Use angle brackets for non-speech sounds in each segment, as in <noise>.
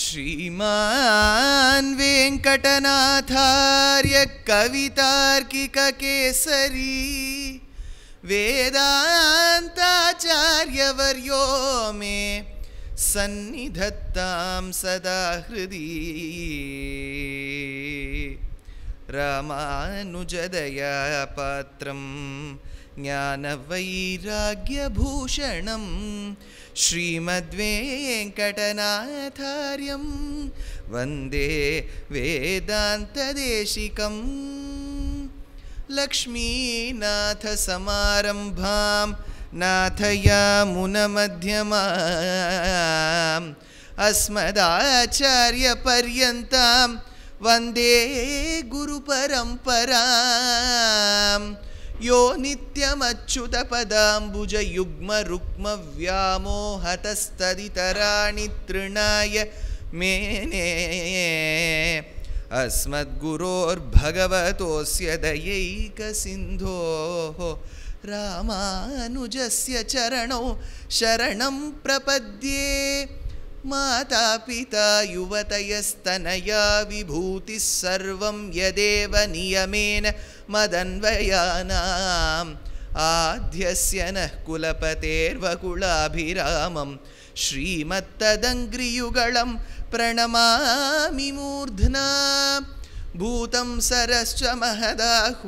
श्रीमान् श्रीमान्वेङ्कटनाथार्यकवितार्किकेसरी वेदान्ताचार्यवर्यो मे सन्निधत्तां सदा हृदि रामानुजदय पात्रं ज्ञानवैराग्यभूषणम् श्रीमद्वेङ्कटनाथार्यं वन्दे वेदान्तदेशिकं लक्ष्मीनाथसमारम्भां नाथयामुनमध्यमा अस्मदाचार्यपर्यन्तां वन्दे गुरुपरम्परा यो नित्यमच्युतपदाम्बुजयुग्मरुक्मव्यामोहतस्तदितराणि तृणाय मेने अस्मद्गुरोर्भगवतोऽस्य दयैकसिन्धोः रामानुजस्य चरणौ शरणं प्रपद्ये माता पिता युवतयस्तनया विभूतिस्सर्वं यदेव नियमेन मदन्वयानाम् आद्यस्य नः कुलपतेर्वकुलाभिरामं श्रीमत्तदङ्ग्रियुगलं प्रणमामि मूर्ध्ना भूतं सरश्च महदाह्वयभट्टनाथ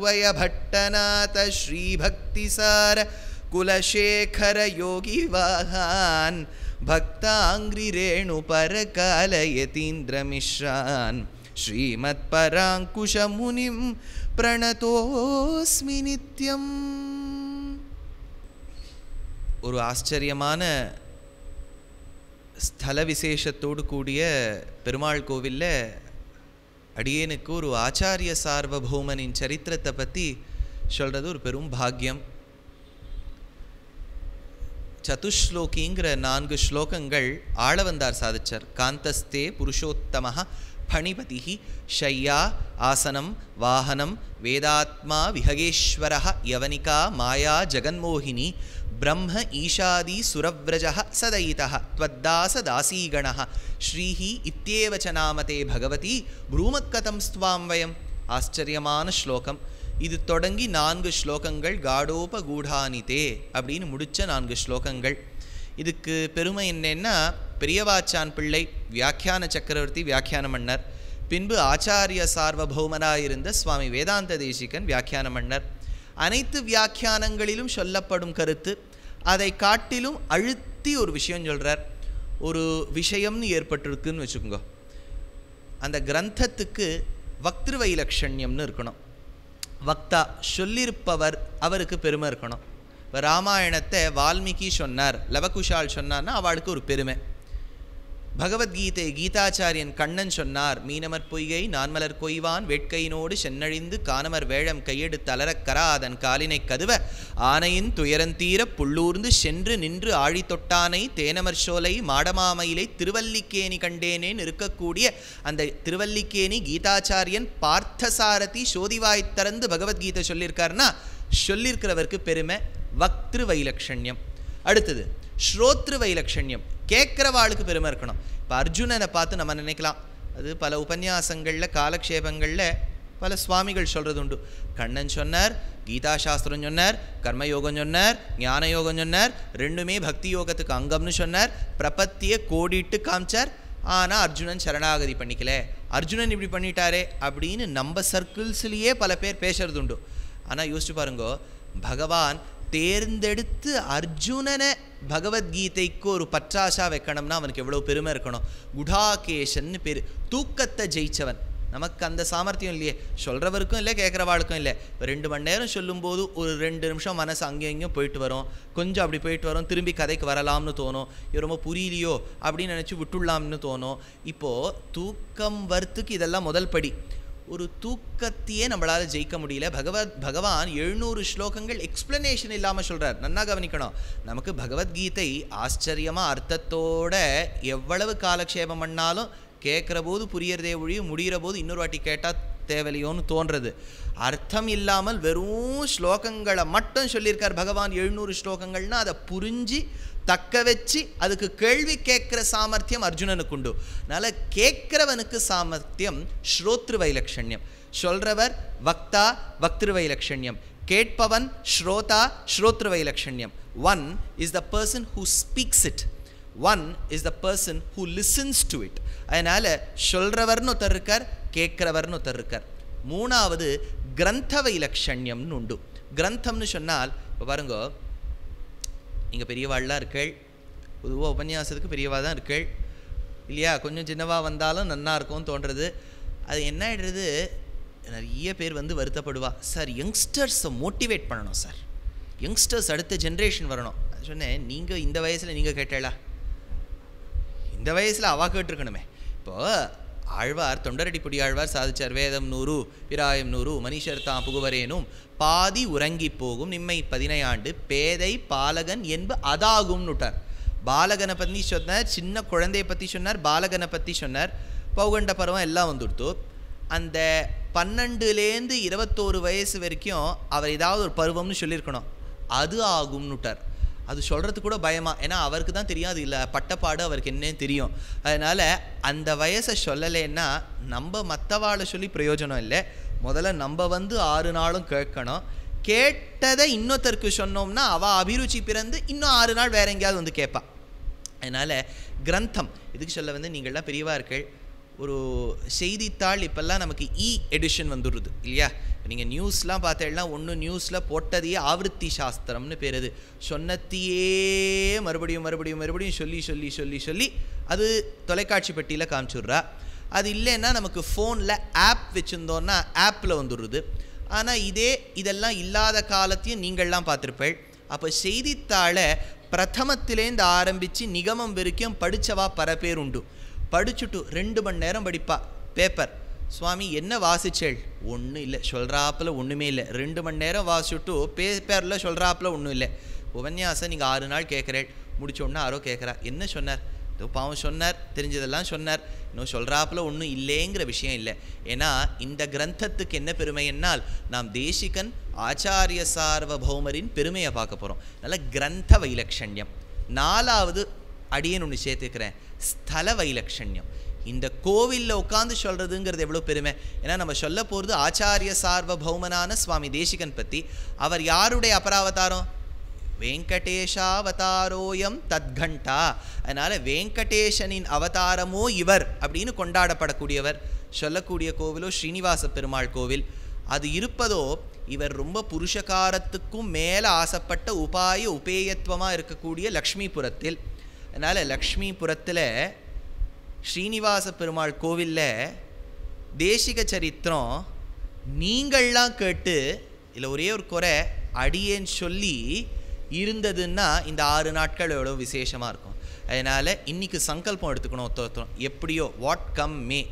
कुलशेखरयोगिवाहान् भक्ताङ्ग्रिरेणुपरकालयतीन्द्रमिश्रान् श्रीमत्पराङ्कुशमुनिम् பிரணதோஸ்மி நித்யம் ஒரு ஆச்சரியமான ஸ்தல விசேஷத்தோடு கூடிய பெருமாள் கோவிலில் அடியேனுக்கு ஒரு ஆச்சாரிய சார்வபௌமனின் சரித்திரத்தை பற்றி சொல்கிறது ஒரு பெரும் பாக்யம் சதுஷ்லோகிங்கிற நான்கு ஸ்லோகங்கள் ஆளவந்தார் சாதிச்சர் காந்தஸ்தே புருஷோத்தமாக பணிபதி ஷையா ஆசனம் வாகனம் வேதாத்மா விஹகேஸ்வர யவனிகா மாயா ஜெகன்மோகினி பிரம்ம ஈஷாதி சுரவ்ரஜ சதயிதா த்வத்தாச தாசீகண ஸ்ரீஹி இத்தேவச்ச நாமதே பகவதி ப்ரூமக்கதம் ஸ்துவாம் வயம் ஆச்சரியமான ஸ்லோகம் இது தொடங்கி நான்கு ஸ்லோகங்கள் காடோபகூடானிதே அப்படின்னு முடித்த நான்கு ஸ்லோகங்கள் இதுக்கு பெருமை என்னென்னா பெரியவாச்சான் பிள்ளை வியாக்கியான சக்கரவர்த்தி வியாக்கியான மன்னர் பின்பு ஆச்சாரிய சார்வபௌமனாயிருந்த சுவாமி வேதாந்த தேசிகன் வியாக்கியான மன்னர் அனைத்து வியாக்கியானங்களிலும் சொல்லப்படும் கருத்து அதை காட்டிலும் அழுத்தி ஒரு விஷயம் சொல்கிறார் ஒரு விஷயம்னு ஏற்பட்டிருக்குன்னு வச்சுக்கோங்க அந்த கிரந்தத்துக்கு வக்திருவைலக்ஷண்யம்னு இருக்கணும் வக்தா சொல்லியிருப்பவர் அவருக்கு பெருமை இருக்கணும் இப்போ ராமாயணத்தை வால்மீகி சொன்னார் லவகுஷால் சொன்னார்னா அவளுக்கு ஒரு பெருமை பகவத்கீதை கீதாச்சாரியன் கண்ணன் சொன்னார் மீனமற் பொய்கை நான்மலர் கொய்வான் வேட்கையினோடு சென்னழிந்து காணமர் வேழம் கையெடு அலரக்கரா அதன் காலினை கதுவ ஆனையின் துயரந்தீர புள்ளூர்ந்து சென்று நின்று ஆழி தொட்டானை தேனமர் சோலை மாடமாமயிலை திருவல்லிக்கேணி கண்டேனேன் இருக்கக்கூடிய அந்த திருவல்லிக்கேணி கீதாச்சாரியன் பார்த்தசாரதி சோதிவாய் திறந்து பகவத்கீதை சொல்லியிருக்காருன்னா சொல்லியிருக்கிறவருக்கு பெருமை வக்திரு வைலக்ஷண்யம் அடுத்தது ஸ்ரோத்ரு வைலக்ஷண்யம் கேட்குறவாளுக்கு பெருமை இருக்கணும் இப்போ அர்ஜுனனை பார்த்து நம்ம நினைக்கலாம் அது பல உபன்யாசங்களில் காலக்ஷேபங்களில் பல சுவாமிகள் சொல்கிறது உண்டு கண்ணன் சொன்னார் கீதா சாஸ்திரம் சொன்னார் கர்மயோகம் சொன்னார் ஞான யோகம் சொன்னார் ரெண்டுமே பக்தி யோகத்துக்கு அங்கம்னு சொன்னார் பிரபத்தியை கோடிட்டு காமிச்சார் ஆனால் அர்ஜுனன் சரணாகதி பண்ணிக்கல அர்ஜுனன் இப்படி பண்ணிட்டாரே அப்படின்னு நம்ம சர்க்கிள்ஸ்லேயே பல பேர் பேசுறது உண்டு ஆனால் யோசிச்சு பாருங்கோ பகவான் தேர்ந்தெடுத்து அர்ஜுனனை பகவத்கீதைக்கு ஒரு பற்றாசா வைக்கணும்னா அவனுக்கு எவ்வளோ பெருமை இருக்கணும் குடாகேஷன் பேர் தூக்கத்தை ஜெயிச்சவன் நமக்கு அந்த சாமர்த்தியம் இல்லையே சொல்கிறவருக்கும் இல்லை கேட்குறவாளுக்கும் இல்லை இப்போ ரெண்டு மணி நேரம் சொல்லும்போது ஒரு ரெண்டு நிமிஷம் மனசு அங்கேயும் இங்கேயும் போயிட்டு வரும் கொஞ்சம் அப்படி போயிட்டு வரும் திரும்பி கதைக்கு வரலாம்னு தோணும் இது ரொம்ப புரியலையோ அப்படின்னு நினச்சி விட்டுடலாம்னு தோணும் இப்போது தூக்கம் வரத்துக்கு இதெல்லாம் முதல் படி ஒரு தூக்கத்தையே நம்மளால் ஜெயிக்க முடியல பகவத் பகவான் எழுநூறு ஸ்லோகங்கள் எக்ஸ்பிளனேஷன் இல்லாமல் சொல்கிறார் நன்னாக கவனிக்கணும் நமக்கு பகவத்கீதை ஆச்சரியமாக அர்த்தத்தோட எவ்வளவு காலக்ஷேபம் பண்ணாலும் கேட்குற போது புரியறதே ஒழிய முடிகிற போது இன்னொரு வாட்டி கேட்டால் தேவையிலையோன்னு தோன்றது அர்த்தம் இல்லாமல் வெறும் ஸ்லோகங்களை மட்டும் சொல்லியிருக்கார் பகவான் எழுநூறு ஸ்லோகங்கள்னால் அதை புரிஞ்சு தக்க வச்சு அதுக்கு கேள்வி கேட்குற சாமர்த்தியம் அர்ஜுனனுக்கு உண்டு அதனால் கேட்குறவனுக்கு சாமர்த்தியம் ஸ்ரோத்ரு வைலக்ஷண்யம் சொல்கிறவர் வக்தா வக்திரு வைலக்ஷண்யம் கேட்பவன் ஸ்ரோதா ஸ்ரோத்ரு வைலக்ஷண்யம் one is the person who speaks it one is the person who listens to it அதனால் சொல்கிறவர்னு ஒருத்தர் இருக்கார் கேட்குறவர்னு ஒருத்தர் இருக்கார் மூணாவது கிரந்தவை லட்சண்யம்னு உண்டு கிரந்தம்னு சொன்னால் இப்போ பாருங்க நீங்கள் பெரியவாள்லாம் இருக்கள் பொதுவாக உபன்யாசத்துக்கு பெரியவா தான் இருக்கள் இல்லையா கொஞ்சம் சின்னவாக வந்தாலும் நன்னா இருக்கும்னு தோன்றது அது என்ன ஆகிடுறது நிறைய பேர் வந்து வருத்தப்படுவா சார் யங்ஸ்டர்ஸை மோட்டிவேட் பண்ணணும் சார் யங்ஸ்டர்ஸ் அடுத்த ஜென்ரேஷன் வரணும் சொன்னேன் நீங்கள் இந்த வயசில் நீங்கள் கேட்டலா இந்த வயசில் அவா கேட்டிருக்கணுமே இப்போது ஆழ்வார் தொண்டரடி ஆழ்வார் சாதிச்சார் வேதம் நூறு பிராயம் நூறு மனிஷர் தாம் புகுவரேனும் பாதி உறங்கி போகும் நிம்மை பதினையாண்டு பேதை பாலகன் என்பு அதாகும்னுட்டார் விட்டார் பாலகனை பற்றி சொன்னார் சின்ன குழந்தையை பற்றி சொன்னார் பாலகனை பற்றி சொன்னார் பௌகண்ட பருவம் எல்லாம் வந்துடுத்து அந்த பன்னெண்டுலேருந்து இருபத்தோரு வயசு வரைக்கும் அவர் ஏதாவது ஒரு பருவம்னு சொல்லியிருக்கணும் அது ஆகும்னுட்டார் அது சொல்கிறது கூட பயமாக ஏன்னா அவருக்கு தான் தெரியும் அது இல்லை பட்டப்பாடு அவருக்கு என்னன்னு தெரியும் அதனால் அந்த வயசை சொல்லலைன்னா நம்ம மற்றவாளை சொல்லி பிரயோஜனம் இல்லை முதல்ல நம்ம வந்து ஆறு நாளும் கேட்கணும் கேட்டதை இன்னொருத்தருக்கு சொன்னோம்னா அவள் அபிருச்சி பிறந்து இன்னும் ஆறு நாள் வேற எங்கேயாவது வந்து கேட்பாள் அதனால் கிரந்தம் இதுக்கு சொல்ல வந்து நீங்கள்லாம் பெரியவா இருக்கள் ஒரு செய்தித்தாள் இப்போல்லாம் நமக்கு இ எடிஷன் வந்துடுது இல்லையா நீங்கள் நியூஸ்லாம் பார்த்தேன்னா ஒன்று நியூஸில் போட்டதையே ஆவருத்தி சாஸ்திரம்னு பேர் அது சொன்னத்தையே மறுபடியும் மறுபடியும் மறுபடியும் சொல்லி சொல்லி சொல்லி சொல்லி அது தொலைக்காட்சி பெட்டியில் காமிச்சுடுறா அது இல்லைன்னா நமக்கு ஃபோனில் ஆப் வச்சுருந்தோன்னா ஆப்பில் வந்துடுறது ஆனால் இதே இதெல்லாம் இல்லாத காலத்தையும் நீங்கள்லாம் பார்த்துருப்பேள் அப்போ செய்தித்தாளை பிரதமத்திலேருந்து ஆரம்பித்து நிகமம் வரைக்கும் படித்தவா பல பேர் உண்டு படிச்சுட்டு ரெண்டு மணி நேரம் படிப்பா பேப்பர் சுவாமி என்ன வாசிச்சேள் ஒன்றும் இல்லை சொல்கிறாப்பில் ஒன்றுமே இல்லை ரெண்டு மணி நேரம் வாசிச்சுட்டு பேப்பரில் சொல்கிறாப்புல ஒன்றும் இல்லை உபன்யாசம் நீங்கள் ஆறு நாள் கேட்குறேள் முடிச்சோன்னா யாரோ கேட்குறா என்ன சொன்னார் இதோ பாவம் சொன்னார் தெரிஞ்சதெல்லாம் சொன்னார் இன்னும் சொல்கிறாப்புல ஒன்றும் இல்லைங்கிற விஷயம் இல்லை ஏன்னா இந்த கிரந்தத்துக்கு என்ன பெருமை என்னால் நாம் தேசிகன் ஆச்சாரிய சார்வபௌமரின் பெருமையை பார்க்க போகிறோம் அதனால் கிரந்த வைலக்ஷண்யம் நாலாவது அடியேன்னு ஒன்று சேர்த்துக்கிறேன் ஸ்தல வைலக்ஷண்யம் இந்த கோவிலில் உட்காந்து சொல்கிறதுங்கிறது எவ்வளோ பெருமை ஏன்னா நம்ம சொல்ல போகிறது ஆச்சாரிய சார்வபௌமனான சுவாமி தேசிகன் பற்றி அவர் யாருடைய அபராவதாரம் வெங்கடேஷாவதாரோயம் தத்கண்டா அதனால் வெங்கடேஷனின் அவதாரமோ இவர் அப்படின்னு கொண்டாடப்படக்கூடியவர் சொல்லக்கூடிய கோவிலோ ஸ்ரீனிவாச பெருமாள் கோவில் அது இருப்பதோ இவர் ரொம்ப புருஷகாரத்துக்கும் மேலே ஆசைப்பட்ட உபாய உபேயத்துவமாக இருக்கக்கூடிய லக்ஷ்மிபுரத்தில் அதனால் லக்ஷ்மிபுரத்தில் ஸ்ரீனிவாச பெருமாள் கோவிலில் தேசிக சரித்திரம் நீங்கள்லாம் கேட்டு இல்லை ஒரே ஒரு குறை அடியேன்னு சொல்லி இருந்ததுன்னா இந்த ஆறு நாட்கள் எவ்வளோ விசேஷமாக இருக்கும் அதனால் இன்றைக்கி சங்கல்பம் எடுத்துக்கணும் ஒருத்தரும் எப்படியோ வாட் கம் மே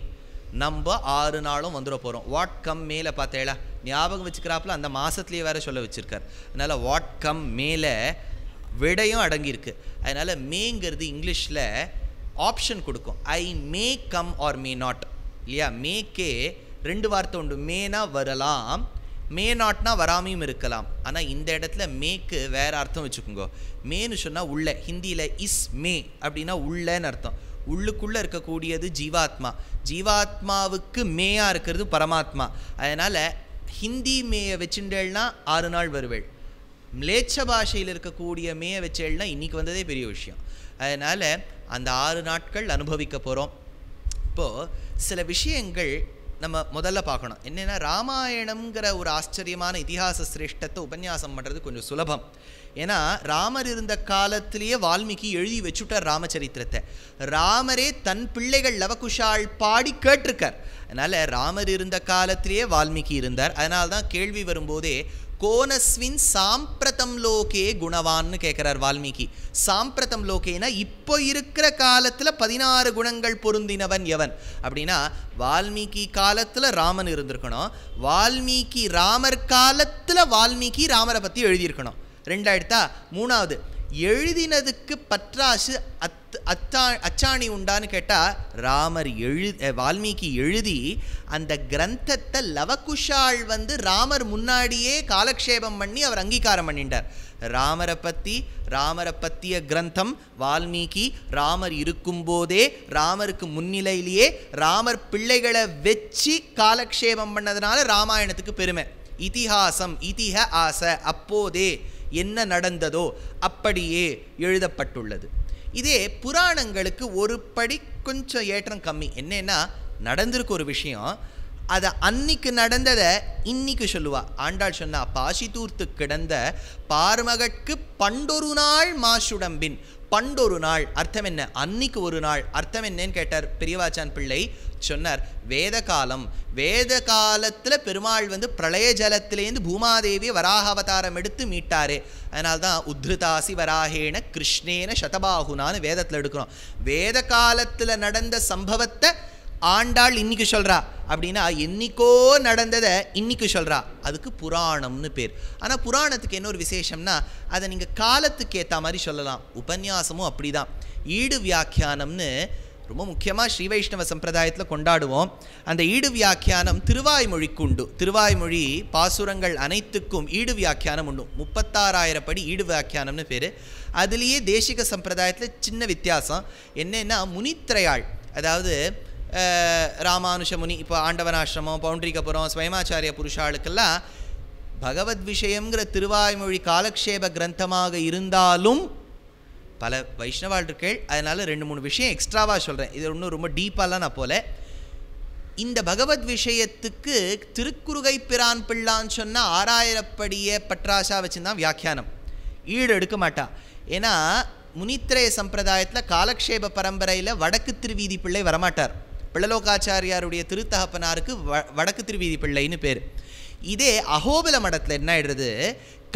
நம்ம ஆறு நாளும் வந்துட போகிறோம் வாட் கம் மேலே பார்த்தேலா ஞாபகம் வச்சுக்கிறாப்புல அந்த மாதத்துலேயே வேறு சொல்ல வச்சுருக்கார் அதனால் வாட் கம் மேலே விடையும் அடங்கியிருக்கு அதனால் மேங்கிறது இங்கிலீஷில் ஆப்ஷன் கொடுக்கும் I may come or may not இல்லையா மேக்கே ரெண்டு வார்த்தை உண்டு மேனா வரலாம் மே நாட்னா வராமையும் இருக்கலாம் ஆனால் இந்த இடத்துல மேக்கு வேறு அர்த்தம் வச்சுக்கோங்க மேன்னு சொன்னால் உள்ளே ஹிந்தியில் இஸ் மே அப்படின்னா உள்ளேன்னு அர்த்தம் உள்ளுக்குள்ளே இருக்கக்கூடியது ஜீவாத்மா ஜீவாத்மாவுக்கு மேயாக இருக்கிறது பரமாத்மா அதனால் ஹிந்தி மேயை வச்சுட்டேள்னா ஆறு நாள் வருவேள் மிளேச்ச பாஷையில் இருக்கக்கூடிய மேய வச்சல்னால் இன்றைக்கி வந்ததே பெரிய விஷயம் அதனால் அந்த ஆறு நாட்கள் அனுபவிக்க போகிறோம் இப்போது சில விஷயங்கள் நம்ம முதல்ல பார்க்கணும் என்னென்னா ராமாயணங்கிற ஒரு ஆச்சரியமான இதிகாச சிரேஷ்டத்தை உபன்யாசம் பண்ணுறது கொஞ்சம் சுலபம் ஏன்னா ராமர் இருந்த காலத்திலேயே வால்மீகி எழுதி வச்சுட்டார் ராமச்சரித்திரத்தை ராமரே தன் பிள்ளைகள் லவகுஷால் பாடி கேட்டிருக்கார் அதனால் ராமர் இருந்த காலத்திலேயே வால்மீகி இருந்தார் அதனால்தான் தான் கேள்வி வரும்போதே கோனஸ்வின் சாம்பிரதம் லோகே குணவான்னு கேட்குறார் வால்மீகி சாம்பிரதம் லோகேனா இப்போ இருக்கிற காலத்தில் பதினாறு குணங்கள் பொருந்தினவன் எவன் அப்படின்னா வால்மீகி காலத்தில் ராமன் இருந்திருக்கணும் வால்மீகி ராமர் காலத்தில் வால்மீகி ராமரை பற்றி எழுதியிருக்கணும் ரெண்டாயிரத்தா மூணாவது எழுதினதுக்கு பற்றாசு அத் அத்தா அச்சாணி உண்டான்னு கேட்டால் ராமர் எழு வால்மீகி எழுதி அந்த கிரந்தத்தை லவகுஷாள் வந்து ராமர் முன்னாடியே காலக்ஷேபம் பண்ணி அவர் அங்கீகாரம் பண்ணிட்டார் ராமரை பற்றி ராமரை பற்றிய கிரந்தம் வால்மீகி ராமர் இருக்கும்போதே ராமருக்கு முன்னிலையிலேயே ராமர் பிள்ளைகளை வச்சு காலக்ஷேபம் பண்ணதுனால ராமாயணத்துக்கு பெருமை இத்திஹாசம் இதிஹ ஆசை அப்போதே என்ன நடந்ததோ அப்படியே எழுதப்பட்டுள்ளது இதே புராணங்களுக்கு ஒரு படி கொஞ்சம் ஏற்றம் கம்மி என்னென்னா நடந்திருக்கு ஒரு விஷயம் அதை அன்னைக்கு நடந்ததை இன்னைக்கு சொல்லுவா ஆண்டாள் சொன்னா தூர்த்து கிடந்த பார்மகற்கு பண்டொரு நாள் மாசுடம்பின் பண்டொரு நாள் அர்த்தம் என்ன அன்னைக்கு ஒரு நாள் அர்த்தம் என்னன்னு கேட்டார் பெரியவாச்சான் பிள்ளை சொன்னார் வேத காலம் வேத காலத்தில் பெருமாள் வந்து பிரளய ஜலத்திலேருந்து பூமாதேவி வராக அவதாரம் எடுத்து மீட்டாரு தான் உத்ருதாசி வராகேன கிருஷ்ணேன சதபாகுனான்னு வேதத்தில் எடுக்கிறோம் வேத காலத்தில் நடந்த சம்பவத்தை ஆண்டாள் இன்றைக்கி சொல்கிறா அப்படின்னா என்னைக்கோ நடந்ததை இன்னைக்கு சொல்கிறா அதுக்கு புராணம்னு பேர் ஆனால் புராணத்துக்கு என்ன ஒரு விசேஷம்னா அதை நீங்கள் காலத்துக்கு ஏற்ற மாதிரி சொல்லலாம் உபன்யாசமும் அப்படி தான் ஈடு வியாக்கியானம்னு ரொம்ப முக்கியமாக ஸ்ரீ வைஷ்ணவ சம்பிரதாயத்தில் கொண்டாடுவோம் அந்த ஈடு வியாக்கியானம் திருவாய்மொழிக்கு உண்டு திருவாய்மொழி பாசுரங்கள் அனைத்துக்கும் ஈடு வியாக்கியானம் உண்டு முப்பத்தாறாயிரம் படி ஈடு வியாக்கியானம்னு பேர் அதுலேயே தேசிக சம்பிரதாயத்தில் சின்ன வித்தியாசம் என்னென்னா முனித்திரையாள் அதாவது ராமானுஷமுனி இப்போ ஆண்டவனாசிரமம் பவுண்டரிகபுரம் ஸ்வயமாச்சாரிய புருஷாளுக்கெல்லாம் பகவத் விஷயங்கிற திருவாய்மொழி காலக்ஷேப கிரந்தமாக இருந்தாலும் பல வைஷ்ணவாள் இருக்கேள் அதனால் ரெண்டு மூணு விஷயம் எக்ஸ்ட்ராவாக சொல்கிறேன் இது ஒன்றும் ரொம்ப டீப்பாலாம் நான் போல இந்த பகவத் விஷயத்துக்கு திருக்குறுகை பிரான் பிள்ளான்னு சொன்னால் ஆறாயிரப்படியே பற்றாசா வச்சுருந்தான் வியாக்கியானம் ஈடு எடுக்க மாட்டான் ஏன்னா முனித்திரைய சம்பிரதாயத்தில் காலக்ஷேப பரம்பரையில் வடக்கு திருவீதி பிள்ளை வரமாட்டார் பிள்ளலோகாச்சாரியாருடைய திருத்தகப்பனாருக்கு வ வடக்கு திருவீதி பிள்ளைன்னு பேர் இதே அகோபில மடத்தில் என்ன ஆயிடுறது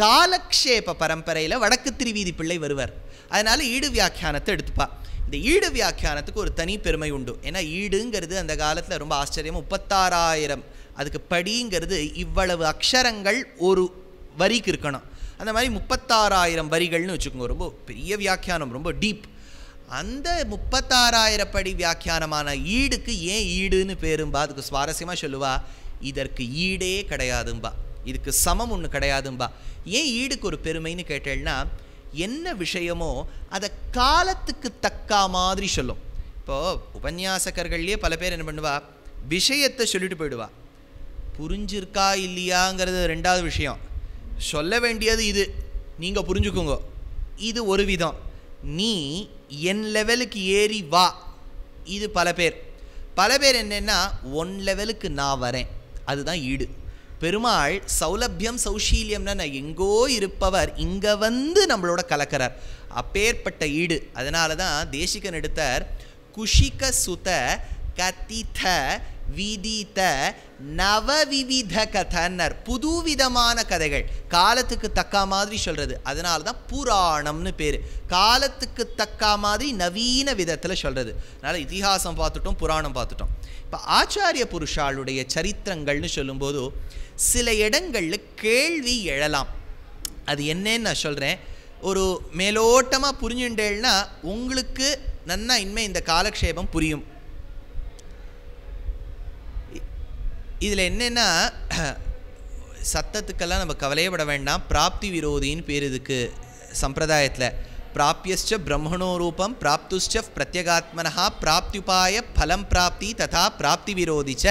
காலக்ஷேப பரம்பரையில் வடக்கு திருவீதி பிள்ளை வருவார் அதனால் ஈடு வியாக்கியானத்தை எடுத்துப்பா இந்த ஈடு வியாக்கியானத்துக்கு ஒரு தனி பெருமை உண்டு ஏன்னா ஈடுங்கிறது அந்த காலத்தில் ரொம்ப ஆச்சரியம் முப்பத்தாறாயிரம் அதுக்கு படிங்கிறது இவ்வளவு அக்ஷரங்கள் ஒரு வரிக்கு இருக்கணும் அந்த மாதிரி முப்பத்தாறாயிரம் வரிகள்னு வச்சுக்கோங்க ரொம்ப பெரிய வியாக்கியானம் ரொம்ப டீப் அந்த முப்பத்தாறாயிரப்படி வியாக்கியானமான ஈடுக்கு ஏன் ஈடுன்னு பேரும்பா அதுக்கு சுவாரஸ்யமாக சொல்லுவா இதற்கு ஈடே கிடையாதும்பா இதுக்கு சமம் ஒன்று கிடையாதும்பா ஏன் ஈடுக்கு ஒரு பெருமைன்னு கேட்டேன்னா என்ன விஷயமோ அதை காலத்துக்கு தக்கா மாதிரி சொல்லும் இப்போது உபன்யாசகர்கள்லேயே பல பேர் என்ன பண்ணுவா விஷயத்தை சொல்லிட்டு போயிடுவா புரிஞ்சிருக்கா இல்லையாங்கிறது ரெண்டாவது விஷயம் சொல்ல வேண்டியது இது நீங்கள் புரிஞ்சுக்கோங்க இது ஒரு விதம் நீ என் லெவலுக்கு ஏறி வா இது பல பேர் பல பேர் என்னென்னா ஒன் லெவலுக்கு நான் வரேன் அதுதான் ஈடு பெருமாள் சௌலபியம் சௌஷீல்யம்னா நான் எங்கோ இருப்பவர் இங்கே வந்து நம்மளோட கலக்கிறார் அப்பேற்பட்ட ஈடு அதனால தான் தேசிகன் எடுத்தார் குஷிக சுத கத்தித விதித்த நவவிவித கதன்னர் புதுவிதமான கதைகள் காலத்துக்கு தக்கா மாதிரி சொல்கிறது அதனால தான் புராணம்னு பேர் காலத்துக்கு தக்கா மாதிரி நவீன விதத்தில் சொல்கிறது அதனால் இதிகாசம் பார்த்துட்டோம் புராணம் பார்த்துட்டோம் இப்போ ஆச்சாரிய புருஷாளுடைய சரித்திரங்கள்னு சொல்லும்போது சில இடங்களில் கேள்வி எழலாம் அது என்னன்னு நான் சொல்கிறேன் ஒரு மேலோட்டமாக புரிஞ்சுண்டேன்னா உங்களுக்கு நன்னா இனிமேல் இந்த காலக்ஷேபம் புரியும் இதில் என்னென்னா <clears throat> சத்தத்துக்கெல்லாம் நம்ம கவலையப்பட வேண்டாம் பிராப்தி விரோதின்னு பேர் இதுக்கு சம்பிரதாயத்தில் பிராபியஸ்ச பிரம்மணோ ரூபம் பிராப்துஷ்ட பிரத்யகாத்மனஹா பிராப்தியுபாய பலம் பிராப்தி ததா பிராப்தி விரோதிச்ச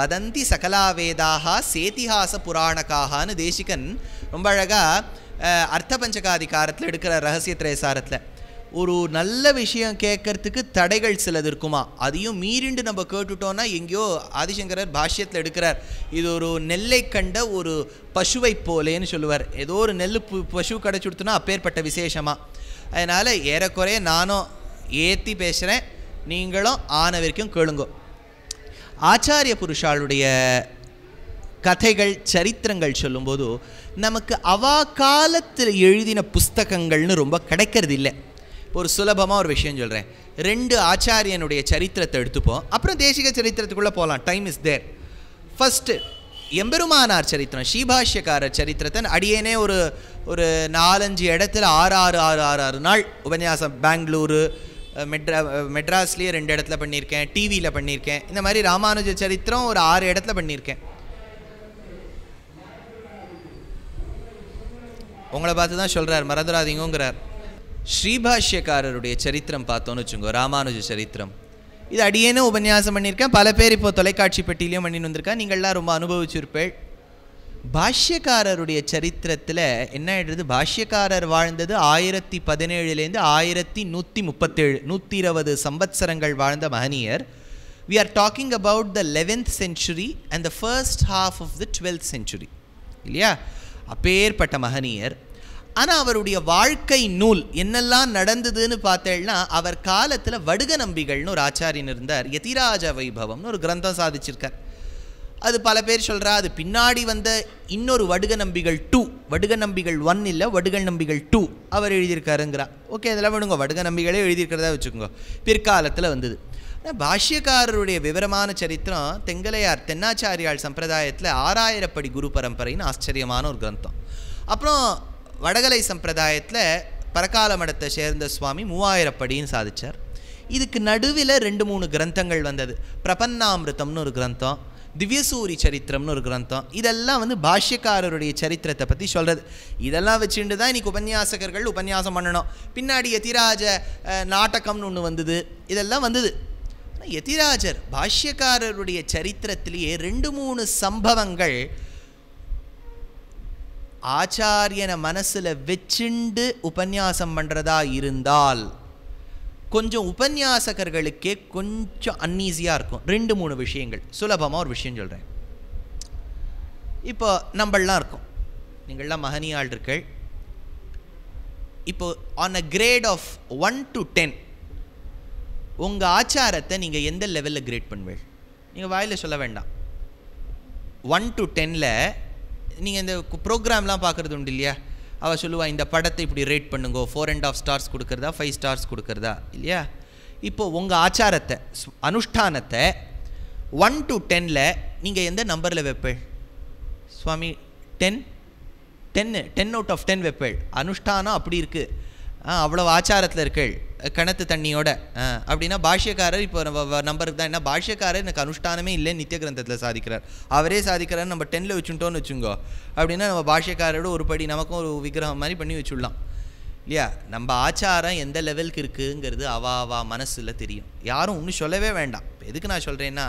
வதந்தி சகலா வேதாக சேத்திஹாச புராணக்காகான்னு தேசிகன் ரொம்ப அழகாக அர்த்த பஞ்சகாதிகாரத்தில் எடுக்கிற ரகசிய திரைசாரத்தில் ஒரு நல்ல விஷயம் கேட்கறதுக்கு தடைகள் சிலது இருக்குமா அதையும் மீறிண்டு நம்ம கேட்டுட்டோன்னா எங்கேயோ ஆதிசங்கரர் பாஷ்யத்தில் எடுக்கிறார் இது ஒரு நெல்லை கண்ட ஒரு பசுவை போலேன்னு சொல்லுவார் ஏதோ ஒரு நெல் பசு கிடச்சுடுத்துனா அப்பேற்பட்ட விசேஷமாக அதனால் ஏறக்குறைய நானும் ஏற்றி பேசுகிறேன் நீங்களும் ஆன வரைக்கும் கேளுங்கோ ஆச்சாரிய புருஷாளுடைய கதைகள் சரித்திரங்கள் சொல்லும்போது நமக்கு அவா காலத்தில் எழுதின புஸ்தகங்கள்னு ரொம்ப கிடைக்கிறது இல்லை ஒரு சுலபமாக ஒரு விஷயம் சொல்கிறேன் ரெண்டு ஆச்சாரியனுடைய சரித்திரத்தை எடுத்துப்போம் அப்புறம் தேசிக சரித்திரத்துக்குள்ளே போகலாம் டைம் இஸ் தேர் ஃபஸ்ட்டு எம்பெருமானார் சரித்திரம் ஸ்ரீபாஷ்யக்கார சரித்திரத்தை அடியேனே ஒரு ஒரு நாலஞ்சு இடத்துல ஆறு ஆறு ஆறு ஆறு ஆறு நாள் உபன்யாசம் பெங்களூரு மெட்ரா மெட்ராஸ்லேயே ரெண்டு இடத்துல பண்ணியிருக்கேன் டிவியில் பண்ணியிருக்கேன் இந்த மாதிரி ராமானுஜ சரித்திரம் ஒரு ஆறு இடத்துல பண்ணியிருக்கேன் உங்களை பார்த்து தான் சொல்கிறார் மறந்துடாதீங்கிறார் ஸ்ரீபாஷ்யக்காரருடைய சரித்திரம் பார்த்தோன்னு வச்சுக்கோங்க ராமானுஜ சரித்திரம் இது அடியேனும் உபன்யாசம் பண்ணியிருக்கேன் பல பேர் இப்போ தொலைக்காட்சி பெட்டிலையும் பண்ணின்னு வந்திருக்கேன் நீங்கள்லாம் ரொம்ப அனுபவிச்சிருப்பேள் பாஷ்யக்காரருடைய சரித்திரத்தில் என்ன ஆகிடுறது பாஷ்யக்காரர் வாழ்ந்தது ஆயிரத்தி பதினேழுலேருந்து ஆயிரத்தி நூற்றி முப்பத்தேழு நூற்றி இருபது சம்பத்சரங்கள் வாழ்ந்த மகனியர் we are talking about the eleventh century and the first half of the twelfth century இல்லையா அப்பேற்பட்ட மகனியர் ஆனால் அவருடைய வாழ்க்கை நூல் என்னெல்லாம் நடந்ததுன்னு பார்த்தேன்னா அவர் காலத்தில் வடுக நம்பிகள்னு ஒரு ஆச்சாரியன் இருந்தார் யதிராஜ வைபவம்னு ஒரு கிரந்தம் சாதிச்சிருக்கார் அது பல பேர் சொல்கிறா அது பின்னாடி வந்த இன்னொரு வடுக நம்பிகள் டூ வடுக நம்பிகள் ஒன் இல்லை வடுக நம்பிகள் டூ அவர் எழுதியிருக்காருங்கிறா ஓகே இதெல்லாம் விடுங்க வடுக நம்பிகளே எழுதியிருக்கிறதா வச்சுக்கோங்க பிற்காலத்தில் வந்தது ஆனால் பாஷ்யக்காரருடைய விவரமான சரித்திரம் தெங்கலையார் தென்னாச்சாரியால் சம்பிரதாயத்தில் ஆறாயிரப்படி குரு பரம்பரைன்னு ஆச்சரியமான ஒரு கிரந்தம் அப்புறம் வடகலை சம்பிரதாயத்தில் பரக்கால மடத்தை சேர்ந்த சுவாமி மூவாயிரப்படின்னு சாதித்தார் இதுக்கு நடுவில் ரெண்டு மூணு கிரந்தங்கள் வந்தது பிரபன்னாமிரதம்னு ஒரு கிரந்தம் திவ்யசூரி சரித்திரம்னு ஒரு கிரந்தம் இதெல்லாம் வந்து பாஷ்யக்காரருடைய சரித்திரத்தை பற்றி சொல்கிறது இதெல்லாம் வச்சுட்டு தான் இன்றைக்கி உபன்யாசகர்கள் உபன்யாசம் பண்ணணும் பின்னாடி எத்திராஜ நாடகம்னு ஒன்று வந்தது இதெல்லாம் வந்தது எதிராஜர் பாஷ்யக்காரருடைய சரித்திரத்திலேயே ரெண்டு மூணு சம்பவங்கள் ஆச்சாரியனை மனசில் வச்சுண்டு உபன்யாசம் பண்ணுறதா இருந்தால் கொஞ்சம் உபன்யாசகர்களுக்கே கொஞ்சம் அன்ஈஸியாக இருக்கும் ரெண்டு மூணு விஷயங்கள் சுலபமாக ஒரு விஷயம் சொல்கிறேன் இப்போ நம்மளாம் இருக்கோம் நீங்கள்லாம் மகனியால் இருக்கள் இப்போ on a grade of one to ten உங்கள் ஆச்சாரத்தை நீங்கள் எந்த லெவலில் கிரேட் பண்ணுவீள் நீங்கள் வாயில் சொல்ல வேண்டாம் ஒன் டு டெனில் நீங்கள் இந்த ப்ரோக்ராம்லாம் பார்க்குறது உண்டு இல்லையா அவள் சொல்லுவாள் இந்த படத்தை இப்படி ரேட் பண்ணுங்க ஃபோர் அண்ட் ஆஃப் ஸ்டார்ஸ் கொடுக்குறதா ஃபைவ் ஸ்டார்ஸ் கொடுக்குறதா இல்லையா இப்போது உங்கள் ஆச்சாரத்தை அனுஷ்டானத்தை ஒன் டு டெனில் நீங்கள் எந்த நம்பரில் வைப்பேள் சுவாமி டென் டென்னு டென் அவுட் ஆஃப் டென் வைப்பேள் அனுஷ்டானம் அப்படி இருக்குது அவ்வளோ ஆச்சாரத்தில் இருக்கள் கிணத்து தண்ணியோட அப்படின்னா பாஷ்யக்காரர் இப்போ நம்ம நம்பருக்கு தான் என்ன பாஷ்யக்காரர் எனக்கு அனுஷ்டானமே இல்லை நித்திய கிரந்தத்தில் சாதிக்கிறார் அவரே சாதிக்கிறார் நம்ம டென்னில் வச்சுட்டோன்னு வச்சுங்கோ அப்படின்னா நம்ம பாஷ்யக்காரோட ஒரு படி நமக்கும் ஒரு விக்கிரகம் மாதிரி பண்ணி வச்சுடலாம் இல்லையா நம்ம ஆச்சாரம் எந்த லெவலுக்கு இருக்குங்கிறது அவா அவா மனசில் தெரியும் யாரும் ஒன்றும் சொல்லவே வேண்டாம் எதுக்கு நான் சொல்கிறேன்னா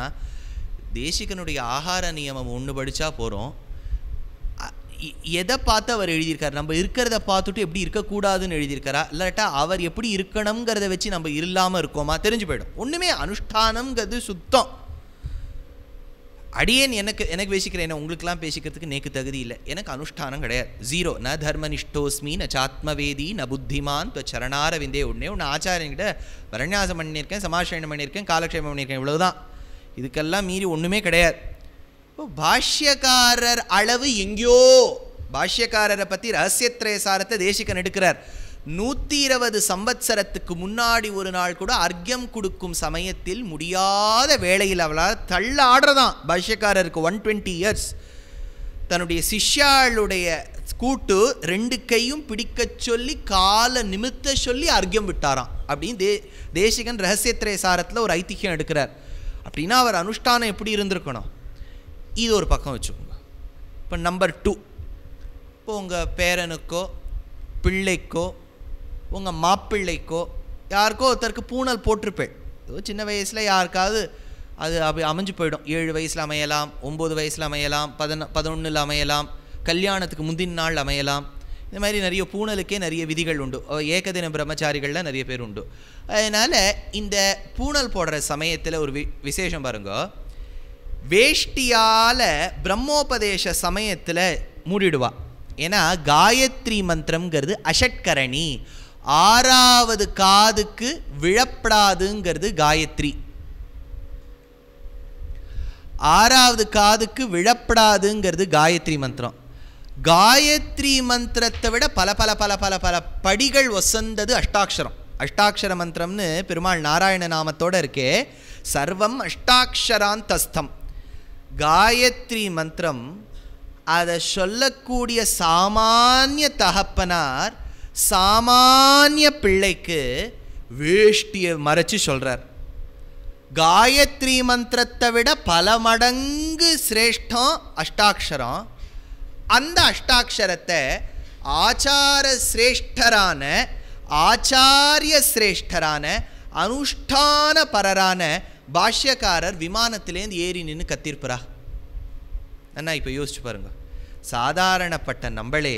தேசிகனுடைய ஆகார நியமம் ஒன்று படித்தா போகிறோம் எதை பார்த்து அவர் எழுதியிருக்காரு நம்ம இருக்கிறத பார்த்துட்டு எப்படி இருக்கக்கூடாதுன்னு எழுதியிருக்காரா இல்லாட்டா அவர் எப்படி இருக்கணுங்கிறத வச்சு நம்ம இல்லாமல் இருக்கோமா தெரிஞ்சு போயிடும் ஒன்றுமே அனுஷ்டானங்கிறது சுத்தம் அடியேன் எனக்கு எனக்கு பேசிக்கிறேன் உங்களுக்கெல்லாம் பேசிக்கிறதுக்கு நேக்கு தகுதி இல்லை எனக்கு அனுஷ்டானம் கிடையாது ஜீரோ ந தர்மனிஷ்டோஸ்மி ந சாத்மவேதி ந புத்திமான் துவ விந்தே உடனே ஒன்று ஆச்சாரியங்கிட்ட வரநியாசம் பண்ணியிருக்கேன் சமாஷயணம் பண்ணியிருக்கேன் காலக்ஷேபம் பண்ணியிருக்கேன் இவ்வளோதான் இதுக்கெல்லாம் மீறி ஒன்றுமே கிடையாது இப்போ பாஷ்யக்காரர் அளவு எங்கேயோ பாஷ்யக்காரரை பற்றி ரகசியத்ரய சாரத்தை தேசிகன் எடுக்கிறார் நூற்றி இருபது சம்பத்சரத்துக்கு முன்னாடி ஒரு நாள் கூட அர்க்கியம் கொடுக்கும் சமயத்தில் முடியாத வேலையில் அவளால் தள்ள ஆடுறதான் பாஷ்யக்காரருக்கு ஒன் டுவெண்ட்டி இயர்ஸ் தன்னுடைய சிஷ்யாளுடைய கூட்டு ரெண்டு கையும் பிடிக்க சொல்லி காலை நிமித்த சொல்லி அர்க்கியம் விட்டாராம் அப்படின்னு தே தேசிகன் ரகசியத்ரய சாரத்தில் ஒரு ஐதிஹ்யம் எடுக்கிறார் அப்படின்னா அவர் அனுஷ்டானம் எப்படி இருந்திருக்கணும் இது ஒரு பக்கம் வச்சுக்கோங்க இப்போ நம்பர் டூ இப்போ உங்கள் பேரனுக்கோ பிள்ளைக்கோ உங்கள் மாப்பிள்ளைக்கோ யாருக்கோ ஒருத்தருக்கு பூனல் போட்டிருப்பேன் ஏதோ சின்ன வயசில் யாருக்காவது அது அப்படி அமைஞ்சு போயிடும் ஏழு வயசில் அமையலாம் ஒம்பது வயசில் அமையலாம் பதின பதினொன்றில் அமையலாம் கல்யாணத்துக்கு முந்தின நாள் அமையலாம் இந்த மாதிரி நிறைய பூனலுக்கே நிறைய விதிகள் உண்டு ஏகதின பிரம்மச்சாரிகள்லாம் நிறைய பேர் உண்டு அதனால் இந்த பூனல் போடுற சமயத்தில் ஒரு வி விசேஷம் பாருங்கள் வேஷ்டியால் பிரம்மோபதேச சமயத்தில் மூடிடுவா ஏன்னா காயத்ரி மந்திரம்ங்கிறது அஷட்கரணி ஆறாவது காதுக்கு விழப்படாதுங்கிறது காயத்ரி ஆறாவது காதுக்கு விழப்படாதுங்கிறது காயத்ரி மந்திரம் காயத்ரி மந்திரத்தை விட பல பல பல பல பல படிகள் ஒசந்தது அஷ்டாட்சரம் அஷ்டாட்சர மந்திரம்னு பெருமாள் நாராயண நாமத்தோடு இருக்கே சர்வம் அஷ்டாட்சராந்தஸ்தம் காயத்ரி மந்திரம் அதை சொல்லக்கூடிய சாமானிய தகப்பனார் சாமானிய பிள்ளைக்கு வேஷ்டியை மறைச்சு சொல்கிறார் காயத்ரி மந்திரத்தை விட பல மடங்கு சிரேஷ்டம் அஷ்டாட்சரம் அந்த அஷ்டாட்சரத்தை ஆச்சார சிரேஷ்டரான ஆச்சாரிய சிரேஷ்டரான அனுஷ்டான பரரான பாஷ்யக்காரர் விமானத்திலேருந்து ஏறி நின்று கத்திருப்பரா அண்ணா இப்போ யோசிச்சு பாருங்க சாதாரணப்பட்ட நம்மளே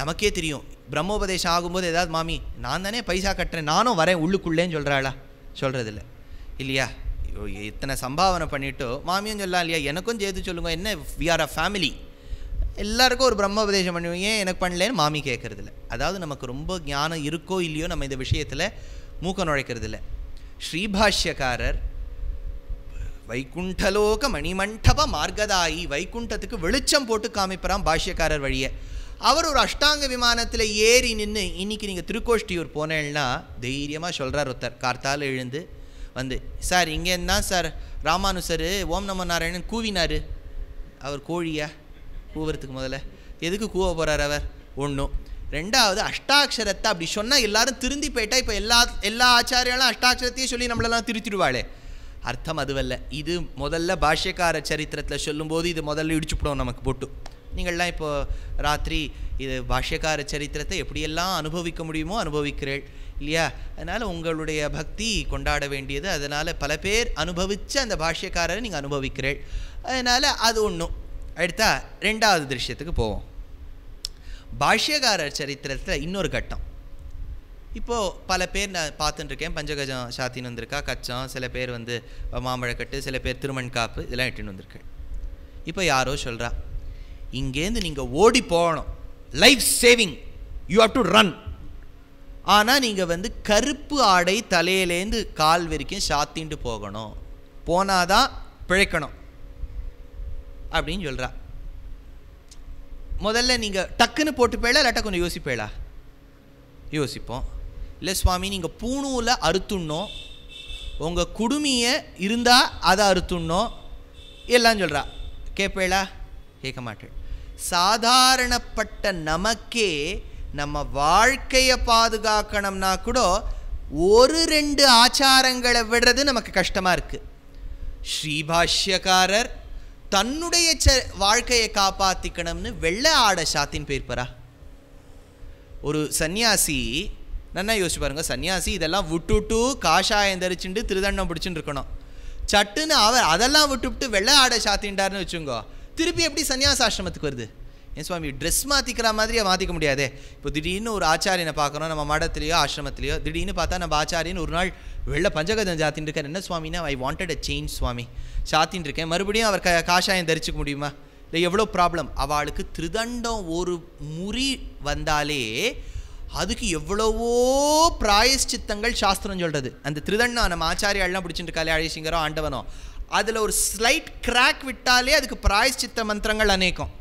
நமக்கே தெரியும் பிரம்மோபதேசம் ஆகும்போது ஏதாவது மாமி நான் தானே பைசா கட்டுறேன் நானும் வரேன் உள்ளுக்குள்ளேன்னு சொல்கிறாளா சொல்கிறதில்ல இல்லையா இத்தனை சம்பாவனை பண்ணிவிட்டு மாமியும் சொல்லலாம் இல்லையா எனக்கும் சேர்த்து சொல்லுங்கள் என்ன வி ஆர் அ ஃபேமிலி எல்லாருக்கும் ஒரு பிரம்மோபதேசம் பண்ணுவீங்க எனக்கு பண்ணலேன்னு மாமி கேட்குறதில்ல அதாவது நமக்கு ரொம்ப ஞானம் இருக்கோ இல்லையோ நம்ம இந்த விஷயத்தில் மூக்க இல்லை ஸ்ரீபாஷ்யக்காரர் வைகுண்டலோக மணிமண்டப மார்க்கதாயி வைகுண்டத்துக்கு வெளிச்சம் போட்டு காமிப்பறான் பாஷ்யக்காரர் வழியை அவர் ஒரு அஷ்டாங்க விமானத்தில் ஏறி நின்று இன்றைக்கி நீங்கள் திருக்கோஷ்டியூர் போனேன்னா தைரியமாக சொல்கிறார் ஒருத்தர் கார்த்தால் எழுந்து வந்து சார் இங்கே தான் சார் ராமானுசர் ஓம் நம நாராயணன் கூவினார் அவர் கோழியா கூவுறதுக்கு முதல்ல எதுக்கு கூவ போகிறார் அவர் ஒன்றும் ரெண்டாவது அஷ்டாட்சரத்தை அப்படி சொன்னால் எல்லாரும் திருந்தி போயிட்டா இப்போ எல்லா எல்லா ஆச்சாரியாலும் அஷ்டாட்சரத்தையும் சொல்லி நம்மளெல்லாம் திருத்திடுவாளே அர்த்தம் அதுவல்ல இது முதல்ல பாஷ்யக்கார சரித்திரத்தில் சொல்லும்போது இது முதல்ல இடிச்சுப்படும் நமக்கு போட்டு நீங்கள்லாம் இப்போது ராத்திரி இது பாஷ்யக்கார சரித்திரத்தை எப்படியெல்லாம் அனுபவிக்க முடியுமோ அனுபவிக்கிறேள் இல்லையா அதனால் உங்களுடைய பக்தி கொண்டாட வேண்டியது அதனால் பல பேர் அனுபவித்த அந்த பாஷ்யக்காரரை நீங்கள் அனுபவிக்கிறேள் அதனால் அது ஒன்றும் அடுத்தா ரெண்டாவது திருஷ்யத்துக்கு போவோம் பாஷ்யகாரர் சரித்திரத்தில் இன்னொரு கட்டம் இப்போது பல பேர் நான் பார்த்துட்டுருக்கேன் பஞ்சகஜம் சாத்தின்னு வந்திருக்கா கச்சம் சில பேர் வந்து மாம்பழக்கட்டு சில பேர் திருமண் காப்பு இதெல்லாம் இட்டுன்னு வந்திருக்கேன் இப்போ யாரோ சொல்கிறா இங்கேருந்து நீங்கள் ஓடி போகணும் life saving you have to run ஆனால் நீங்கள் வந்து கருப்பு ஆடை தலையிலேருந்து கால் வரைக்கும் சாத்தின்ட்டு போகணும் போனாதான் பிழைக்கணும் அப்படின்னு சொல்கிறா முதல்ல நீங்கள் டக்குன்னு போட்டு போயிடலாம் இல்லாட்டா கொஞ்சம் யோசிப்பேளா யோசிப்போம் இல்லை சுவாமி நீங்கள் பூணூவில் அறுத்துடணும் உங்கள் குடுமியை இருந்தால் அதை அறுத்துடணும் எல்லாம் சொல்கிறா கேட்பேளா கேட்க மாட்டேன் சாதாரணப்பட்ட நமக்கே நம்ம வாழ்க்கையை பாதுகாக்கணும்னா கூட ஒரு ரெண்டு ஆச்சாரங்களை விடுறது நமக்கு கஷ்டமாக இருக்குது ஸ்ரீபாஷ்யக்காரர் தன்னுடைய வாழ்க்கையை காப்பாற்றிக்கணும்னு வெள்ளை ஆடை சாத்தின்னு போயிருப்பாரா ஒரு சன்னியாசி நல்லா யோசிச்சு பாருங்கள் சன்னியாசி இதெல்லாம் விட்டுட்டு காஷாயம் தரிச்சுட்டு திருதண்டம் பிடிச்சுட்டு இருக்கணும் சட்டுன்னு அவர் அதெல்லாம் விட்டுவிட்டு வெள்ளை ஆடை சாத்தின்ட்டார்னு வச்சுங்கோ திருப்பி எப்படி சன்னியாசாசிரமத்துக்கு வருது ஏன் சுவாமி ட்ரெஸ் மாற்றிக்கிற மாதிரியே மாற்றிக்க முடியாதே இப்போ திடீர்னு ஒரு ஆச்சாரியனை பார்க்குறோம் நம்ம மடத்துலையோ ஆசிரமத்துலையோ திடீர்னு பார்த்தா நம்ம ஆச்சாரியன் ஒரு நாள் வெள்ள பஞ்சகதம் சாத்தின்னு இருக்கேன் என்ன சுவாமின்னா ஐ வாண்டட் அ சேஞ்ச் சுவாமி சாத்தின்னு இருக்கேன் மறுபடியும் அவர் க காஷாயம் தரிச்சுக்க முடியுமா இல்லை எவ்வளோ ப்ராப்ளம் அவளுக்கு திருதண்டம் ஒரு முறி வந்தாலே அதுக்கு எவ்வளவோ பிராயஷ்சித்தங்கள் சாஸ்திரம் சொல்கிறது அந்த திருதண்டம் நம்ம ஆச்சாரியாலாம் பிடிச்சிட்டு இருக்காளே அழிசிங்கரோ ஆண்டவனோ அதில் ஒரு ஸ்லைட் கிராக் விட்டாலே அதுக்கு பிராயஷ்சித்த மந்திரங்கள் அநேகம்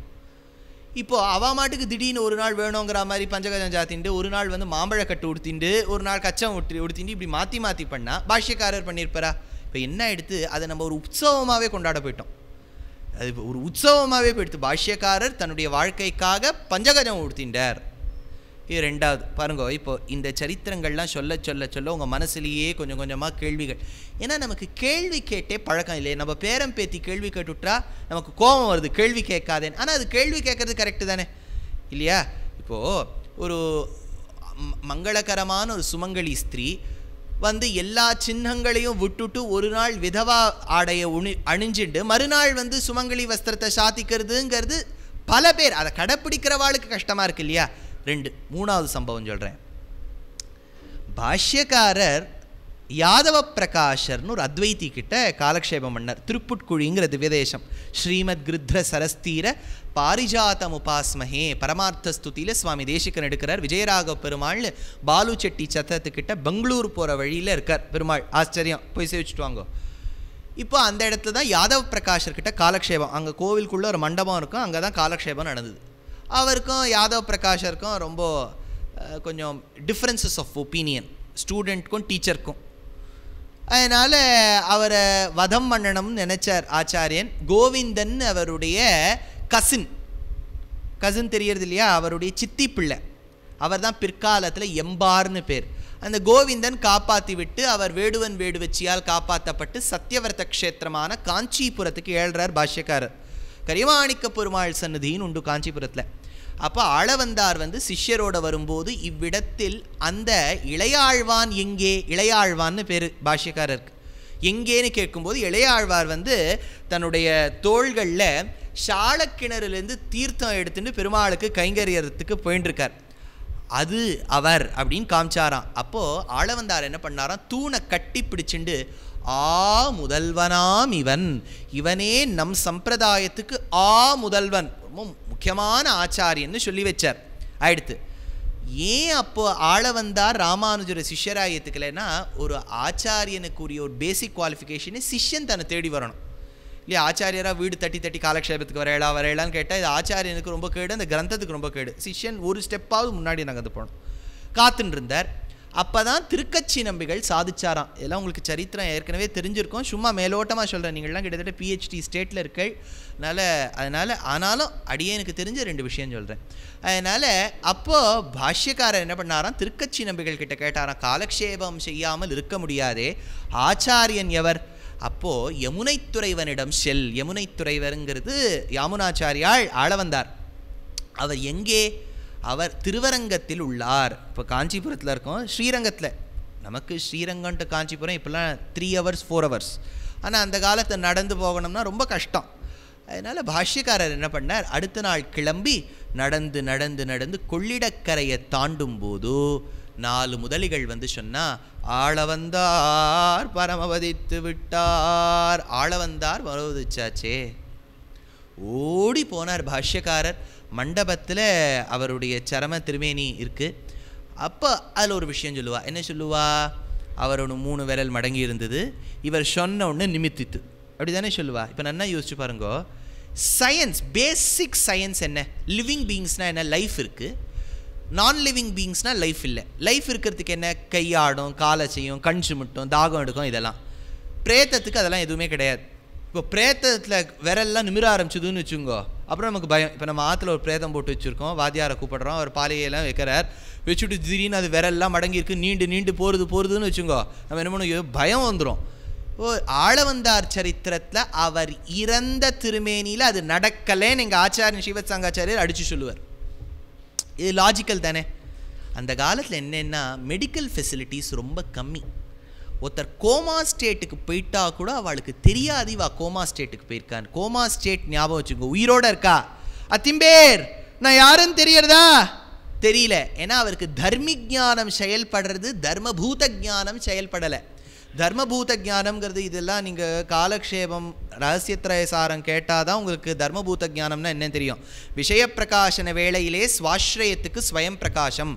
இப்போது அவ மாட்டுக்கு திடீர்னு ஒரு நாள் வேணுங்கிற மாதிரி பஞ்சகஜம் சாத்திண்டு ஒரு நாள் வந்து மாம்பழ கட்டு உடுத்திண்டு ஒரு நாள் கச்சம் உட்டி உடுத்திண்டு இப்படி மாற்றி மாற்றி பண்ணால் பாஷ்யக்காரர் பண்ணியிருப்பாரா இப்போ என்ன எடுத்து அதை நம்ம ஒரு உற்சவமாகவே கொண்டாட போயிட்டோம் அது ஒரு உற்சவமாகவே போயிடுத்து பாஷ்யக்காரர் தன்னுடைய வாழ்க்கைக்காக பஞ்சகஜம் உடுத்தின்றார் இது ரெண்டாவது பாருங்க இப்போ இந்த சரித்திரங்கள்லாம் சொல்ல சொல்ல சொல்ல உங்கள் மனசுலேயே கொஞ்சம் கொஞ்சமாக கேள்விகள் ஏன்னா நமக்கு கேள்வி கேட்டே பழக்கம் இல்லையே நம்ம பேரம் பேத்தி கேள்வி கேட்டுட்டா நமக்கு கோபம் வருது கேள்வி கேட்காதேன்னு ஆனால் அது கேள்வி கேட்குறது கரெக்டு தானே இல்லையா இப்போது ஒரு மங்களகரமான ஒரு சுமங்கலி ஸ்திரீ வந்து எல்லா சின்னங்களையும் விட்டுட்டு ஒரு நாள் விதவா ஆடையை உணி அணிஞ்சிட்டு மறுநாள் வந்து சுமங்கலி வஸ்திரத்தை சாத்திக்கிறதுங்கிறது பல பேர் அதை கடைப்பிடிக்கிறவாளுக்கு கஷ்டமாக இருக்கு இல்லையா ரெண்டு மூணாவது சம்பவம் சொல்கிறேன் பாஷ்யக்காரர் யாதவ பிரகாஷர்னு ஒரு அத்வைத்தி கிட்ட காலக்ஷேபம் பண்ணார் திருப்புட்குழிங்கிற திவ்யதேசம் ஸ்ரீமத் கிருத்ர சரஸ்தீர பாரிஜாதம் உபாஸ்மஹே பரமார்த்த ஸ்துதியில் சுவாமி தேசிகன் எடுக்கிறார் விஜயராக பெருமாள்னு பாலு செட்டி சத்தத்துக்கிட்ட பெங்களூர் போகிற வழியில் இருக்கார் பெருமாள் ஆச்சரியம் போய் சேவிச்சுட்டு வாங்கோ இப்போ அந்த இடத்துல தான் யாதவ பிரகாஷர்கிட்ட காலக்ஷேபம் அங்கே கோவிலுக்குள்ளே ஒரு மண்டபம் இருக்கும் அங்கே தான் காலக்ஷேபம் நடந்தது அவருக்கும் யாதவ் பிரகாஷருக்கும் ரொம்ப கொஞ்சம் டிஃப்ரென்சஸ் ஆஃப் ஒப்பீனியன் ஸ்டூடெண்ட்க்கும் டீச்சருக்கும் அதனால் அவரை வதம் பண்ணணும்னு நினச்சார் ஆச்சாரியன் கோவிந்தன் அவருடைய கசின் கசின் தெரியறது இல்லையா அவருடைய சித்தி பிள்ளை அவர் தான் பிற்காலத்தில் எம்பார்னு பேர் அந்த கோவிந்தன் காப்பாற்றி விட்டு அவர் வேடுவன் வேடுவச்சியால் காப்பாற்றப்பட்டு சத்தியவரத க்ஷேத்திரமான காஞ்சிபுரத்துக்கு ஏழ்றார் பாஷ்யக்காரர் கரிமாணிக்க பெருமாள் சன்னதின்னு உண்டு காஞ்சிபுரத்தில் அப்போ அளவந்தார் வந்து சிஷ்யரோட வரும்போது இவ்விடத்தில் அந்த இளையாழ்வான் எங்கே இளையாழ்வான்னு பேர் பாஷ்யக்காரருக்கு எங்கேன்னு கேட்கும்போது இளையாழ்வார் வந்து தன்னுடைய தோள்களில் சாலக்கிணறுலேருந்து தீர்த்தம் எடுத்துட்டு பெருமாளுக்கு கைங்கரியறதுக்கு போயின்ட்டுருக்கார் அது அவர் அப்படின்னு காமிச்சாராம் அப்போது ஆளவந்தார் என்ன பண்ணாராம் தூணை கட்டி பிடிச்சிண்டு ஆ முதல்வனாம் இவன் இவனே நம் சம்பிரதாயத்துக்கு ஆ முதல்வன் ரொம்ப முக்கியமான ஆச்சாரியன்னு சொல்லி வச்சார் அடுத்து ஏன் அப்போ ஆள வந்தார் ராமானுஜரை சிஷ்யராக ஏற்றுக்கலைன்னா ஒரு ஆச்சாரியனுக்குரிய ஒரு பேசிக் குவாலிஃபிகேஷனு சிஷ்யன் தன்னை தேடி வரணும் இல்லையா ஆச்சாரியராக வீடு தட்டி தட்டி காலக்ஷேபத்துக்கு வரையலா வரையலான்னு கேட்டால் இது ஆச்சாரியனுக்கு ரொம்ப கேடு அந்த கிரந்தத்துக்கு ரொம்ப கேடு சிஷ்யன் ஒரு ஸ்டெப்பாவது முன்னாடி நகர்ந்து போகணும் காத்துன்னு இருந்தார் அப்போ தான் திருக்கட்சி நம்பிகள் சாதிச்சாராம் எல்லாம் உங்களுக்கு சரித்திரம் ஏற்கனவே தெரிஞ்சிருக்கும் சும்மா மேலோட்டமாக சொல்கிறேன் நீங்கள்லாம் கிட்டத்தட்ட பிஹெச்டி ஸ்டேட்டில் இருக்க அதனால் அதனால் ஆனாலும் அடியே எனக்கு தெரிஞ்ச ரெண்டு விஷயம் சொல்கிறேன் அதனால் அப்போது பாஷ்யக்காரர் என்ன பண்ணாராம் திருக்கட்சி நம்பிகள் கிட்ட கேட்டாராம் காலக்ஷேபம் செய்யாமல் இருக்க முடியாதே ஆச்சாரியன் எவர் அப்போது யமுனைத்துறைவனிடம் செல் யமுனைத்துறைவருங்கிறது யாமுனாச்சாரியால் ஆள வந்தார் அவர் எங்கே அவர் திருவரங்கத்தில் உள்ளார் இப்போ காஞ்சிபுரத்தில் இருக்கோம் ஸ்ரீரங்கத்தில் நமக்கு ஸ்ரீரங்கம்ட்டு காஞ்சிபுரம் இப்போலாம் த்ரீ ஹவர்ஸ் ஃபோர் ஹவர்ஸ் ஆனால் அந்த காலத்தில் நடந்து போகணும்னா ரொம்ப கஷ்டம் அதனால் பாஷ்யக்காரர் என்ன பண்ணார் அடுத்த நாள் கிளம்பி நடந்து நடந்து நடந்து கொள்ளிடக்கரையை தாண்டும் போது நாலு முதலிகள் வந்து சொன்னால் ஆள வந்தார் பரமவதித்து விட்டார் ஆள வந்தார் பரமவதிச்சாச்சே ஓடி போனார் பாஷ்யக்காரர் மண்டபத்தில் அவருடைய சரம திருமேனி இருக்குது அப்போ அதில் ஒரு விஷயம் சொல்லுவா என்ன சொல்லுவா அவரோட மூணு விரல் மடங்கி இருந்தது இவர் சொன்ன ஒன்று நிமித்தித்து அப்படி தானே சொல்லுவா இப்போ என்ன யோசிச்சு பாருங்கோ சயின்ஸ் பேசிக் சயின்ஸ் என்ன லிவிங் பீங்ஸ்னால் என்ன லைஃப் இருக்குது நான் லிவிங் பீங்ஸ்னால் லைஃப் இல்லை லைஃப் இருக்கிறதுக்கு என்ன கையாடும் காலை செய்யும் கண் சுமிட்டும் தாகம் எடுக்கும் இதெல்லாம் பிரேத்தத்துக்கு அதெல்லாம் எதுவுமே கிடையாது இப்போ பிரேத்தத்தில் விரல்லாம் நிமிர ஆரம்பிச்சதுன்னு வச்சுங்கோ அப்புறம் நமக்கு பயம் இப்போ நம்ம ஆற்றுல ஒரு பிரேதம் போட்டு வச்சுருக்கோம் வாத்தியாரை கூப்பிட்றோம் அவர் பாலையெல்லாம் வைக்கிறார் வச்சுட்டு திடீர்னு அது விரல்லாம் மடங்கியிருக்கு நீண்டு நீண்டு போகிறது போகிறதுன்னு வச்சுக்கோ நம்ம என்ன பண்ணுவோம் பயம் வந்துடும் ஓ ஆழவந்தார் சரித்திரத்தில் அவர் இறந்த திருமேனியில் அது நடக்கலைன்னு எங்கள் ஆச்சாரியன் சிவத் சங்காச்சாரியர் அடித்து சொல்லுவார் இது லாஜிக்கல் தானே அந்த காலத்தில் என்னென்னா மெடிக்கல் ஃபெசிலிட்டிஸ் ரொம்ப கம்மி ஒருத்தர் கோமா ஸ்டேட்டுக்கு போயிட்டா கூட அவளுக்கு தெரியாது இவா கோமா ஸ்டேட்டுக்கு போயிருக்கான்னு கோமா ஸ்டேட் ஞாபகம் வச்சுக்கோ உயிரோட இருக்கா அத்திம்பேர் நான் யாருன்னு தெரியறதா தெரியல ஏன்னா அவருக்கு தர்மி ஜானம் செயல்படுறது தர்மபூத ஜானம் செயல்படலை தர்மபூத ஜானம்ங்கிறது இதெல்லாம் நீங்கள் காலக்ஷேபம் ரகசியத்திரய சாரம் கேட்டால் தான் உங்களுக்கு தர்மபூத ஜானம்னா என்னன்னு தெரியும் விஷய பிரகாசன வேளையிலே ஸ்வாஸ்ரயத்துக்கு ஸ்வயம் பிரகாசம்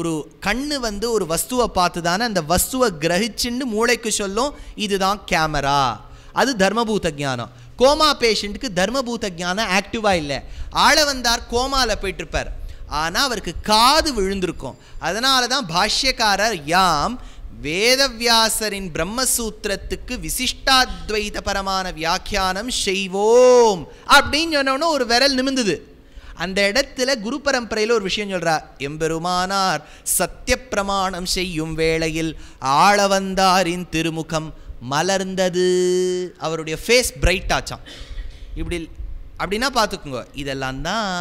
ஒரு கண்ணு வந்து ஒரு வஸ்துவை பார்த்து தானே அந்த வஸ்துவை கிரகிச்சுன்னு மூளைக்கு சொல்லும் இதுதான் கேமரா அது தர்மபூத ஜானம் கோமா பேஷண்ட்டுக்கு தர்மபூத ஜானம் ஆக்டிவாக இல்லை ஆள வந்தார் கோமாவில் போயிட்டுருப்பார் ஆனால் அவருக்கு காது விழுந்திருக்கும் அதனால தான் பாஷ்யக்காரர் யாம் வேதவியாசரின் பிரம்மசூத்திரத்துக்கு விசிஷ்டாத்வைத பரமான வியாக்கியானம் செய்வோம் அப்படின்னு சொன்னோன்னு ஒரு விரல் நிமிந்தது அந்த இடத்துல குரு பரம்பரையில் ஒரு விஷயம் சொல்கிறார் எம்பெருமானார் சத்திய பிரமாணம் செய்யும் வேளையில் ஆளவந்தாரின் திருமுகம் மலர்ந்தது அவருடைய ஃபேஸ் பிரைட் ஆச்சான் இப்படி அப்படின்னா பார்த்துக்கோங்க இதெல்லாம் தான்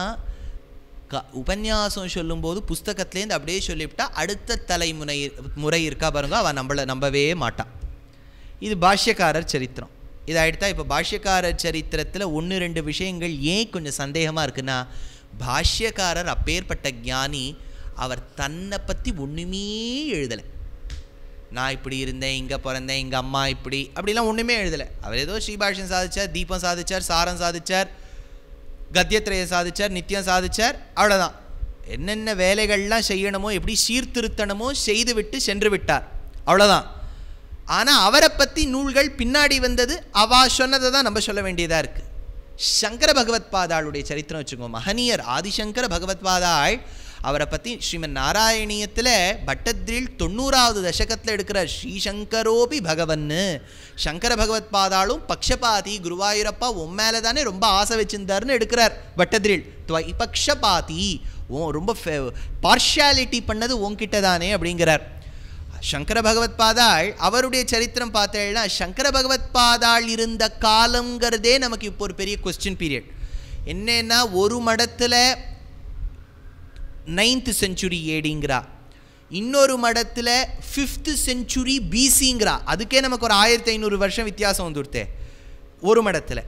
க உபன்யாசம் சொல்லும்போது புஸ்தகத்துலேருந்து அப்படியே சொல்லிவிட்டா அடுத்த தலைமுறை முறை இருக்கா பாருங்க அவன் நம்மளை நம்பவே மாட்டான் இது பாஷ்யக்காரர் சரித்திரம் இதாகிடுத்தா இப்போ பாஷ்யக்காரர் சரித்திரத்தில் ஒன்று ரெண்டு விஷயங்கள் ஏன் கொஞ்சம் சந்தேகமாக இருக்குன்னா பாஷ்யக்காரர் அப்பேற்பட்ட ஞானி அவர் தன்னை பற்றி ஒன்றுமே எழுதலை நான் இப்படி இருந்தேன் இங்கே பிறந்தேன் எங்கள் அம்மா இப்படி அப்படிலாம் ஒன்றுமே எழுதலை அவர் ஏதோ ஸ்ரீபாஷன் சாதித்தார் தீபம் சாதித்தார் சாரம் சாதித்தார் கத்தியத்திரையை சாதித்தார் நித்தியம் சாதித்தார் அவ்வளோதான் என்னென்ன வேலைகள்லாம் செய்யணுமோ எப்படி சீர்திருத்தணுமோ செய்துவிட்டு சென்று விட்டார் அவ்வளோதான் ஆனால் அவரை பற்றி நூல்கள் பின்னாடி வந்தது அவா சொன்னதை தான் நம்ம சொல்ல வேண்டியதாக இருக்குது சங்கர பகவத் பாதாளுடைய சரித்திரம் வச்சுக்கோ மகனியர் ஆதிசங்கர பகவத் பாதாள் அவரை பற்றி ஸ்ரீமன் நாராயணியத்தில் பட்டத்ரில் தொண்ணூறாவது தசகத்தில் எடுக்கிற ஸ்ரீசங்கரோபி பகவன்னு சங்கர பகவத் பாதாலும் பக்ஷபாதி குருவாயூரப்பா உன் மேலே தானே ரொம்ப ஆசை வச்சிருந்தார்னு எடுக்கிறார் பட்டத்ரில் பக்ஷபாதி ஓ ரொம்ப பார்ஷியாலிட்டி பண்ணது உன்கிட்ட தானே அப்படிங்கிறார் சங்கர பகவத் பாதாள் அவருடைய சரித்திரம் பார்த்தேன்னா சங்கர பகவத் பாதாள் இருந்த காலங்கிறதே நமக்கு இப்போ ஒரு பெரிய கொஸ்டின் பீரியட் என்னென்னா ஒரு மடத்தில் நைன்த் செஞ்சுரி ஏடிங்கிறா இன்னொரு மடத்தில் ஃபிஃப்த்து செஞ்சுரி பிசிங்கிறா அதுக்கே நமக்கு ஒரு ஆயிரத்தி ஐநூறு வருஷம் வித்தியாசம் வந்துடுத்தே ஒரு மடத்தில்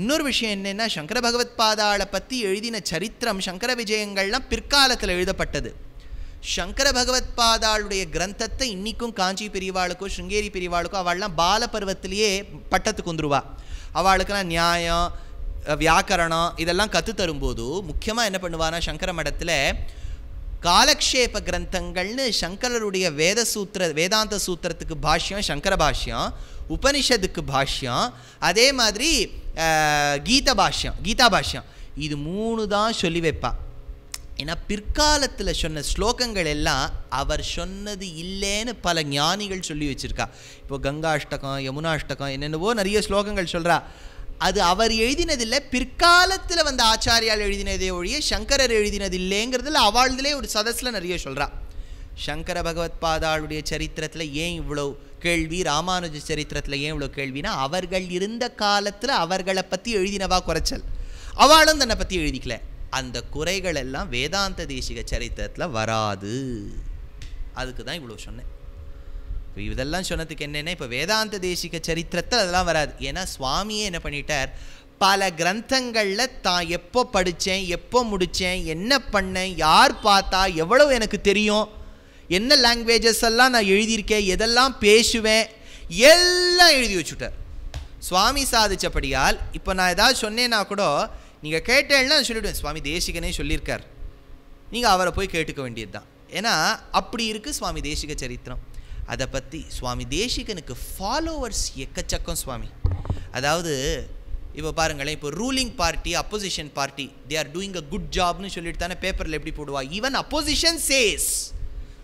இன்னொரு விஷயம் என்னென்னா சங்கர பகவத் பாதாளை பற்றி எழுதின சரித்திரம் சங்கர விஜயங்கள்லாம் பிற்காலத்தில் எழுதப்பட்டது சங்கர பகவத் பாதாளுடைய கிரந்தத்தை இன்றைக்கும் காஞ்சி பெரியவாளுக்கும் ஸ்ருங்கேரி பெரியவாளுக்கும் அவள்லாம் பால பருவத்திலேயே பட்டத்துக்கு வந்துருவா அவளுக்கெல்லாம் நியாயம் வியாக்கரணம் இதெல்லாம் கற்று தரும்போது முக்கியமாக என்ன பண்ணுவானா சங்கர மடத்தில் காலக்ஷேப கிரந்தங்கள்னு சங்கரருடைய வேத சூத்திர வேதாந்த சூத்திரத்துக்கு பாஷ்யம் சங்கர பாஷ்யம் உபனிஷத்துக்கு பாஷ்யம் அதே மாதிரி கீத பாஷ்யம் கீதா பாஷ்யம் இது மூணு தான் சொல்லி வைப்பா ஏன்னா பிற்காலத்தில் சொன்ன ஸ்லோகங்கள் எல்லாம் அவர் சொன்னது இல்லைன்னு பல ஞானிகள் சொல்லி வச்சுருக்கா இப்போ கங்காஷ்டகம் யமுனாஷ்டகம் என்னென்னவோ நிறைய ஸ்லோகங்கள் சொல்கிறா அது அவர் எழுதினதில்லை பிற்காலத்தில் வந்த ஆச்சாரியால் எழுதினதே ஒழிய சங்கரர் எழுதினது இல்லைங்கிறதுல அவள்திலே ஒரு சதஸில் நிறைய சொல்கிறா சங்கர பகவத் பாதாளுடைய சரித்திரத்தில் ஏன் இவ்வளோ கேள்வி ராமானுஜ சரித்திரத்தில் ஏன் இவ்வளோ கேள்வினா அவர்கள் இருந்த காலத்தில் அவர்களை பற்றி எழுதினவா குறைச்சல் அவாளும் தன்னை பற்றி எழுதிக்கல அந்த குறைகள் எல்லாம் வேதாந்த தேசிக சரித்திரத்தில் வராது அதுக்கு தான் இவ்வளோ சொன்னேன் இப்போ இதெல்லாம் சொன்னதுக்கு என்னென்னா இப்போ வேதாந்த தேசிக சரித்திரத்தில் அதெல்லாம் வராது ஏன்னா சுவாமியே என்ன பண்ணிட்டார் பல கிரந்தங்களில் தான் எப்போ படித்தேன் எப்போ முடித்தேன் என்ன பண்ணேன் யார் பார்த்தா எவ்வளோ எனக்கு தெரியும் என்ன லாங்குவேஜஸ் எல்லாம் நான் எழுதியிருக்கேன் எதெல்லாம் பேசுவேன் எல்லாம் எழுதி வச்சுட்டார் சுவாமி சாதித்தபடியால் இப்போ நான் ஏதாவது சொன்னேன்னா கூட நீங்கள் கேட்டேன்னா சொல்லிவிடுவேன் சுவாமி தேசிகனே சொல்லியிருக்கார் நீங்கள் அவரை போய் கேட்டுக்க வேண்டியது தான் ஏன்னா அப்படி இருக்குது சுவாமி தேசிக சரித்திரம் அதை பற்றி சுவாமி தேசிகனுக்கு ஃபாலோவர்ஸ் எக்கச்சக்கம் சுவாமி அதாவது இப்போ பாருங்களேன் இப்போ ruling party opposition party they are doing a good ஜாப்னு சொல்லிட்டு தானே பேப்பரில் எப்படி போடுவா even opposition says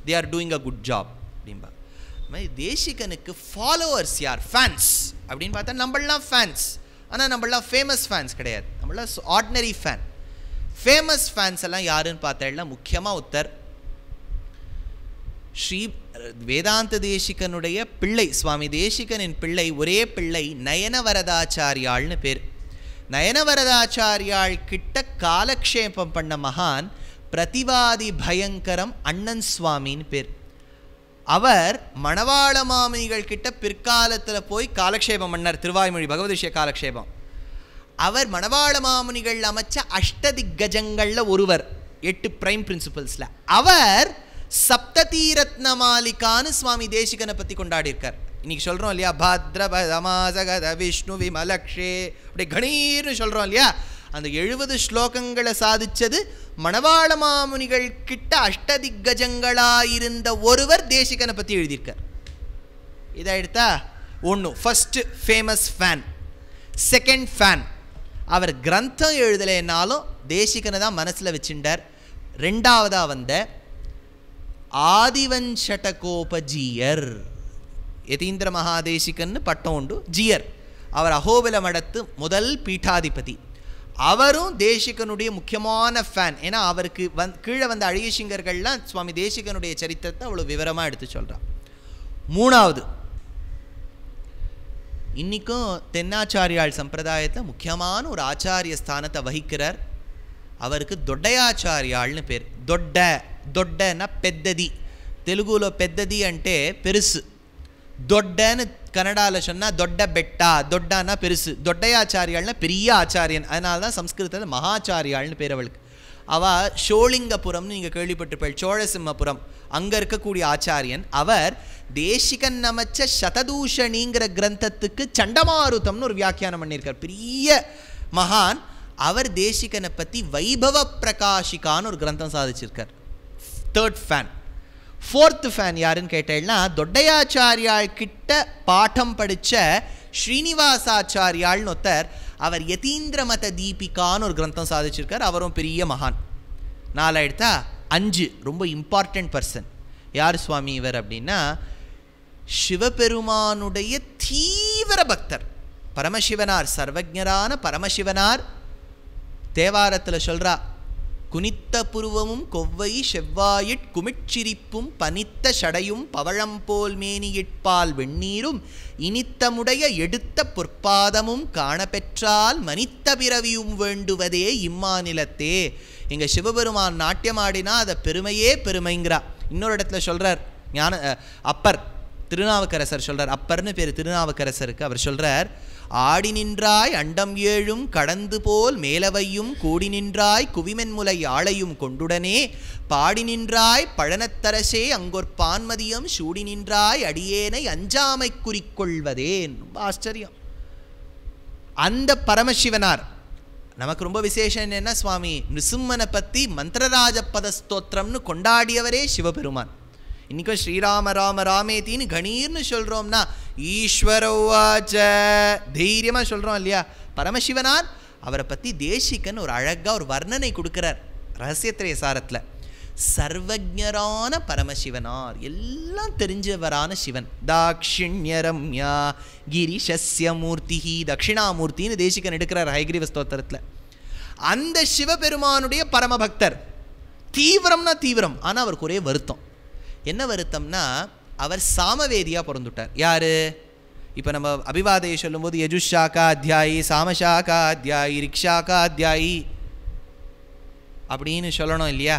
they are doing a good job அப்படின்பா மாதிரி தேசிகனுக்கு ஃபாலோவர்ஸ் யார் ஃபேன்ஸ் அப்படின்னு பார்த்தா நம்மளாம் ஃபேன்ஸ் ஆனால் நம்மளாம் ஃபேமஸ் ஃபேன்ஸ் கிடையாது நம்மளாம் ஆர்டினரி ஃபேன் ஃபேமஸ் ஃபேன்ஸ் எல்லாம் யாருன்னு பார்த்தா எல்லாம் முக்கியமாக ஒருத்தர் ஸ்ரீ வேதாந்த தேசிகனுடைய பிள்ளை சுவாமி தேசிகனின் பிள்ளை ஒரே பிள்ளை நயனவரதாச்சாரியாள்னு பேர் நயனவரதாச்சாரியாள் கிட்ட காலக்ஷேபம் பண்ண மகான் பிரதிவாதி பயங்கரம் அண்ணன் சுவாமின்னு பேர் அவர் மணவாள மாமிகள் கிட்ட பிற்காலத்தில் போய் காலக்ஷேபம் பண்ணார் திருவாய்மொழி பகவதிஷய காலக்ஷேபம் அவர் மணவாள மாமுனிகள் அமைச்ச அஷ்டதிக்கஜங்களில் ஒருவர் எட்டு பிரைம் பிரின்சிபல்ஸில் அவர் சப்ததீரத்ன மாலிகான்னு சுவாமி தேசிகனை பற்றி கொண்டாடியிருக்கார் இன்றைக்கி சொல்கிறோம் இல்லையா பாத்ரபதமாசகத விஷ்ணு விமலக்ஷே அப்படி கணீர்னு சொல்கிறோம் இல்லையா அந்த எழுபது ஸ்லோகங்களை சாதித்தது மணவாள மாமுனிகள் கிட்ட அஷ்டதிக்கஜங்களாயிருந்த ஒருவர் தேசிகனை பற்றி எழுதியிருக்கார் இதை எடுத்தா ஒன்று first famous fan second fan அவர் கிரந்தம் எழுதலைன்னாலும் தேசிகனை தான் மனசில் வச்சுட்டார் ரெண்டாவதாக வந்த ಆದಿವಂಶಟಕೋಪಜಿಯರ್ யதீந்திர ಮಹಾದೇಶಿಕನ್ನು பட்டம் உண்டு ஜியர் அவர் ಅಹೋಬಲ மடத்து முதல் பீட்டாதிபதி அவரும் தேசிகனுடைய முக்கியமான ஃபேன் ஏன்னா அவருக்கு வந் கீழே வந்த அழியசிங்கர்கள்லாம் சுவாமி தேசிகனுடைய சரித்திரத்தை அவ்வளோ விவரமாக எடுத்து சொல்கிறான் மூணாவது இன்றைக்கும் தென்னாச்சாரியாள் சம்பிரதாயத்தை முக்கியமான ஒரு ஆச்சாரிய ஸ்தானத்தை வகிக்கிறார் அவருக்கு தொட்டையாச்சாரியாள்னு பேர் దొడ్డ దొడ్డన పెద్దది తెలుగులో పెద్దది అంటే పెరుసు దొడ్డను கனடால சொன்னால் தொட்ட பெட்டா தொட்டானா பெருசு தொட்டையாச்சாரியாள்னா பெரிய ஆச்சாரியன் அதனால தான் சம்ஸ்கிருதத்தில் மகாச்சாரியாள்னு பேர் அவளுக்கு நீங்கள் கேள்விப்பட்டிருப்பாள் சோழசிம்மபுரம் அங்கே இருக்கக்கூடிய ஆச்சாரியன் அவர் தேசிகன் நமச்ச சததூஷணிங்கிற கிரந்தத்துக்கு சண்டமாருத்தம்னு ஒரு வியாக்கியானம் பண்ணியிருக்கார் பெரிய மகான் அவர் தேசிகனை பற்றி வைபவ பிரகாஷிகான்னு ஒரு கிரந்தம் சாதிச்சிருக்கார் தேர்ட் ஃபேன் ஃபோர்த்து ஃபேன் யாருன்னு கேட்டேன்னா தொட்டையாச்சாரியால் கிட்ட பாடம் படித்த ஸ்ரீனிவாசாச்சாரியால்னு ஒருத்தர் அவர் யதீந்திர மத தீபிகான்னு ஒரு கிரந்தம் சாதிச்சிருக்கார் அவரும் பெரிய மகான் எடுத்தா அஞ்சு ரொம்ப இம்பார்ட்டண்ட் பர்சன் யார் சுவாமி இவர் அப்படின்னா சிவபெருமானுடைய தீவிர பக்தர் பரமசிவனார் சர்வஜரான பரமசிவனார் தேவாரத்தில் சொல்கிறா குனித்த புருவமும் கொவ்வை செவ்வாயிட் குமிச்சிரிப்பும் பனித்த சடையும் பவழம்போல் மேனியிட்பால் வெண்ணீரும் இனித்தமுடைய எடுத்த பொற்பாதமும் காணப்பெற்றால் மனித்த பிறவியும் வேண்டுவதே இம்மாநிலத்தே எங்கள் சிவபெருமான் நாட்டியமாடினா அதை பெருமையே பெருமைங்கிறா இன்னொரு இடத்துல சொல்கிறார் ஞான அப்பர் திருநாவுக்கரசர் சொல்கிறார் அப்பர்னு பேர் திருநாவுக்கரசருக்கு அவர் சொல்கிறார் ஆடி நின்றாய் அண்டம் ஏழும் கடந்து போல் மேலவையும் கூடி நின்றாய் குவிமென்முலை ஆளையும் கொண்டுடனே பாடி நின்றாய் பழனத்தரசே பான்மதியம் சூடி நின்றாய் அடியேனை அஞ்சாமை குறிக்கொள்வதேன் ரொம்ப ஆச்சரியம் அந்த பரமசிவனார் நமக்கு ரொம்ப விசேஷம் என்னென்னா சுவாமி நிருசிம்மனை பற்றி மந்திரராஜ பதஸ்தோத்திரம்னு கொண்டாடியவரே சிவபெருமான் இன்னைக்கும் ஸ்ரீராம ராம ராமேத்தின்னு கணீர்னு சொல்கிறோம்னா ஈஸ்வரவாச்ச தைரியமாக சொல்கிறோம் இல்லையா பரமசிவனார் அவரை பற்றி தேசிகன் ஒரு அழகாக ஒரு வர்ணனை கொடுக்குறார் ரகசியத்திரைய சாரத்தில் சர்வஜரான பரமசிவனார் எல்லாம் தெரிஞ்சவரான சிவன் தாக்ஷிண்யரம்யா கிரிஷஸ்ய மூர்த்தி தட்சிணாமூர்த்தின்னு தேசிகன் எடுக்கிறார் ஹைகிரிவ அந்த சிவபெருமானுடைய பரமபக்தர் தீவிரம்னா தீவிரம் ஆனால் அவருக்கு ஒரே வருத்தம் என்ன வருத்தம்னா அவர் சாமவேதியாக பிறந்துட்டார் யார் இப்போ நம்ம அபிவாதையை சொல்லும்போது யஜுஷாக்கா அத்தியாயி சாமஷாக்கா அத்தியாயி ரிக்ஷாக்கா அத்தியாயி அப்படின்னு சொல்லணும் இல்லையா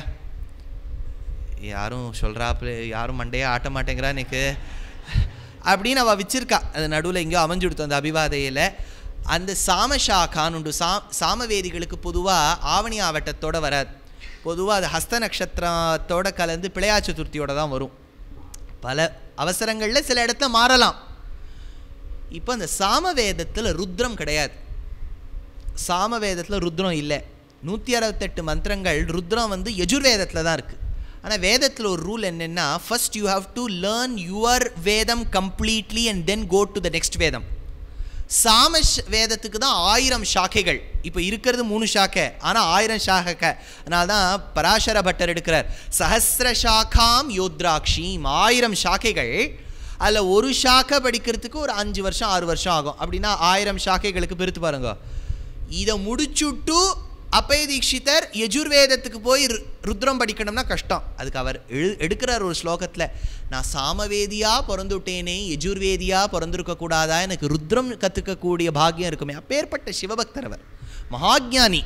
யாரும் சொல்கிறாப்புல யாரும் மண்டையே ஆட்ட மாட்டேங்கிறா எனக்கு அப்படின்னு அவள் வச்சிருக்கா அது நடுவில் எங்கேயோ அமைஞ்சு கொடுத்த அந்த அபிவாதையில் அந்த சாமஷாக்கான்னு உண்டு சா சாமவேதிகளுக்கு பொதுவாக ஆவணி ஆவட்டத்தோடு வராது பொதுவாக அது ஹஸ்த நட்சத்திரத்தோட கலந்து பிழையா சதுர்த்தியோட தான் வரும் பல அவசரங்களில் சில இடத்துல மாறலாம் இப்போ அந்த சாமவேதத்தில் ருத்ரம் கிடையாது சாமவேதத்தில் ருத்ரம் இல்லை நூற்றி அறுபத்தெட்டு மந்திரங்கள் ருத்ரம் வந்து எஜுர்வேதத்தில் தான் இருக்குது ஆனால் வேதத்தில் ஒரு ரூல் என்னென்னா first you have to learn your Vedam completely and then go to the next Vedam சாம வேதத்துக்கு தான் ஆயிரம் சாக்கைகள் இப்போ இருக்கிறது மூணு சாக்கை ஆனால் ஆயிரம் சாக்கை அதனால தான் பராசர பட்டர் எடுக்கிறார் சஹசிர சாக்காம் யோத்ராட்சிம் ஆயிரம் சாக்கைகள் அதில் ஒரு சாக்கை படிக்கிறதுக்கு ஒரு அஞ்சு வருஷம் ஆறு வருஷம் ஆகும் அப்படின்னா ஆயிரம் சாக்கைகளுக்கு பெருத்து பாருங்க இதை முடிச்சுட்டு அப்பய தீட்சிதர் யஜுர்வேதத்துக்கு போய் ருத்ரம் படிக்கணும்னா கஷ்டம் அதுக்கு அவர் எழு எடுக்கிறார் ஒரு ஸ்லோகத்தில் நான் சாமவேதியாக பிறந்துவிட்டேனே யஜுர்வேதியாக பிறந்திருக்கக்கூடாதா எனக்கு ருத்ரம் கற்றுக்கக்கூடிய பாக்கியம் இருக்குமே அப்பேற்பட்ட சிவபக்தர் அவர் மகாஜானி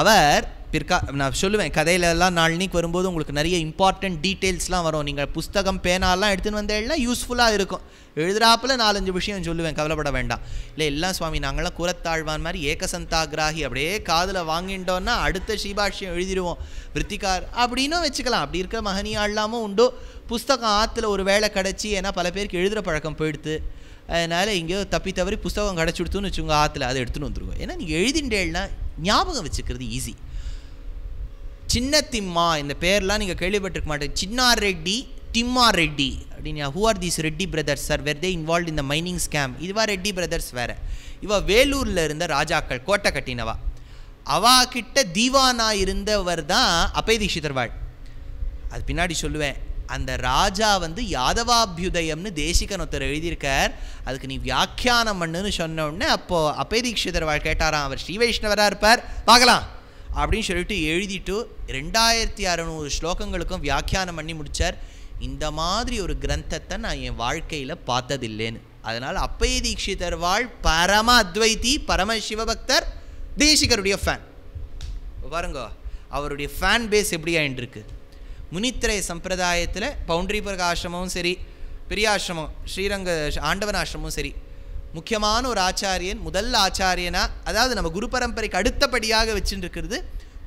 அவர் பிற்கா நான் சொல்லுவேன் கதையிலலாம் நாளைக்கு வரும்போது உங்களுக்கு நிறைய இம்பார்ட்டண்ட் டீட்டெயில்ஸ்லாம் வரும் நீங்கள் புஸ்தகம் பேனாலாம் எடுத்துன்னு வந்தேன்னா யூஸ்ஃபுல்லாக இருக்கும் எழுதுறாப்பில் நாலஞ்சு விஷயம் சொல்லுவேன் கவலைப்பட வேண்டாம் இல்லை எல்லாம் சுவாமி நாங்களாம் குரத்தாழ்வான் மாதிரி ஏகசந்தாகிராகி அப்படியே காதில் வாங்கிட்டோன்னா அடுத்த சீபாஷ்யம் எழுதிடுவோம் விற்த்திகார் அப்படின்னும் வச்சுக்கலாம் அப்படி இருக்கிற மகனியாள்லாமும் உண்டோ புஸ்தகம் ஆற்றுல ஒரு வேலை கிடச்சி ஏன்னா பல பேருக்கு எழுதுகிற பழக்கம் போயிடுத்து அதனால் எங்கேயோ தப்பி தவறி புஸ்தகம் கிடச்சி கொடுத்துன்னு வச்சுக்கோங்க ஆற்றுல அதை எடுத்துன்னு வந்துருவோம் ஏன்னா நீங்கள் எழுதிண்டேன்னா ஞாபகம் வச்சுக்கிறது ஈஸி சின்ன திம்மா இந்த பேர்லாம் நீங்கள் கேள்விப்பட்டிருக்க மாட்டேன் சின்னார் ரெட்டி திம்மா ரெட்டி அப்படின்னு who are these Reddy brothers sir were they involve இந்த மைனிங் ஸ்கேம் இதுவா ரெட்டி பிரதர்ஸ் வேறு இவ வேலூரில் இருந்த ராஜாக்கள் கோட்டை கட்டினவா அவா கிட்ட தீவானா இருந்தவர் தான் அப்பேதி வாழ் அது பின்னாடி சொல்லுவேன் அந்த ராஜா வந்து யாதவாபியுதயம்னு தேசிகன் ஒருத்தர் எழுதியிருக்கார் அதுக்கு நீ வியாக்கியானம் பண்ணுன்னு சொன்ன உடனே அப்போது வாழ் கேட்டாராம் அவர் ஸ்ரீ வைஷ்ணவராக இருப்பார் பார்க்கலாம் அப்படின்னு சொல்லிட்டு எழுதிட்டு ரெண்டாயிரத்தி அறநூறு ஸ்லோகங்களுக்கும் வியாக்கியானம் பண்ணி முடித்தார் இந்த மாதிரி ஒரு கிரந்தத்தை நான் என் வாழ்க்கையில் பார்த்ததில்லைன்னு அதனால் அப்பைய தீட்சிதர் வாழ் பரம அத்வைதி பரம சிவபக்தர் தேசிகருடைய ஃபேன் பாருங்க அவருடைய ஃபேன் பேஸ் எப்படி ஆயின்ட்டுருக்கு முனித்திரை சம்பிரதாயத்தில் பவுண்டரி பிரகாசிரமும் சரி பெரியாசிரமம் ஸ்ரீரங்க ஆண்டவன் ஆசிரமும் சரி முக்கியமான ஒரு ஆச்சாரியன் முதல் ஆச்சாரியனா அதாவது நம்ம குரு பரம்பரைக்கு அடுத்தபடியாக வச்சுட்டு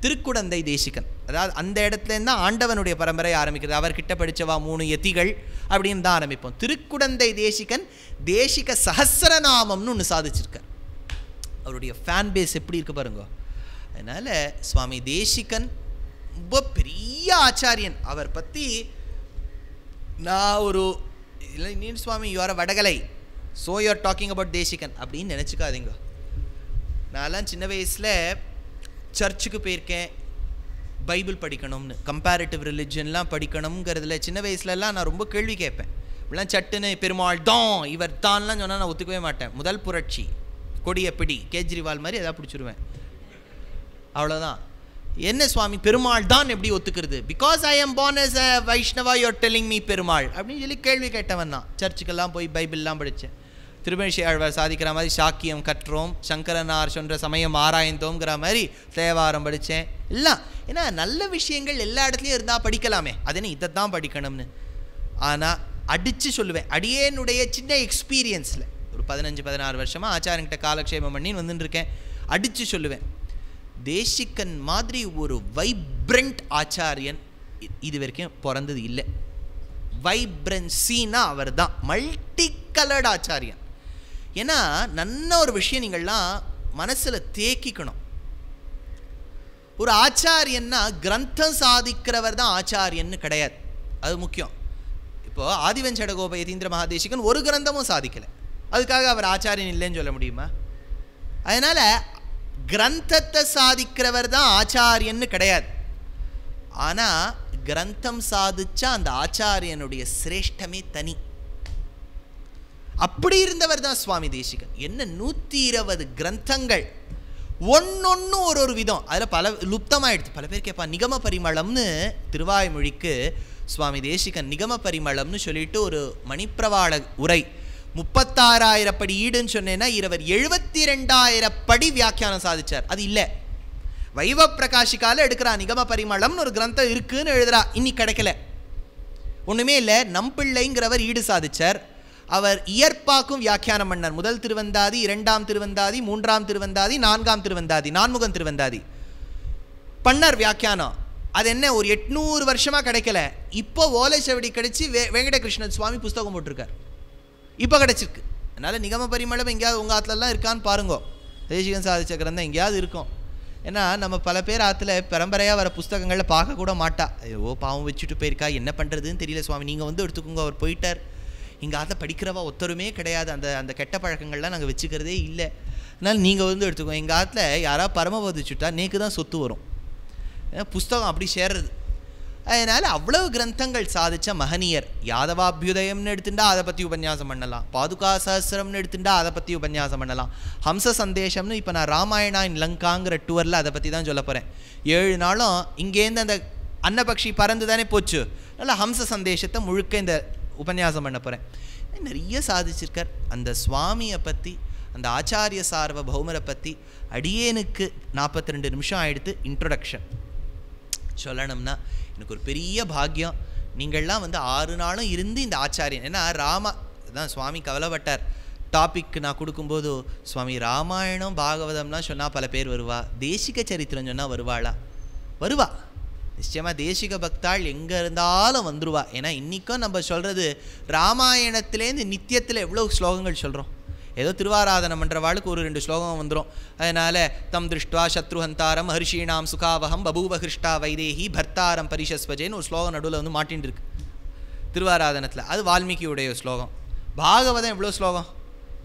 திருக்குடந்தை தேசிகன் அதாவது அந்த இடத்துலேருந்து தான் ஆண்டவனுடைய பரம்பரை ஆரம்பிக்கிறது அவர்கிட்ட படித்தவா மூணு எத்திகள் அப்படின்னு தான் ஆரம்பிப்போம் திருக்குடந்தை தேசிகன் தேசிக சஹசிரநாமம்னு ஒன்று சாதிச்சிருக்கார் அவருடைய ஃபேன் பேஸ் எப்படி இருக்கு பாருங்க அதனால் சுவாமி தேசிகன் ரொம்ப பெரிய ஆச்சாரியன் அவர் பற்றி நான் ஒரு இல்லை நீன் சுவாமி you're Vadakalai so you are talking about Desikan அப்படின்னு நினச்சிக்காதீங்க நான்லாம் சின்ன வயசில் சர்ச்சுக்கு போயிருக்கேன் பைபிள் படிக்கணும்னு கம்பேரிட்டிவ் ரிலிஜன்லாம் படிக்கணுங்கிறதுல சின்ன வயசுலலாம் நான் ரொம்ப கேள்வி கேட்பேன் இப்படிலாம் சட்டுன்னு பெருமாள் தான் இவர் தான்லாம் சொன்னால் நான் ஒத்துக்கவே மாட்டேன் முதல் புரட்சி கொடிய பிடி கேஜ்ரிவால் மாதிரி எதாவது பிடிச்சிருவேன் அவ்வளோதான் என்ன சுவாமி பெருமாள் தான் எப்படி ஒத்துக்கிறது because I am born as a Vaishnava you're telling me Perumal அப்படின்னு சொல்லி கேள்வி கேட்டவன் தான் சர்ச்சுக்கெல்லாம் போய் பைபிள்லாம் படித்தேன் திருமணிஷியாழ்வார் சாதிக்கிற மாதிரி சாக்கியம் கற்றோம் சங்கரனார் சொன்ற சமயம் ஆராய்ந்தோங்கிற மாதிரி தேவாரம் படித்தேன் எல்லாம் ஏன்னா நல்ல விஷயங்கள் எல்லா இடத்துலையும் இருந்தால் படிக்கலாமே அதனால் இதை தான் படிக்கணும்னு ஆனால் அடித்து சொல்லுவேன் அடியேனுடைய சின்ன எக்ஸ்பீரியன்ஸில் ஒரு பதினஞ்சு பதினாறு வருஷமாக ஆச்சாரங்கிட்ட காலக்ஷேபம் பண்ணி வந்துட்டுருக்கேன் அடித்து சொல்லுவேன் தேசிக்கன் மாதிரி ஒரு வைப்ரண்ட் ஆச்சாரியன் இது வரைக்கும் பிறந்தது இல்லை வைப்ரன்சின்னா அவர் தான் மல்டி கலர்டு ஆச்சாரியன் ஏன்னா நல்ல ஒரு விஷயம் நீங்கள்லாம் மனசில் தேக்கிக்கணும் ஒரு ஆச்சாரியன்னா கிரந்தம் சாதிக்கிறவர் தான் ஆச்சாரியன்னு கிடையாது அது முக்கியம் இப்போது ஆதிவஞ்சடகோப யதீந்திர மகாதேசிகன் ஒரு கிரந்தமும் சாதிக்கலை அதுக்காக அவர் ஆச்சாரியன் இல்லைன்னு சொல்ல முடியுமா அதனால் கிரந்தத்தை சாதிக்கிறவர் தான் ஆச்சாரியன்னு கிடையாது ஆனால் கிரந்தம் சாதிச்சா அந்த ஆச்சாரியனுடைய சிரேஷ்டமே தனி அப்படி இருந்தவர் தான் சுவாமி தேசிகன் என்ன நூற்றி இருபது கிரந்தங்கள் ஒன்னொன்னு ஒரு ஒரு விதம் அதில் பல லுப்தமாயிடுச்சு பல பேர் கேட்பா நிகம பரிமளம்னு திருவாய்மொழிக்கு சுவாமி தேசிகன் நிகம பரிமளம்னு சொல்லிட்டு ஒரு மணிப்பிரவாள உரை முப்பத்தாறாயிரம் படி ஈடுன்னு சொன்னேன்னா இருவர் எழுபத்தி ரெண்டாயிரம் படி வியாக்கியானம் சாதிச்சார் அது இல்லை வைவ பிரகாஷிக்கால எடுக்கிறா நிகம பரிமளம்னு ஒரு கிரந்தம் இருக்குன்னு எழுதுறா இன்னி கிடைக்கல ஒன்றுமே இல்லை நம்பிள்ளைங்கிறவர் ஈடு சாதிச்சார் அவர் இயற்பாக்கும் வியாக்கியானம் பண்ணார் முதல் திருவந்தாதி இரண்டாம் திருவந்தாதி மூன்றாம் திருவந்தாதி நான்காம் திருவந்தாதி நான்முகம் திருவந்தாதி பண்ணார் வியாக்கியானம் அது என்ன ஒரு எட்நூறு வருஷமாக கிடைக்கல இப்போ ஓலை செவடி கிடைச்சி வே வெங்கடகிருஷ்ணன் சுவாமி புஸ்தகம் போட்டிருக்கார் இப்போ கிடைச்சிருக்கு அதனால் நிகம பரிமளம் எங்கேயாவது உங்கள் ஆற்றுலலாம் இருக்கான்னு பாருங்கோ தேசிகன் சக்கரம் தான் எங்கேயாவது இருக்கும் ஏன்னா நம்ம பல பேர் ஆற்றுல பரம்பரையாக வர புஸ்தகங்களில் பார்க்கக்கூட மாட்டா ஐயோ பாவம் வச்சுட்டு போயிருக்கா என்ன பண்ணுறதுன்னு தெரியல சுவாமி நீங்கள் வந்து எடுத்துக்கோங்க அவர் போயிட்டார் எங்கள் அதை படிக்கிறவா ஒத்தருமே கிடையாது அந்த அந்த கெட்ட பழக்கங்கள்லாம் நாங்கள் வச்சுக்கிறதே இல்லை அதனால் நீங்கள் வந்து எடுத்துக்கோங்க எங்கள் ஆத்தில் யாராவது பரமபதிச்சுட்டா நேக்கு தான் சொத்து வரும் புஸ்தகம் அப்படி சேர்றது அதனால் அவ்வளவு கிரந்தங்கள் சாதித்த மகனியர் யாதவாபியுதயம்னு எடுத்துட்டா அதை பற்றி உபன்யாசம் பண்ணலாம் பாதுகா சஹசிரம்னு எடுத்துட்டா அதை பற்றி உபன்யாசம் பண்ணலாம் ஹம்ச சந்தேஷம்னு இப்போ நான் ராமாயணா இன் லங்காங்கிற டூரில் அதை பற்றி தான் சொல்ல போகிறேன் ஏழு நாளும் இங்கேருந்து அந்த அன்னபக்ஷி பறந்து தானே போச்சு அதனால் ஹம்ச சந்தேஷத்தை முழுக்க இந்த உபன்யாசம் பண்ண போகிறேன் நிறைய சாதிச்சிருக்கார் அந்த சுவாமியை பற்றி அந்த ஆச்சாரிய சார்வ பௌமரை பற்றி அடியேனுக்கு நாற்பத்தி ரெண்டு நிமிஷம் ஆகிடுத்து இன்ட்ரொடக்ஷன் சொல்லணும்னா எனக்கு ஒரு பெரிய பாக்கியம் நீங்கள்லாம் வந்து ஆறு நாளும் இருந்து இந்த ஆச்சாரியன் ஏன்னா ராமா தான் சுவாமி கவலைப்பட்டார் டாபிக் நான் கொடுக்கும்போது சுவாமி ராமாயணம் பாகவதம்லாம் சொன்னால் பல பேர் வருவா தேசிக சரித்திரம் சொன்னால் வருவாளா வருவா நிச்சயமாக தேசிக பக்தாள் எங்கே இருந்தாலும் வந்துருவா ஏன்னா இன்றைக்கும் நம்ம சொல்கிறது ராமாயணத்துலேருந்து நித்தியத்தில் எவ்வளோ ஸ்லோகங்கள் சொல்கிறோம் ஏதோ திருவாராதனம் பண்ணுற வாழ்க்கை ஒரு ரெண்டு ஸ்லோகம் வந்துடும் அதனால் தம் திருஷ்டுவா சத்ருஹந்தாரம் ஹரிஷீனாம் சுகாவகம் பபூபகிருஷ்டா வைதேகி பர்த்தாரம் பரிஷஸ்வஜேன்னு ஒரு ஸ்லோகம் நடுவில் வந்து மாட்டின்னு இருக்கு திருவாராதனத்தில் அது வால்மீகியுடைய ஸ்லோகம் பாகவதம் எவ்வளோ ஸ்லோகம்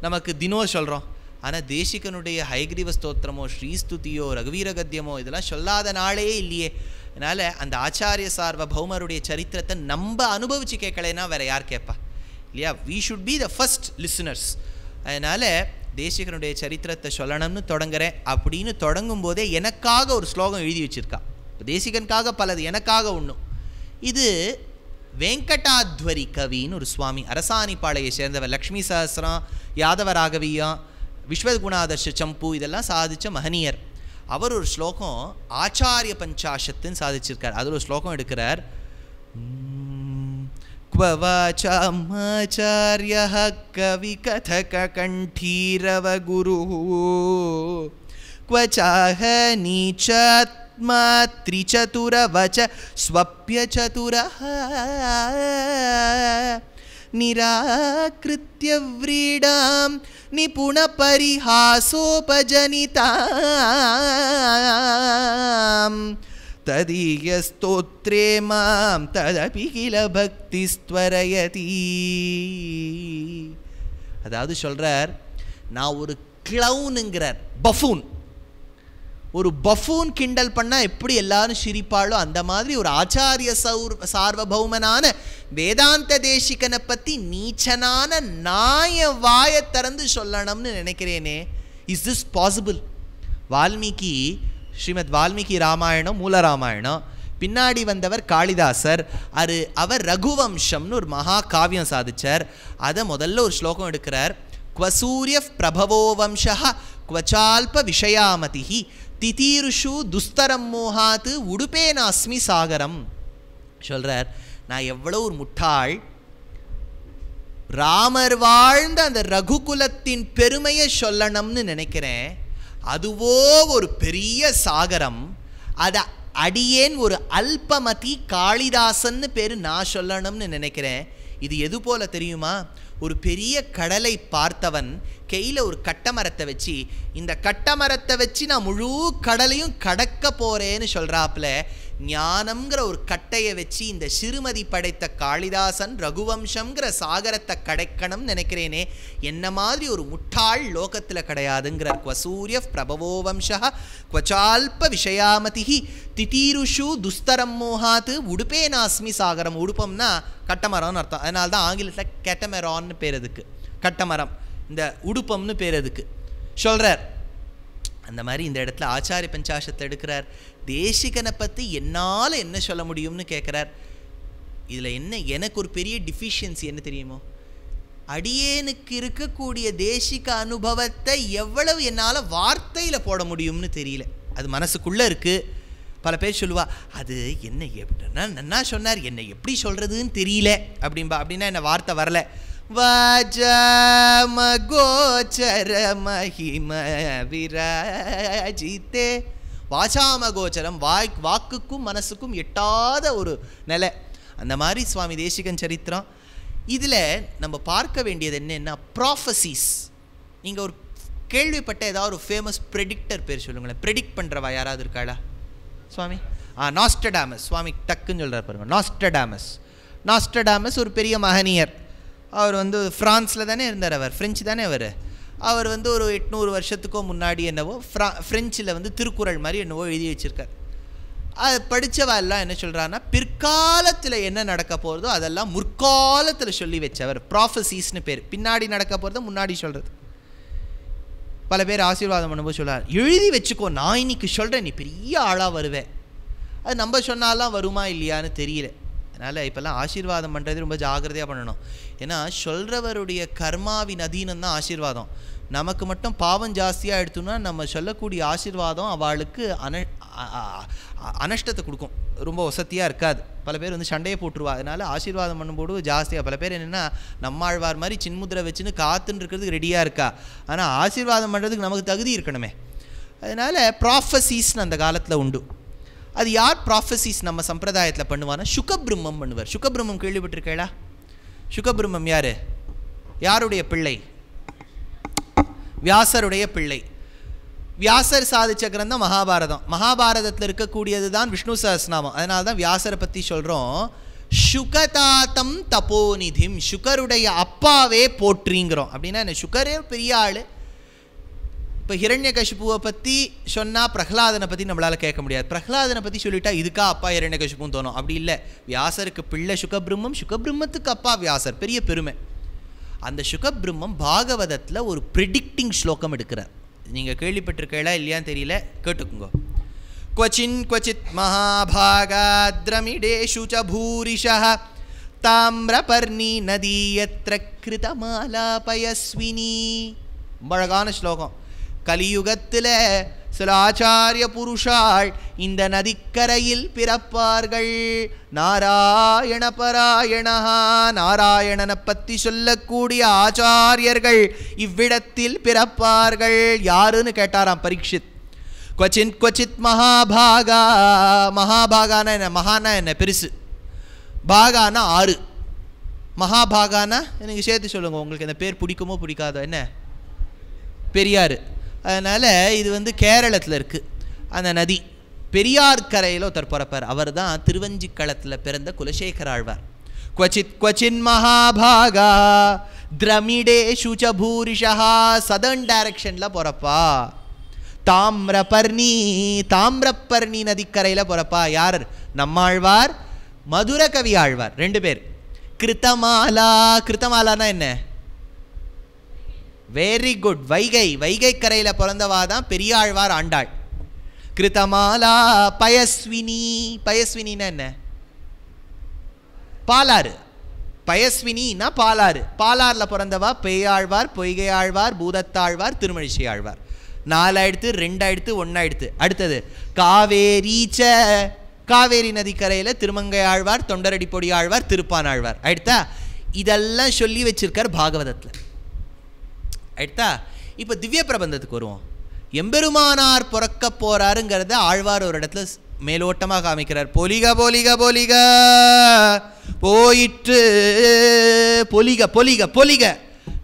நமக்கு தினம் சொல்கிறோம் ஆனால் தேசிகனுடைய ஹைகிரீவ ஸ்தோத்திரமோ ஸ்ரீஸ்துதியோ ரகுவீரகத்தியமோ இதெல்லாம் சொல்லாத நாளே இல்லையே அதனால் அந்த ஆச்சாரிய சார்வ பௌமருடைய சரித்திரத்தை நம்ம அனுபவித்து கேட்கலைன்னா வேறு யார் கேட்பா இல்லையா we should be the first listeners அதனால் தேசிகனுடைய சரித்திரத்தை சொல்லணும்னு தொடங்குறேன் அப்படின்னு தொடங்கும் போதே எனக்காக ஒரு ஸ்லோகம் எழுதி வச்சுருக்கா தேசிகனுக்காக பலது எனக்காக ஒன்றும் இது வெங்கடாத்வரி கவின்னு ஒரு சுவாமி அரசாணிப்பாளையை சேர்ந்தவர் லக்ஷ்மி சஹசிரம் யாதவ விஸ்வகுணாதர்ஷ சம்பு இதெல்லாம் சாதித்த மகனியர் அவர் ஒரு ஸ்லோகம் आचार्य பஞ்சாஷத்தை சாதிச்சிருக்கார் அத ஒரு ஸ்லோகத்தை எடுக்கிறார் குவவாச்சா அம் आचार्य ஹ கவி கதக கंठீரவ குரு குவ ちゃ ஹ नीचாத்மா திரிசதுரவச ஸ்வப்ய சதுரஹ निराकृत्यव्रीडां निपुणपरिहासोपजनिता तदीयस्तोत्रे मां तदपि किल பக்திஸ்வரயதி அதாவது சொல்கிறார் நான் ஒரு கிளவுனுங்கிறார் பஃபூன் ஒரு பஃபூன் கிண்டல் பண்ணால் எப்படி எல்லாரும் சிரிப்பாளோ அந்த மாதிரி ஒரு ஆச்சாரிய சௌர் சார்வபௌமனான வேதாந்த தேசிகனை பற்றி நீச்சனான நாய வாயை திறந்து சொல்லணும்னு நினைக்கிறேனே is this possible Valmiki Srimad Valmiki Ramayanam மூல ராமாயணம் பின்னாடி வந்தவர் காளிதாசர் அரு அவர் ரகுவம்சம்னு ஒரு மகா காவியம் சாதிச்சார் அதை முதல்ல ஒரு ஸ்லோகம் எடுக்கிறார் குவசூரிய பிரபவோ வம்சா குவச்சால்ப விஷயாமதிஹி திதீருஷு துஸ்தரம் மோகாத்து உடுப்பே அஸ்மி சாகரம் சொல்கிறார் நான் எவ்வளோ ஒரு முட்டாள் ராமர் வாழ்ந்த அந்த ரகுகுலத்தின் பெருமையை சொல்லணும்னு நினைக்கிறேன் அதுவோ ஒரு பெரிய சாகரம் அதை அடியேன் ஒரு அல்பமதி காளிதாசன்னு பேர் நான் சொல்லணும்னு நினைக்கிறேன் இது எது போல தெரியுமா ஒரு பெரிய கடலை பார்த்தவன் கையில் ஒரு கட்டமரத்தை வச்சு இந்த கட்டமரத்தை வச்சு நான் முழு கடலையும் கடக்க போகிறேன்னு சொல்கிறாப்புல ஞானம்ங்கிற ஒரு கட்டையை வச்சு இந்த சிறுமதி படைத்த காளிதாசன் ரகுவம்சம்ங்கிற சாகரத்தை கடைக்கணும்னு நினைக்கிறேனே என்ன மாதிரி ஒரு முட்டாள் லோகத்தில் கிடையாதுங்கிறார் குவசூரிய பிரபவோ வம்சா குவச்சால்ப விஷயாமதிகி திதீருஷு துஸ்தரம் மோஹாத்து உடுப்பே நாஸ்மி சாகரம் உடுப்பம்னா கட்டமரம்னு அர்த்தம் அதனால தான் ஆங்கிலத்தில் கெட்டமரான்னு பேர் அதுக்கு கட்டமரம் இந்த உடுப்பம்னு பேர் அதுக்கு சொல்கிறார் அந்த மாதிரி இந்த இடத்துல ஆச்சாரிய பஞ்சாசத்தை எடுக்கிறார் தேசிகனை பற்றி என்னால் என்ன சொல்ல முடியும்னு கேட்குறார் இதில் என்ன எனக்கு ஒரு பெரிய டிஃபிஷியன்சி என்ன தெரியுமோ அடியேனுக்கு இருக்கக்கூடிய தேசிக அனுபவத்தை எவ்வளவு என்னால் வார்த்தையில் போட முடியும்னு தெரியல அது மனசுக்குள்ளே இருக்குது பல பேர் சொல்லுவா அது என்ன எப்படின்னா நன்னா சொன்னார் என்னை எப்படி சொல்கிறதுன்னு தெரியல அப்படின்பா அப்படின்னா என்ன வார்த்தை வரலை வாஜாமகோச்சர மகிம விராஜித்தே வாசாமகோச்சரம் வாய் வாக்குக்கும் மனசுக்கும் எட்டாத ஒரு நிலை அந்த மாதிரி சுவாமி தேசிகன் சரித்திரம் இதில் நம்ம பார்க்க வேண்டியது என்னென்னா ப்ராஃபசிஸ் நீங்கள் ஒரு கேள்விப்பட்ட ஏதாவது ஒரு ஃபேமஸ் ப்ரெடிக்டர் பேர் சொல்லுங்களேன் ப்ரெடிக்ட் பண்ணுறவா யாராவது இருக்காளா சுவாமி ஆ நாஸ்டடாமஸ் சுவாமி டக்குன்னு சொல்கிறார் பாருங்கள் நாஸ்டடாமஸ் நாஸ்டடாமஸ் ஒரு பெரிய மகனியர் அவர் வந்து ஃப்ரான்ஸில் தானே இருந்தார் அவர் ஃப்ரெஞ்சு தானே அவர் அவர் வந்து ஒரு எட்நூறு வருஷத்துக்கோ முன்னாடி என்னவோ ஃப்ரா ஃப்ரெஞ்சில் வந்து திருக்குறள் மாதிரி என்னவோ எழுதி வச்சுருக்கார் அது படித்தவா எல்லாம் என்ன சொல்கிறாங்கன்னா பிற்காலத்தில் என்ன நடக்க போகிறதோ அதெல்லாம் முற்காலத்தில் சொல்லி வச்சவர் ப்ராஃபசீஸ்னு பேர் பின்னாடி நடக்க போகிறத முன்னாடி சொல்கிறது பல பேர் ஆசீர்வாதம் பண்ணும்போது சொல்கிறார் எழுதி வச்சுக்கோ நான் இன்னைக்கு சொல்கிறேன் நீ பெரிய ஆளாக வருவேன் அது நம்ம சொன்னாலாம் வருமா இல்லையான்னு தெரியல அதனால் இப்போல்லாம் ஆசீர்வாதம் பண்ணுறது ரொம்ப ஜாகிரதையாக பண்ணணும் ஏன்னா சொல்கிறவருடைய கர்மாவின் அதீனம் தான் ஆசீர்வாதம் நமக்கு மட்டும் பாவம் ஜாஸ்தியாக எடுத்தோம்னா நம்ம சொல்லக்கூடிய ஆசீர்வாதம் அவளுக்கு அன அனஷ்டத்தை கொடுக்கும் ரொம்ப வசதியாக இருக்காது பல பேர் வந்து சண்டையை போட்டுருவா அதனால் ஆசீர்வாதம் பண்ணும்போது ஜாஸ்தியாக பல பேர் என்னென்னா நம்மாழ்வார் மாதிரி சின்முதிரை வச்சுன்னு காத்துன்னு இருக்கிறதுக்கு ரெடியாக இருக்கா ஆனால் ஆசீர்வாதம் பண்ணுறதுக்கு நமக்கு தகுதி இருக்கணுமே அதனால் ப்ராஃபசீஸ்னு அந்த காலத்தில் உண்டு அது யார் ப்ராஃபசீஸ் நம்ம சம்பிரதாயத்தில் பண்ணுவான்னா சுகபிரம்மம் பண்ணுவார் சுகபிரம்மம் கேள்விப்பட்டிருக்கேளா சுகபிரம்மம் யார் யாருடைய பிள்ளை வியாசருடைய பிள்ளை வியாசர் சாதிச்ச கிரந்தம் மகாபாரதம் மகாபாரதத்தில் இருக்கக்கூடியது தான் விஷ்ணு சஹஸ்நாமம் அதனால தான் வியாசரை பற்றி சொல்கிறோம் சுகதாத்தம் தபோநிதிம் சுகருடைய அப்பாவே போற்றிங்கிறோம் அப்படின்னா என்ன சுகரே பெரிய ஆள் இப்போ ஹிரண்ய கஷிப்புவை பற்றி சொன்னால் பிரகலாதனை பற்றி நம்மளால் கேட்க முடியாது பிரகலாதனை பற்றி சொல்லிட்டா இதுக்கா அப்பா இரண்ய கஷிப்புன்னு தோணும் அப்படி இல்லை வியாசருக்கு பிள்ளை சுகபிரம்மம் சுகபிரம்மத்துக்கு அப்பா வியாசர் பெரிய பெருமை அந்த சுகபிரம்மம் பாகவதத்தில் ஒரு ப்ரிடிக்டிங் ஸ்லோகம் எடுக்கிறார் நீங்கள் கேள்விப்பட்டிருக்கீங்களா இல்லையான்னு தெரியல கேட்டுக்குங்க क्वचिन् क्वचित् महाभागाद्रमिडेषु च भूरिशः தாமிரபர்ணி நதி எத்திர கிருதமாலா பயஸ்வினி அழகான ஸ்லோகம் கலியுகத்தில் சில ஆச்சாரிய புருஷாள் இந்த நதிக்கரையில் பிறப்பார்கள் நாராயண பராயணா நாராயணனை பற்றி சொல்லக்கூடிய ஆச்சாரியர்கள் இவ்விடத்தில் பிறப்பார்கள் யாருன்னு கேட்டாராம் பரீட்சித் கொச்சின் கொச்சித் மகாபாகா மகாபாகானா என்ன மகானா என்ன பெருசு பாகானா ஆறு மகாபாகானா எனக்கு சேர்த்து சொல்லுங்கள் உங்களுக்கு இந்த பேர் பிடிக்குமோ பிடிக்காதோ என்ன பெரியார் அதனால் இது வந்து கேரளத்தில் இருக்குது அந்த நதி பெரியார் கரையில் ஒருத்தர் பிறப்பார் அவர் தான் திருவஞ்சிக்களத்தில் பிறந்த குலசேகர ஆழ்வார் குவச்சித் குவச்சின் மகாபாகா திரமிடே சுச பூரிஷா சதர்ன் டைரக்ஷனில் போகிறப்பா தாமிரபர்ணி தாமிரப்பர்ணி நதிக்கரையில் பிறப்பா யார் நம்மாழ்வார் மதுர கவி ஆழ்வார் ரெண்டு பேர் கிருத்தமாலா கிருத்தமாலான்னா என்ன வெரி குட் வைகை வைகை கரையில் பிறந்தவா தான் பெரியாழ்வார் ஆண்டாள் கிருத்தமாலா பயஸ்வினி பயஸ்வினின்னா என்ன பாலாறு பயஸ்வினா பாலாறு பாலாறில் பிறந்தவா பெய்யாழ்வார் பொய்கை ஆழ்வார் பூதத்தாழ்வார் திருமழிசை ஆழ்வார் நாலாயிடுத்து ரெண்டாயிடுத்து ஒன்னாயிடுத்து அடுத்தது காவேரிச்ச காவேரி நதிக்கரையில் திருமங்கை ஆழ்வார் தொண்டரடிப்பொடி ஆழ்வார் திருப்பான் ஆழ்வார் அடுத்தா இதெல்லாம் சொல்லி வச்சிருக்கார் பாகவதத்தில் ஆயிட்டா இப்போ திவ்ய பிரபந்தத்துக்கு வருவோம் எம்பெருமானார் பிறக்க போகிறாருங்கிறத ஆழ்வார் ஒரு இடத்துல மேலோட்டமாக காமிக்கிறார் பொலிக பொலிக பொலிக போயிற்று பொலிக பொலிக பொலிக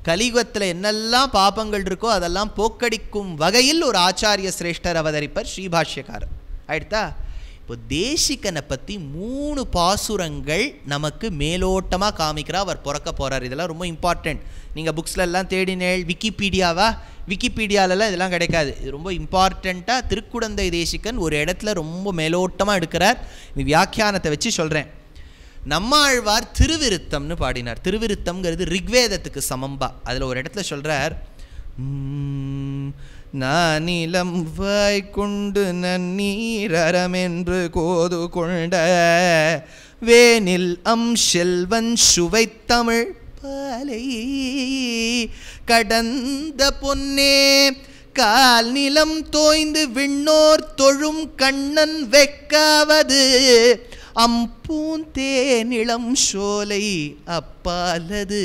கலிகத்தில் என்னெல்லாம் பாபங்கள் இருக்கோ அதெல்லாம் போக்கடிக்கும் வகையில் ஒரு ஆச்சாரிய சிரேஷ்டர் அவதரிப்பர் ஸ்ரீபாஷ்யக்காரர் ஆயிடுத்தா இப்போ தேசிக்கனை பற்றி மூணு பாசுரங்கள் நமக்கு மேலோட்டமாக காமிக்கிறா அவர் பிறக்க போகிறார் இதெல்லாம் ரொம்ப இம்பார்ட்டண்ட் நீங்கள் புக்ஸ்லெல்லாம் தேடினேள் விக்கிபீடியாவா விக்கிபீடியாவிலலாம் இதெல்லாம் கிடைக்காது இது ரொம்ப இம்பார்ட்டண்ட்டாக திருக்குடந்தை தேசிக்கன் ஒரு இடத்துல ரொம்ப மேலோட்டமாக எடுக்கிறார் இந்த வியாக்கியானத்தை வச்சு சொல்கிறேன் நம்மாழ்வார் திருவிருத்தம்னு பாடினார் திருவிருத்தம்ங்கிறது ரிக்வேதத்துக்கு சமம்பா அதில் ஒரு இடத்துல சொல்கிறார் நானிலம் வாய்க்குண்டு நன்னீரமென்று கோது கொண்ட வேனில் அம் செல்வன் சுவை தமிழ் பாலை கடந்த பொன்னே கால் நிலம் தோய்ந்து விண்ணோர் தொழும் கண்ணன் வெக்காவது அம்பூந்தேனிளம் சோலை அப்பாலது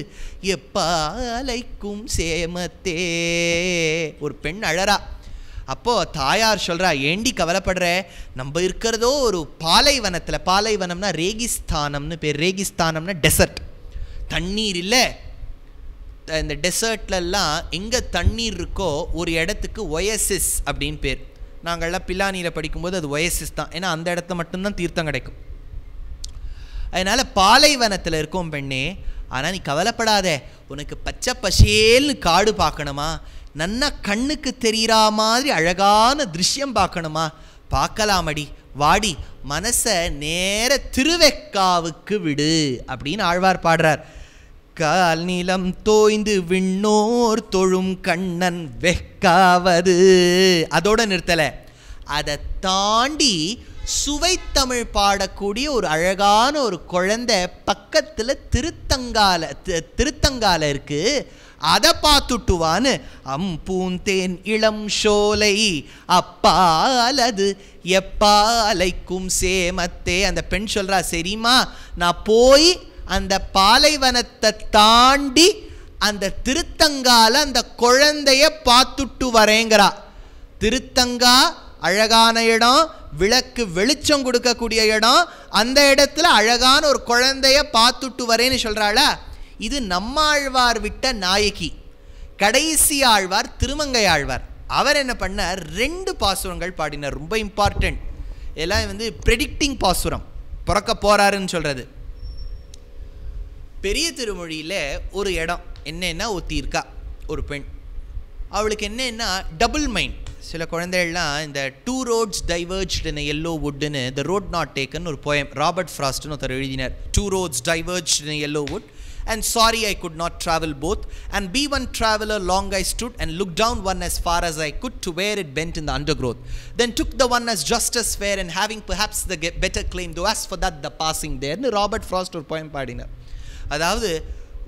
எப்பாலைக்கும் சேமத்தே ஒரு பெண் அழறா அப்போது தாயார் சொல்கிறா ஏண்டி கவலைப்படுற நம்ம இருக்கிறதோ ஒரு பாலைவனத்தில் பாலைவனம்னா ரேகிஸ்தானம்னு பேர் ரேகிஸ்தானம்னா டெசர்ட் தண்ணீர் இல்லை இந்த டெசர்ட்லாம் எங்கே தண்ணீர் இருக்கோ ஒரு இடத்துக்கு ஒயசிஸ் அப்படின்னு பேர் நாங்கள்லாம் பில்லானியில் படிக்கும்போது அது ஒயசிஸ் தான் ஏன்னா அந்த இடத்த மட்டும்தான் தீர்த்தம் கிடைக்கும் அதனால் பாலைவனத்தில் இருக்கும் பெண்ணே ஆனால் நீ கவலைப்படாத உனக்கு பச்சை பசேல்னு காடு பார்க்கணுமா நன்னா கண்ணுக்கு தெரிகிற மாதிரி அழகான திருஷ்யம் பார்க்கணுமா பார்க்கலாமடி வாடி மனசை நேர திருவெக்காவுக்கு விடு அப்படின்னு ஆழ்வார் பாடுறார் கால் நீளம் தோய்ந்து விண்ணோர் தொழும் கண்ணன் வெக்காவது அதோட நிறுத்தலை அதை தாண்டி சுவை தமிழ் பாடக்கூடிய ஒரு அழகான ஒரு குழந்தை பக்கத்தில் திருத்தங்கால திருத்தங்கால இருக்கு அதை பார்த்துட்டுவான்னு அம்பூந்தேன் இளம் ஷோலை அப்பாலது எப்பாலைக்கும் சேமத்தே அந்த பெண் சொல்கிறா சரிம்மா நான் போய் அந்த பாலைவனத்தை தாண்டி அந்த திருத்தங்கால அந்த குழந்தைய பார்த்துட்டு வரேங்கிறா திருத்தங்கா அழகான இடம் விளக்கு வெளிச்சம் கொடுக்கக்கூடிய இடம் அந்த இடத்துல அழகான ஒரு குழந்தைய பார்த்துட்டு வரேன்னு சொல்கிறாள இது நம்மாழ்வார் விட்ட நாயகி கடைசி ஆழ்வார் திருமங்கை ஆழ்வார் அவர் என்ன பண்ணார் ரெண்டு பாசுரங்கள் பாடினார் ரொம்ப இம்பார்ட்டண்ட் எல்லாம் வந்து ப்ரெடிக்டிங் பாசுரம் பிறக்க போகிறாருன்னு சொல்கிறது பெரிய திருமொழியில் ஒரு இடம் என்னென்னா ஒத்தி இருக்கா ஒரு பெண் அவளுக்கு என்னென்னா டபுள் மைண்ட் சில குழந்தைகள்லாம் இந்த two roads diverged in yellow வுட்டுன்னு த ரோட் நாட் டேக்கன் ஒரு போயம் ராபர்ட் ஃப்ராஸ்ட்னு ஒருத்தர் எழுதினார் two roads diverge in yellow wood and sorry I could not travel both and be one traveller long I stood and look down one as far as I could to where it bent in the undergrowth then took the one as just as fair and having perhaps the better claim though as for that the passing தேர்னு Robert Frost ஒரு poem பாடினார் அதாவது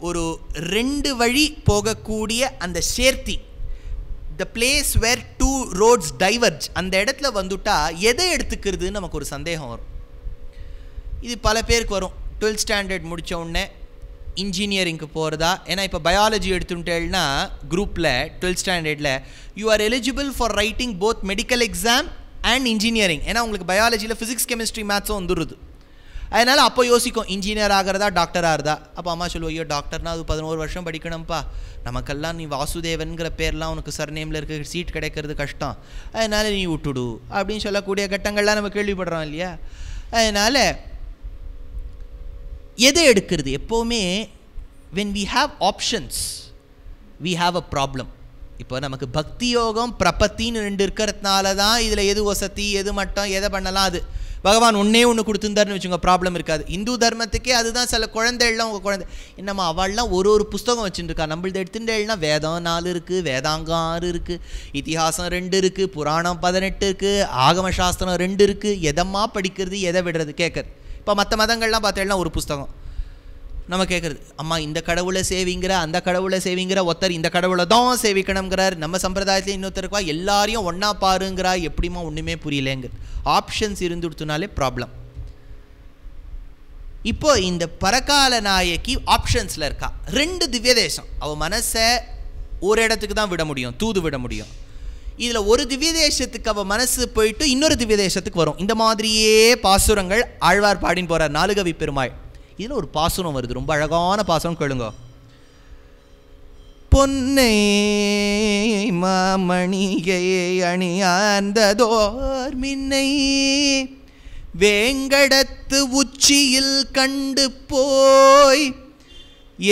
ஒரு ரெண்டு வழி போகக்கூடிய அந்த சேர்த்தி the place where two roads diverge அந்த இடத்துல வந்துட்டா எதை எடுத்துக்கிறதுன்னு நமக்கு ஒரு சந்தேகம் வரும் இது பல பேருக்கு வரும் டுவெல்த் ஸ்டாண்டர்ட் முடித்த உடனே இன்ஜினியரிங்க்கு போகிறதா ஏன்னா இப்போ பயாலஜி எடுத்துட்டேன்னா குரூப்பில் டுவெல்த் ஸ்டாண்டர்டில் you are eligible for writing both medical exam and engineering ஏன்னா உங்களுக்கு பயாலஜியில் ஃபிசிக்ஸ் கெமிஸ்ட்ரி மேத்ஸும் வந்துடுது அதனால் அப்போ யோசிக்கும் இன்ஜினியர் ஆகிறதா டாக்டராக இருந்தா அப்போ அம்மா சொல்லுவோம் ஐயோ டாக்டர்னா அது பதினோரு வருஷம் படிக்கணும்ப்பா நமக்கெல்லாம் நீ வாசுதேவன்கிற பேர்லாம் உனக்கு சர்நேமில் இருக்க சீட் கிடைக்கிறது கஷ்டம் அதனால் நீ விட்டுடு அப்படின்னு சொல்லக்கூடிய கட்டங்கள்லாம் நம்ம கேள்விப்படுறோம் இல்லையா அதனால் எதை எடுக்கிறது எப்போவுமே when we have options we have a problem இப்போ நமக்கு பக்தி யோகம் பிரபத்தின்னு ரெண்டு இருக்கிறதுனால தான் இதில் எது வசதி எது மட்டம் எதை பண்ணலாம் அது பகவான் ஒன்றே ஒன்று கொடுத்துருந்தாருன்னு வச்சுங்க ப்ராப்ளம் இருக்காது இந்து தர்மத்துக்கே அதுதான் சில குழந்தைகள்லாம் உங்கள் குழந்தை என்னம்மா அவள்லாம் ஒரு ஒரு புஸ்தகம் வச்சுருக்கா நம்மளது எடுத்துட்டேன்னா வேதம் நாலு இருக்குது வேதாங்கம் ஆறு இருக்குது இத்திஹாசம் ரெண்டு இருக்குது புராணம் பதினெட்டு இருக்குது ஆகம சாஸ்திரம் ரெண்டு இருக்குது எதம்மா படிக்கிறது எதை விடுறது கேட்குறது இப்போ மற்ற மதங்கள்லாம் பார்த்தேன்னா ஒரு புஸ்தகம் நம்ம கேட்குறது அம்மா இந்த கடவுளை சேவிங்கிற அந்த கடவுளை சேவிங்கிற ஒருத்தர் இந்த கடவுளை தான் சேவிக்கணுங்கிறார் நம்ம சம்பிரதாயத்தில் இன்னொருத்தருக்கா எல்லாரையும் ஒன்றா பாருங்கிறா எப்படிமா ஒன்றுமே புரியலேங்கிறது ஆப்ஷன்ஸ் இருந்துடுத்துனாலே ப்ராப்ளம் இப்போ இந்த பரகால நாயக்கி ஆப்ஷன்ஸில் இருக்கா ரெண்டு திவ்ய தேசம் அவள் மனசை ஒரு இடத்துக்கு தான் விட முடியும் தூது விட முடியும் இதில் ஒரு திவ்ய தேசத்துக்கு அவள் மனசு போயிட்டு இன்னொரு திவ்ய தேசத்துக்கு வரும் இந்த மாதிரியே பாசுரங்கள் ஆழ்வார் பாடின்னு போகிறார் நாலுகவி பெருமாள் இதில் ஒரு பாசனம் வருது ரொம்ப அழகான பாசனம் கேளுங்க பொன்னை மாமணியை அணியார்ந்ததோர் மின்னை வேங்கடத்து உச்சியில் கண்டு போய்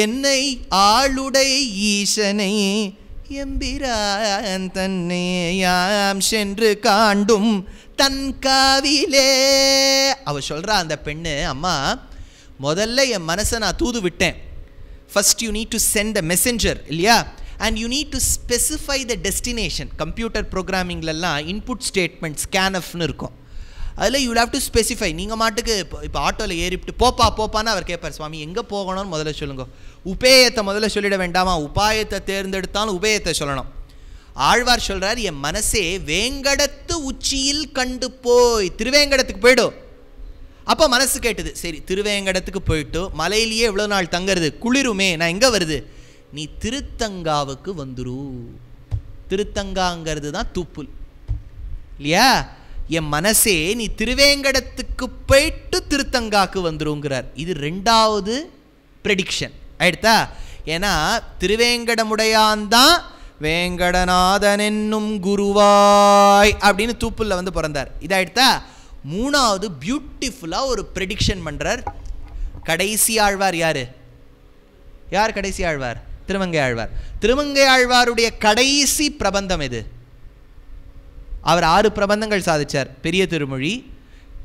என்னை ஆளுடை ஈசனை எம்பிரான் தன்னேயாம் சென்று காண்டும் தன் காவிலே அவ சொல்கிறா அந்த பெண்ணு அம்மா முதல்ல என் மனசை நான் தூது விட்டேன் first you need to send the messenger இல்லையா and you need to specify the destination computer ப்ரோக்ராமிங்லலாம் இன்புட் ஸ்டேட்மெண்ட் ஸ்கேனஃப்னு இருக்கும் அதில் யூ ஹாவ் டு ஸ்பெசிஃபை நீங்கள் மாட்டுக்கு இப்போ இப்போ ஆட்டோவில் ஏறிவிட்டு போப்பா போப்பான்னு அவர் கேட்பார் சுவாமி எங்கே போகணும்னு முதல்ல சொல்லுங்க உபேயத்தை முதல்ல சொல்லிட வேண்டாமா உபாயத்தை தேர்ந்தெடுத்தாலும் உபேயத்தை சொல்லணும் ஆழ்வார் சொல்கிறார் என் மனசே வேங்கடத்து உச்சியில் கண்டு போய் திருவேங்கடத்துக்கு போய்டும் அப்போ மனசு கேட்டது சரி திருவேங்கடத்துக்கு போயிட்டு மலையிலேயே இவ்வளோ நாள் தங்கிறது குளிருமே நான் எங்கே வருது நீ திருத்தங்காவுக்கு வந்துரு திருத்தங்காங்கிறது தான் தூப்புல் இல்லையா என் மனசே நீ திருவேங்கடத்துக்கு போயிட்டு திருத்தங்காக்கு வந்துருங்கிறார் இது ரெண்டாவது ப்ரெடிக்ஷன் ஆயிடுத்தா ஏன்னா திருவேங்கடமுடையான் தான் வேங்கடநாதன் என்னும் குருவாய் அப்படின்னு தூப்புலில் வந்து பிறந்தார் இதாயிடுத்தா மூணாவது பியூட்டிஃபுல்லாக ஒரு ப்ரெடிக்ஷன் பண்ணுறார் கடைசி ஆழ்வார் யார் யார் கடைசி ஆழ்வார் திருமங்கை ஆழ்வார் திருமங்கை ஆழ்வாருடைய கடைசி பிரபந்தம் எது அவர் ஆறு பிரபந்தங்கள் சாதித்தார் பெரிய திருமொழி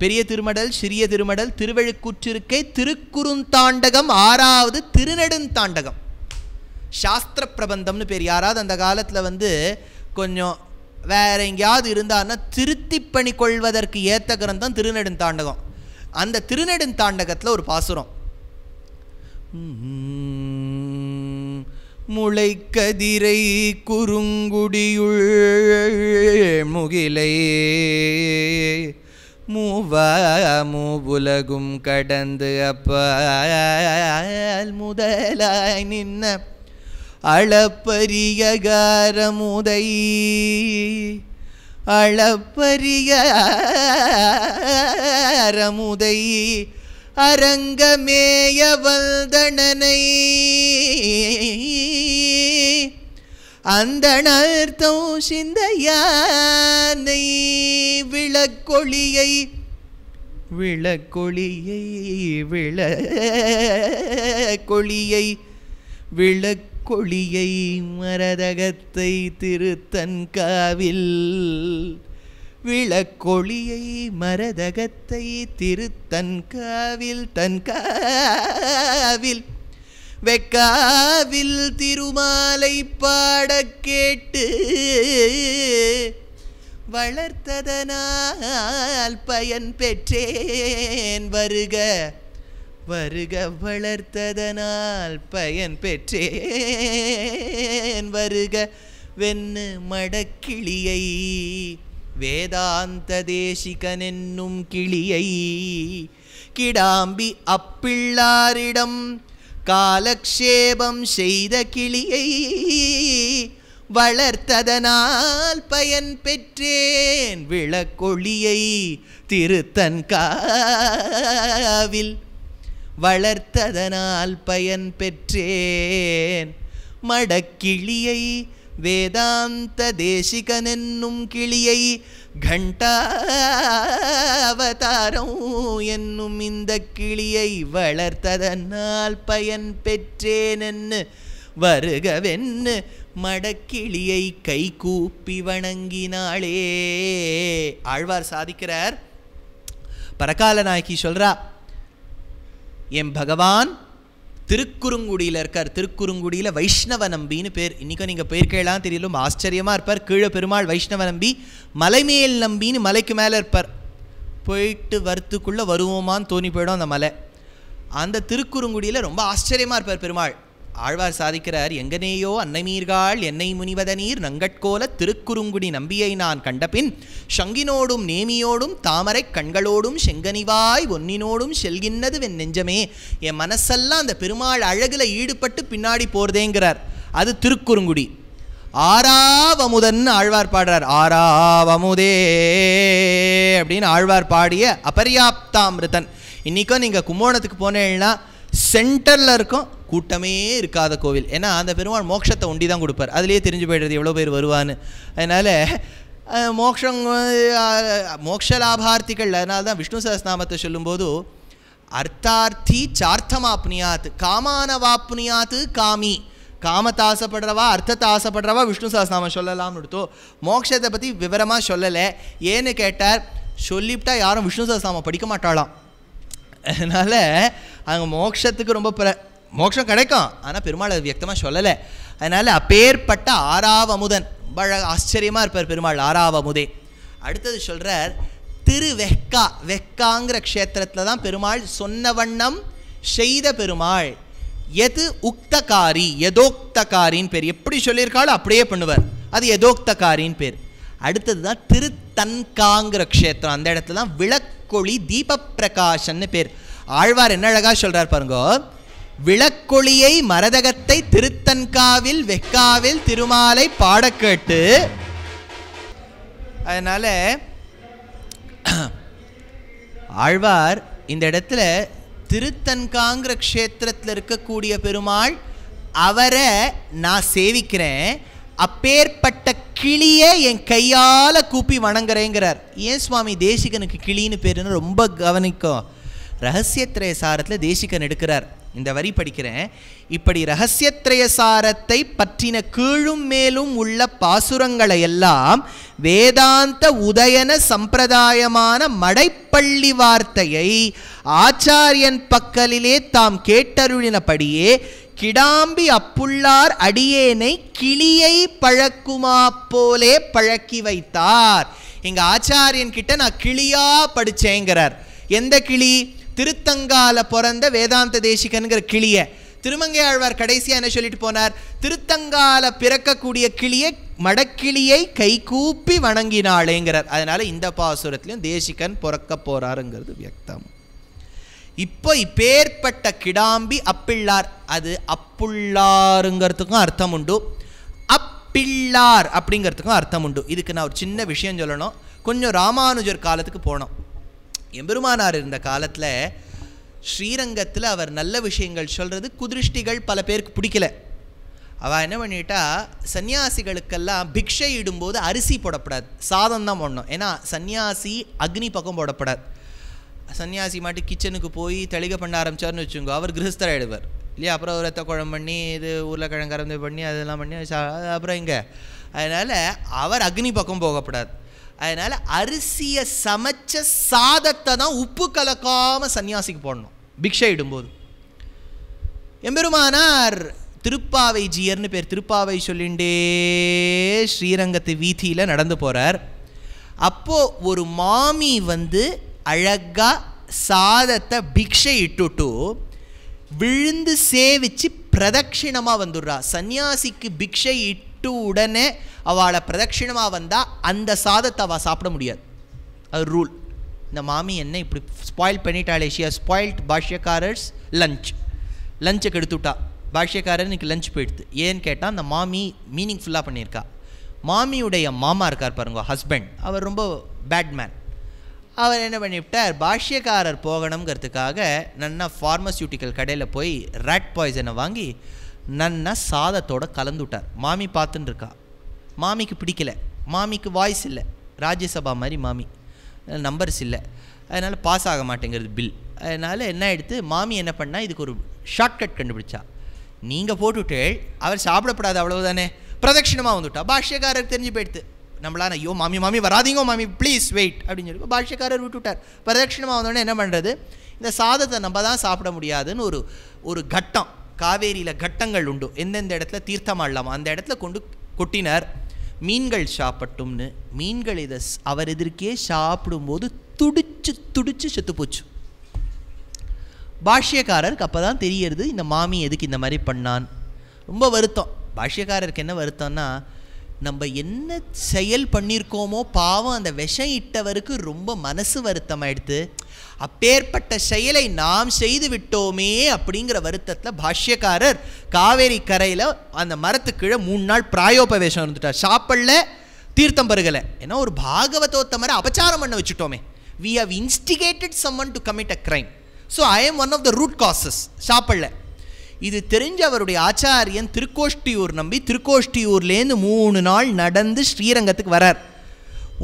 பெரிய திருமடல் சிறிய திருமடல் திருவழுக்கூற்றிருக்கை திருக்குறுந்தாண்டகம் ஆறாவது திருநெடுந்தாண்டகம் சாஸ்திர பிரபந்தம்னு பேர் யாராவது அந்த காலத்தில் வந்து கொஞ்சம் வேற எங்கேயாவது இருந்தார்னா திருத்தி பணி கொள்வதற்கு ஏற்ற கிரந்தம் திருநெடுந்தாண்டகம் அந்த திருநெடுந்தாண்டகத்தில் ஒரு பாசுரம் முளைக்கதிரை குறுங்குடியுள் முகிலை மூவ மூவுலகும் கடந்து அப்பால் முதலாய் நின்ன அளப்பரியகாரமுதை அளப்பரிய அரமுதை அரங்கமேயவல்தனனை அந்தணர்த்தோ சிந்த யானை விளக்கொழியை விளக்கொளியை விளக்கொளியை விளக் கொழியை மரதகத்தை திருத்தன்காவில் விளக்கொழியை மரதகத்தை திருத்தன்காவில் தன்காவில் வெக்காவில் திருமாலை பாடக் கேட்டு வளர்த்ததனால் பயன் பெற்றேன் வருக வருக வளர்த்ததனால் பயன் பெற்றேன் வருக வெண்ணு மடக்கிளியை வேதாந்த தேசிகனென்னும் கிளியை கிடாம்பி அப்பிள்ளாரிடம் காலக்ஷேபம் செய்த கிளியை வளர்த்ததனால் பயன் பெற்றேன் விளக்கொளியை திருத்தன் காவில் வளர்த்ததனால் பயன் பெற்றேன் மடக்கிளியை வேதாந்த தேசிகனென்னும் கிளியை கண்டாவதாரம் என்னும் இந்த கிளியை வளர்த்ததனால் பயன் பெற்றேனென்னு வருகவென்னு மடக்கிளியை கை கூப்பி வணங்கினாளே ஆழ்வார் சாதிக்கிறார் பரகால நாயகி சொல்கிறா என் பகவான் திருக்குறுங்குடியில் இருக்கார் திருக்குறுங்குடியில் வைஷ்ணவ நம்பின்னு பேர் இன்றைக்கும் நீங்கள் போயிருக்கலாம் தெரியலும் ஆச்சரியமாக இருப்பார் கீழே பெருமாள் வைஷ்ணவ நம்பி மலைமேல் நம்பின்னு மலைக்கு மேலே இருப்பார் போயிட்டு வரத்துக்குள்ளே வருவோமான்னு தோணி போயிடும் அந்த மலை அந்த திருக்குறுங்குடியில் ரொம்ப ஆச்சரியமாக இருப்பார் பெருமாள் ஆழ்வார் சாதிக்கிறார் எங்கனேயோ அன்னைமீர்காள் என்னை முனிவதநீர் நங்கட்கோல திருக்குறுங்குடி நம்பியை நான் கண்டபின் ஷங்கினோடும் நேமியோடும் தாமரை கண்களோடும் செங்கனிவாய் ஒன்னினோடும் செல்கின்றது வென் நெஞ்சமே என் மனசெல்லாம் அந்த பெருமாள் அழகில் ஈடுபட்டு பின்னாடி போகிறதேங்கிறார் அது திருக்குறுங்குடி ஆறாவமுதன் ஆழ்வார் பாடுறார் ஆறாவமுதே அப்படின்னு ஆழ்வார் பாடிய அபர்யாப்தாமிருதன் இன்றைக்கும் நீங்கள் கும்போணத்துக்கு போனேன்னா சென்டரில் இருக்கும் கூட்டமே இருக்காத கோவில் ஏன்னா அந்த பெருமாள் மோட்சத்தை ஒண்டி தான் கொடுப்பார் அதுலேயே தெரிஞ்சு போய்டுறது எவ்வளோ பேர் வருவான்னு அதனால் மோக்ஷம் மோக்ஷ லாபார்த்திகள் அதனால தான் விஷ்ணு சஹஸ்நாமத்தை சொல்லும்போது அர்த்தார்த்தி சார்த்தமாப்னியாத் காமானவாப்னியாத்து காமி காமத்தை ஆசைப்படுறவா அர்த்தத்தை ஆசைப்படுறவா விஷ்ணு சஹஸ்நாமம் சொல்லலாம்னு எடுத்தோம் மோட்சத்தை பற்றி விவரமாக சொல்லலை ஏன்னு கேட்டார் சொல்லிவிட்டா யாரும் விஷ்ணு சஹஸ்நாமம் படிக்க மாட்டாளாம் அதனால் அங்கே மோட்சத்துக்கு ரொம்ப பிர மோட்சம் கிடைக்கும் ஆனால் பெருமாள் அது வியக்தமாக சொல்லலை அதனால் அப்பேற்பட்ட ஆறாவமுதன் ரொம்ப ஆச்சரியமாக இருப்பார் பெருமாள் ஆறாவமுதே அடுத்தது சொல்கிறார் திரு வெக்கா வெக்காங்கிற க்ஷேத்திரத்தில் தான் பெருமாள் சொன்ன வண்ணம் செய்த பெருமாள் எது உக்தகாரி யதோக்தகாரின்னு பேர் எப்படி சொல்லியிருக்காளோ அப்படியே பண்ணுவார் அது யதோக்தகாரின்னு பேர் அடுத்தது தான் திருத்தன்காங்கிற க்ஷேத்திரம் அந்த இடத்துல தான் விளக்கொளி பிரகாஷன்னு பேர் ஆழ்வார் என்ன அழகாக சொல்கிறார் பாருங்க விளக்கொளியை மரதகத்தை திருத்தன்காவில் வெக்காவில் திருமாலை பாடக்கேட்டு அதனால் ஆழ்வார் இந்த இடத்துல திருத்தன்காங்கிற க்ஷேத்திரத்தில் இருக்கக்கூடிய பெருமாள் அவரை நான் சேவிக்கிறேன் அப்பேற்பட்ட கிளியே என் கையால் கூப்பி வணங்குறேங்கிறார் ஏன் சுவாமி தேசிகனுக்கு கிளின்னு பேருன்னு ரொம்ப கவனிக்கும் ரகசியத்திரைய சாரத்தில் தேசிகன் எடுக்கிறார் இந்த வரி படிக்கிறேன் இப்படி ரகசியத்ரயசாரத்தை பற்றின கீழும் மேலும் உள்ள பாசுரங்களை எல்லாம் வேதாந்த உதயன சம்பிரதாயமான மடைப்பள்ளி வார்த்தையை ஆச்சாரியன் பக்கலிலே தாம் கேட்டருளினபடியே கிடாம்பி அப்புள்ளார் அடியேனை கிளியை பழக்குமா போலே பழக்கி வைத்தார் எங்கள் ஆச்சாரியன் கிட்ட நான் கிளியா படிச்சேங்கிறார் எந்த கிளி திருத்தங்கால பிறந்த வேதாந்த தேசிகனுங்கிற கிளியை ஆழ்வார் கடைசியாக என்ன சொல்லிட்டு போனார் திருத்தங்கால பிறக்கக்கூடிய கிளியை மடக்கிளியை கைகூப்பி வணங்கினாளேங்கிறார் அதனால் இந்த பாசுரத்துலையும் தேசிகன் பிறக்க போகிறாருங்கிறது வியக்தம் இப்போ இப்பேற்பட்ட கிடாம்பி அப்பிள்ளார் அது அப்புள்ளாருங்கிறதுக்கும் அர்த்தம் உண்டு அப்பிள்ளார் அப்படிங்கிறதுக்கும் அர்த்தம் உண்டு இதுக்கு நான் ஒரு சின்ன விஷயம் சொல்லணும் கொஞ்சம் ராமானுஜர் காலத்துக்கு போனோம் எம்பெருமானார் இருந்த காலத்தில் ஸ்ரீரங்கத்தில் அவர் நல்ல விஷயங்கள் சொல்கிறது குதிருஷ்டிகள் பல பேருக்கு பிடிக்கல அவள் என்ன பண்ணிட்டா சன்னியாசிகளுக்கெல்லாம் பிக்ஷை இடும்போது அரிசி போடப்படாது சாதம் தான் போடணும் ஏன்னா சன்னியாசி அக்னி பக்கம் போடப்படாது சன்னியாசி மாட்டு கிச்சனுக்கு போய் தெளிக பண்ண ஆரம்பிச்சார்னு வச்சுங்க அவர் கிரகஸ்தராயிடுவார் இல்லையா அப்புறம் ரத்த குழம்பு பண்ணி இது உருளைக்கிழங்கு அறந்து பண்ணி அதெல்லாம் பண்ணி அப்புறம் இங்கே அதனால் அவர் அக்னி பக்கம் போகப்படாது அதனால் அரிசியை சமைச்ச சாதத்தை தான் உப்பு கலக்காமல் சன்னியாசிக்கு போடணும் பிக்ஷை இடும்போது எம்பெருமானார் திருப்பாவை ஜியர்னு பேர் திருப்பாவை சொல்லிண்டே ஸ்ரீரங்கத்து வீதியில் நடந்து போகிறார் அப்போது ஒரு மாமி வந்து அழகாக சாதத்தை பிக்ஷை இட்டுட்டு விழுந்து சேவிச்சு பிரதட்சிணமாக வந்துடுறா சன்னியாசிக்கு பிக்ஷை இட்டு விட்டு உடனே அவளை பிரதட்சிணமாக வந்தால் அந்த சாதத்தை அவள் சாப்பிட முடியாது அது ரூல் இந்த மாமி என்ன இப்படி ஸ்பாயில் பண்ணிட்டாளே ஷியா ஸ்பாயில்ட் பாஷ்யக்காரர்ஸ் லஞ்ச் லஞ்சை கெடுத்துட்டா இன்றைக்கி லஞ்ச் போயிடுது ஏன்னு கேட்டால் அந்த மாமி மீனிங்ஃபுல்லாக பண்ணியிருக்கா மாமியுடைய மாமா இருக்கார் பாருங்க ஹஸ்பண்ட் அவர் ரொம்ப பேட்மேன் அவர் என்ன பண்ணிவிட்டார் பாஷ்யக்காரர் போகணுங்கிறதுக்காக நன்னா ஃபார்மசியூட்டிக்கல் கடையில் போய் ரேட் பாய்சனை வாங்கி நன்னா சாதத்தோட கலந்து விட்டார் மாமி பார்த்துன்னு மாமிக்கு பிடிக்கல மாமிக்கு வாய்ஸ் இல்லை ராஜ்யசபா மாதிரி மாமி நம்பர்ஸ் இல்லை அதனால் பாஸ் ஆக மாட்டேங்கிறது பில் அதனால் என்ன எடுத்து மாமி என்ன பண்ணால் இதுக்கு ஒரு ஷார்ட்கட் கண்டுபிடிச்சா நீங்கள் போட்டுவிட்டு அவர் சாப்பிடப்படாது அவ்வளவுதானே பிரதட்சிணமாக வந்துவிட்டா பாஷ்யக்காரருக்கு தெரிஞ்சு போயிடுத்து நம்மளால் ஐயோ மாமி மாமி வராதீங்க மாமி ப்ளீஸ் வெயிட் அப்படின்னு சொல்லி பாஷ்யக்காரர் விட்டுவிட்டார் பிரதட்சிணமாக வந்தோடனே என்ன பண்ணுறது இந்த சாதத்தை நம்ம தான் சாப்பிட முடியாதுன்னு ஒரு ஒரு கட்டம் காவேரியில் கட்டங்கள் உண்டு எந்தெந்த இடத்துல தீர்த்தமாடலாமா அந்த இடத்துல கொண்டு கொட்டினார் மீன்கள் சாப்பிட்டும்னு மீன்கள் இதை அவர் எதிர்க்கே சாப்பிடும்போது துடிச்சு துடிச்சு செத்து போச்சு பாஷ்யக்காரருக்கு அப்போ தான் தெரியறது இந்த மாமி எதுக்கு இந்த மாதிரி பண்ணான் ரொம்ப வருத்தம் பாஷ்யக்காரருக்கு என்ன வருத்தம்னா நம்ம என்ன செயல் பண்ணியிருக்கோமோ பாவம் அந்த விஷம் இட்டவருக்கு ரொம்ப மனசு வருத்தம் ஆயிடுத்து அப்பேற்பட்ட செயலை நாம் செய்து விட்டோமே அப்படிங்கிற வருத்தத்தில் பாஷ்யக்காரர் காவேரி கரையில் அந்த மரத்துக்கீழே மூணு நாள் பிராயோபவேஷம் இருந்துட்டார் சாப்பிடல தீர்த்தம் பருகலை ஏன்னா ஒரு பாகவதோத்தமரை அபச்சாரம் பண்ண வச்சுட்டோமே we have instigated someone to commit a crime so I am one of the root causes சாப்பிடல இது தெரிஞ்ச அவருடைய ஆச்சாரியன் திருக்கோஷ்டியூர் நம்பி திருக்கோஷ்டியூர்லேருந்து மூணு நாள் நடந்து ஸ்ரீரங்கத்துக்கு வரார்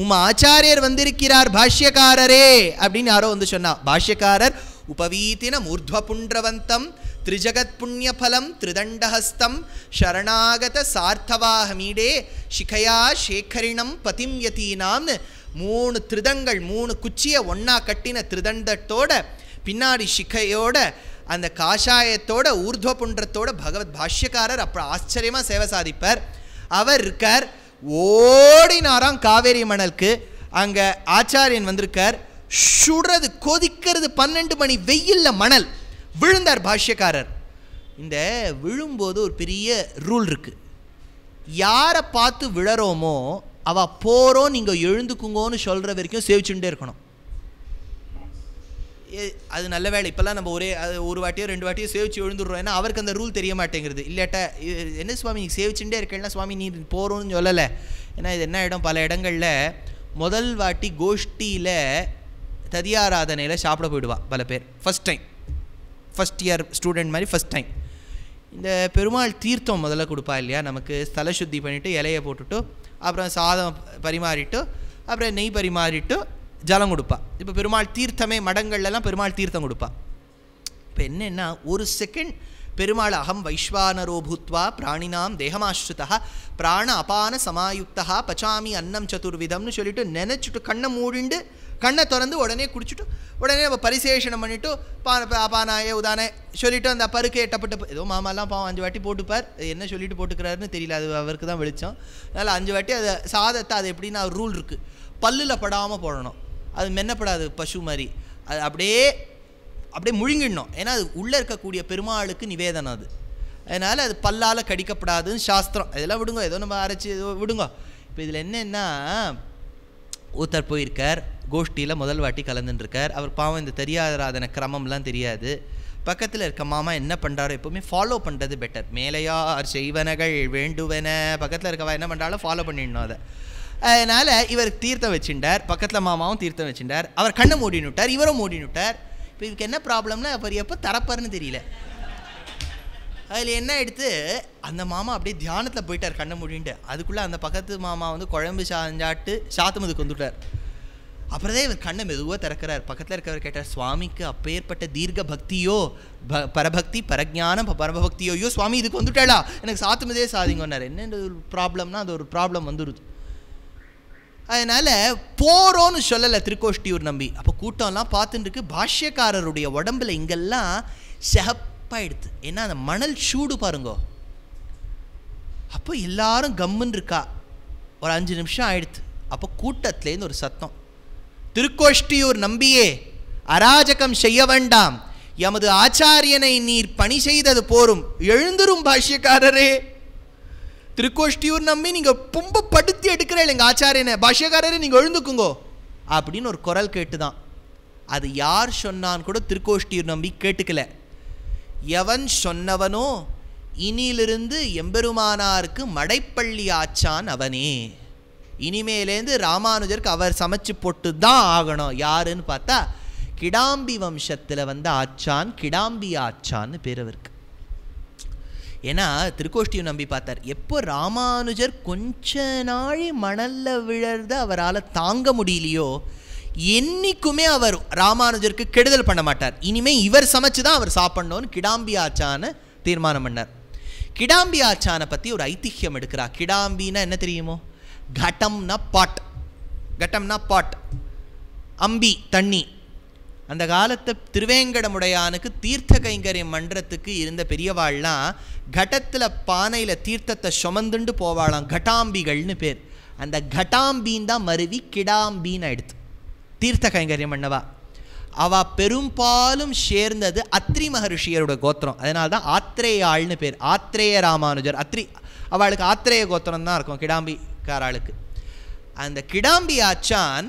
உம் ஆச்சாரியர் வந்திருக்கிறார் பாஷ்யக்காரரே அப்படின்னு யாரோ வந்து சொன்னா பாஷ்யக்காரர் உபவீத்தின மூர்த்வ புன்றவந்தம் திரிஜகத் புண்ணிய பலம் திருதண்டஹஸ்தம் ஷரணாகத சார்த்தவாகமீடே சிகையா சேகரிணம் பதிம் யதீனாம்னு மூணு திருதங்கள் மூணு குச்சியை ஒன்னா கட்டின திருதண்டத்தோட பின்னாடி சிகையோட அந்த காஷாயத்தோட ஊர்துவ புன்றத்தோட பகவத் பாஷ்யக்காரர் அப்போ ஆச்சரியமாக சேவை சாதிப்பார் அவர் இருக்கார் ஓடினாராம் காவேரி மணலுக்கு அங்கே ஆச்சாரியன் வந்திருக்கார் சுடுறது கொதிக்கிறது பன்னெண்டு மணி வெயிலில் மணல் விழுந்தார் பாஷ்யக்காரர் இந்த விழும்போது ஒரு பெரிய ரூல் இருக்குது யாரை பார்த்து விழறோமோ அவள் போகிறோம் நீங்கள் எழுந்துக்குங்கோன்னு சொல்கிற வரைக்கும் சேவிச்சுட்டே இருக்கணும் அது நல்ல வேலை இப்போல்லாம் நம்ம ஒரே அது ஒரு வாட்டியோ ரெண்டு வாட்டியோ சேவிச்சு எழுந்துடுறோம் ஏன்னா அவருக்கு அந்த ரூல் தெரிய மாட்டேங்கிறது இல்லாட்டா என்ன சுவாமி நீ சேவிச்சுட்டே இருக்கேன்னா சுவாமி நீ போகிறோன்னு சொல்லலை ஏன்னா இது என்ன இடம் பல இடங்களில் முதல் வாட்டி கோஷ்டியில் ததியாராதனையில் சாப்பிட போயிடுவா பல பேர் first time first year student மாதிரி ஃபஸ்ட் டைம் இந்த பெருமாள் தீர்த்தம் முதல்ல கொடுப்பா இல்லையா நமக்கு ஸ்தல சுத்தி பண்ணிவிட்டு இலையை போட்டுட்டு அப்புறம் சாதம் பரிமாறிட்டு அப்புறம் நெய் பரிமாறிட்டு ஜலம் கொடுப்பா இப்போ பெருமாள் தீர்த்தமே மடங்கள்லாம் பெருமாள் தீர்த்தம் கொடுப்பா இப்போ என்னென்னா ஒரு செகண்ட் பெருமாள் அகம் வைஸ்வானரோ பூத்வா பிராணினாம் தேகமாஸ்ருதா பிராண அபான சமாயுக்தா பச்சாமி அன்னம் சதுர்விதம்னு சொல்லிட்டு நினச்சிட்டு கண்ணை மூடிண்டு கண்ணை திறந்து உடனே குடிச்சிட்டு உடனே நம்ம பரிசேஷனம் பண்ணிவிட்டு பா பானாய உதானே சொல்லிவிட்டு அந்த பருக்கு எட்டப்பட்ட ஏதோ மாமாலாம் பாவம் அஞ்சு வாட்டி போட்டுப்பார் என்ன சொல்லிட்டு போட்டுக்கிறாருன்னு தெரியல அது அவருக்கு தான் வெளிச்சம் அதனால் அஞ்சு வாட்டி அதை சாதத்தை அது எப்படின்னா ரூல் இருக்குது பல்லில் படாமல் போடணும் அது மென்னப்படாது பசு மாதிரி அது அப்படியே அப்படியே முழுங்கிடணும் ஏன்னா அது உள்ளே இருக்கக்கூடிய பெருமாளுக்கு நிவேதனம் அது அதனால் அது பல்லால் கடிக்கப்படாதுன்னு சாஸ்திரம் இதெல்லாம் விடுங்க ஏதோ நம்ம அரைச்சி விடுங்க இப்போ இதில் என்னென்னா ஊத்தர் போயிருக்கார் கோஷ்டியில் முதல் வாட்டி கலந்துட்டுருக்கார் அவர் பாவம் இந்த தெரியாதராதன கிரமம்லாம் தெரியாது பக்கத்தில் இருக்க மாமா என்ன பண்ணுறாரோ எப்போவுமே ஃபாலோ பண்ணுறது பெட்டர் மேலையார் செய்வனகள் வேண்டுவன பக்கத்தில் இருக்கவா என்ன பண்ணுறாலும் ஃபாலோ பண்ணிடணும் அதை அதனால் இவர் தீர்த்தம் வச்சுட்டார் பக்கத்தில் மாமாவும் தீர்த்தம் வச்சுட்டார் அவர் கண்ணை மூடினுட்டார் இவரும் மூடினுட்டார் இப்போ இவருக்கு என்ன ப்ராப்ளம்னா அவர் எப்போ தரப்பார்னு தெரியல அதில் என்ன எடுத்து அந்த மாமா அப்படியே தியானத்தில் போயிட்டார் கண்ணை மூடின்ட்டு அதுக்குள்ளே அந்த பக்கத்து மாமா வந்து குழம்பு சாஞ்சாட்டு சாத்தமதுக்கு வந்துவிட்டார் அப்புறம் தான் இவர் கண்ணை மெதுவாக திறக்கிறார் பக்கத்தில் இருக்கவர் கேட்டார் சுவாமிக்கு அப்பேற்பட்ட தீர்க்க பக்தியோ ப பரபக்தி பரஜானம் பரமபக்தியோயோ சுவாமி இதுக்கு வந்துட்டாளா எனக்கு சாத்துமதே சாதிங்கன்னார் ஒரு ப்ராப்ளம்னா அது ஒரு ப்ராப்ளம் வந்துடுது அதனால் போகிறோன்னு சொல்லலை திருக்கோஷ்டியூர் நம்பி அப்போ கூட்டம்லாம் பார்த்துட்டுருக்கு பாஷ்யக்காரருடைய உடம்பில் இங்கெல்லாம் செகப்பாயிடுது ஏன்னா அந்த மணல் சூடு பாருங்கோ அப்போ எல்லாரும் கம்முன்னு இருக்கா ஒரு அஞ்சு நிமிஷம் ஆயிடுது அப்போ கூட்டத்துலேருந்து ஒரு சத்தம் திருக்கோஷ்டியூர் நம்பியே அராஜகம் செய்ய வேண்டாம் எமது ஆச்சாரியனை நீர் பணி செய்தது போரும் எழுந்துரும் பாஷ்யக்காரரே திருக்கோஷ்டியூர் நம்பி நீங்கள் ரொம்ப படுத்தி எடுக்கிறேன் எங்கள் ஆச்சாரியனை பாஷ்யக்காரரே நீங்கள் எழுந்துக்குங்கோ அப்படின்னு ஒரு குரல் கேட்டுதான் அது யார் சொன்னான்னு கூட திருக்கோஷ்டியூர் நம்பி கேட்டுக்கல எவன் சொன்னவனோ இனியிலிருந்து எம்பெருமானாருக்கு மடைப்பள்ளி ஆச்சான் அவனே இனிமேலேருந்து ராமானுஜருக்கு அவர் சமைச்சு போட்டு தான் ஆகணும் யாருன்னு பார்த்தா கிடாம்பி வம்சத்தில் வந்து ஆச்சான் கிடாம்பி ஆச்சான்னு பேர் அவருக்கு ஏன்னா திருக்கோஷ்டியும் நம்பி பார்த்தார் எப்போ ராமானுஜர் கொஞ்ச நாள் மணலில் விழறத அவரால் தாங்க முடியலையோ என்றைக்குமே அவர் ராமானுஜருக்கு கெடுதல் பண்ண மாட்டார் இனிமேல் இவர் சமைச்சு தான் அவர் சாப்பிட்ணும்னு கிடாம்பி ஆச்சான்னு தீர்மானம் பண்ணார் கிடாம்பி ஆச்சானை பற்றி ஒரு ஐதிஹ்யம் எடுக்கிறார் கிடாம்பின்னா என்ன தெரியுமோ கட்டம்னா பாட் கட்டம்னா பாட் அம்பி தண்ணி அந்த காலத்து திருவேங்கடமுடையானுக்கு தீர்த்த கைங்கரியம் மன்றத்துக்கு இருந்த பெரியவாள்லாம் கட்டத்தில் பானையில் தீர்த்தத்தை சுமந்துண்டு போவாளாம் கட்டாம்பிகள்னு பேர் அந்த கட்டாம்பின் தான் மருவி கிடாம்பின்னு ஆயிடுத்து தீர்த்த கைங்கரியம் பண்ணவா அவ பெரும்பாலும் சேர்ந்தது அத்ரி மகர்ஷியரோட கோத்திரம் அதனால தான் ஆத்ரேயாள்னு பேர் ஆத்ரேய ராமானுஜர் அத்ரி அவளுக்கு ஆத்திரேய கோத்திரம் தான் இருக்கும் கிடாம்பிக்காராளுக்கு அந்த கிடாம்பி ஆச்சான்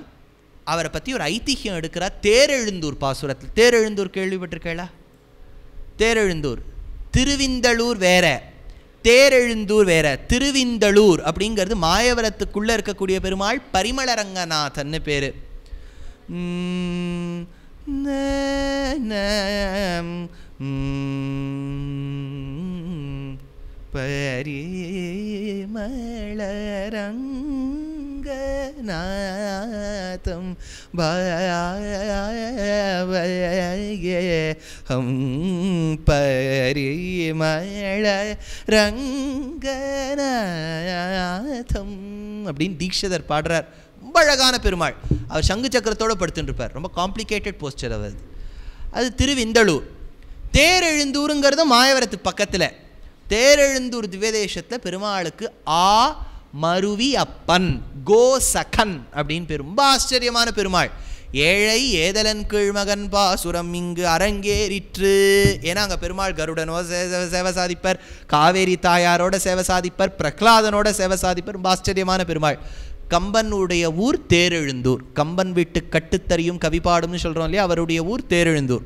அவரை பற்றி ஒரு ஐதிஹியம் எடுக்கிறார் தேரெழுந்தூர் பாசுரத்தில் தேரெழுந்தூர் கேள்விப்பட்டிருக்கேளா தேரெழுந்தூர் திருவிந்தளூர் வேற தேரெழுந்தூர் வேற திருவிந்தளூர் அப்படிங்கிறது மாயவரத்துக்குள்ளே இருக்கக்கூடிய பெருமாள் பரிமளரங்கநாதன்னு பேர் பரிமளரங்க ரங்கநாதம் ஹம் பரிமள ரங்கநாதம் அப்படின்னு தீக்ஷதர் பாடுறார் ரொம்ப அழகான பெருமாள் அவர் சங்கு சக்கரத்தோடு படுத்துட்டுருப்பார் ரொம்ப காம்ப்ளிகேட்டட் போஸ்டர் அவர் அது திருவிந்தளூர் தேரெழுந்தூருங்கிறது மாயவரத்து பக்கத்தில் தேரெழுந்தூர் திவ்யதேசத்தில் பெருமாளுக்கு ஆ மருவி அப்பன் கோசகன் அப்படின்னு பேர் ரொம்ப ஆச்சரியமான பெருமாள் ஏழை ஏதலன் கீழ்மகன் பாசுரம் இங்கு அரங்கேறிற்று ஏன்னா அங்கே பெருமாள் கருடனோ சேவை சாதிப்பர் காவேரி தாயாரோட சேவை சாதிப்பர் பிரகலாதனோட சேவை சாதிப்பர் ரொம்ப ஆச்சரியமான பெருமாள் கம்பனுடைய ஊர் தேரெழுந்தூர் கம்பன் வீட்டு கட்டுத்தறியும் கவிப்பாடும்னு சொல்கிறோம் இல்லையா அவருடைய ஊர் தேரெழுந்தூர்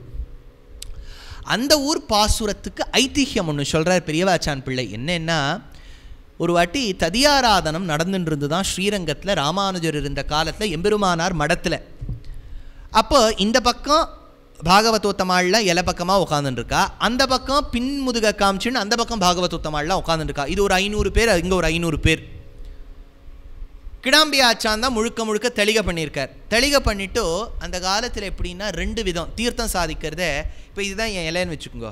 அந்த ஊர் பாசுரத்துக்கு ஐதிஹியம் ஒன்று சொல்கிறார் பெரியவாச்சான் பிள்ளை என்னென்னா ஒரு வாட்டி ததியாராதனம் நடந்துட்டு இருந்து தான் ஸ்ரீரங்கத்தில் ராமானுஜர் இருந்த காலத்தில் எம்பெருமானார் மடத்தில் அப்போ இந்த பக்கம் பாகவதோத்தமாள்லாம் இலை பக்கமாக உட்காந்துருக்கா அந்த பக்கம் பின்முதுக காமிச்சுன்னு அந்த பக்கம் பாகவதோத்தமாள்லாம் உட்காந்துருக்கா இது ஒரு ஐநூறு பேர் இங்கே ஒரு ஐநூறு பேர் கிடாம்பி ஆச்சான் தான் முழுக்க முழுக்க தெளிக பண்ணியிருக்கார் தெளிக பண்ணிவிட்டு அந்த காலத்தில் எப்படின்னா ரெண்டு விதம் தீர்த்தம் சாதிக்கிறத இப்போ இதுதான் என் இலைன்னு வச்சுக்கோங்க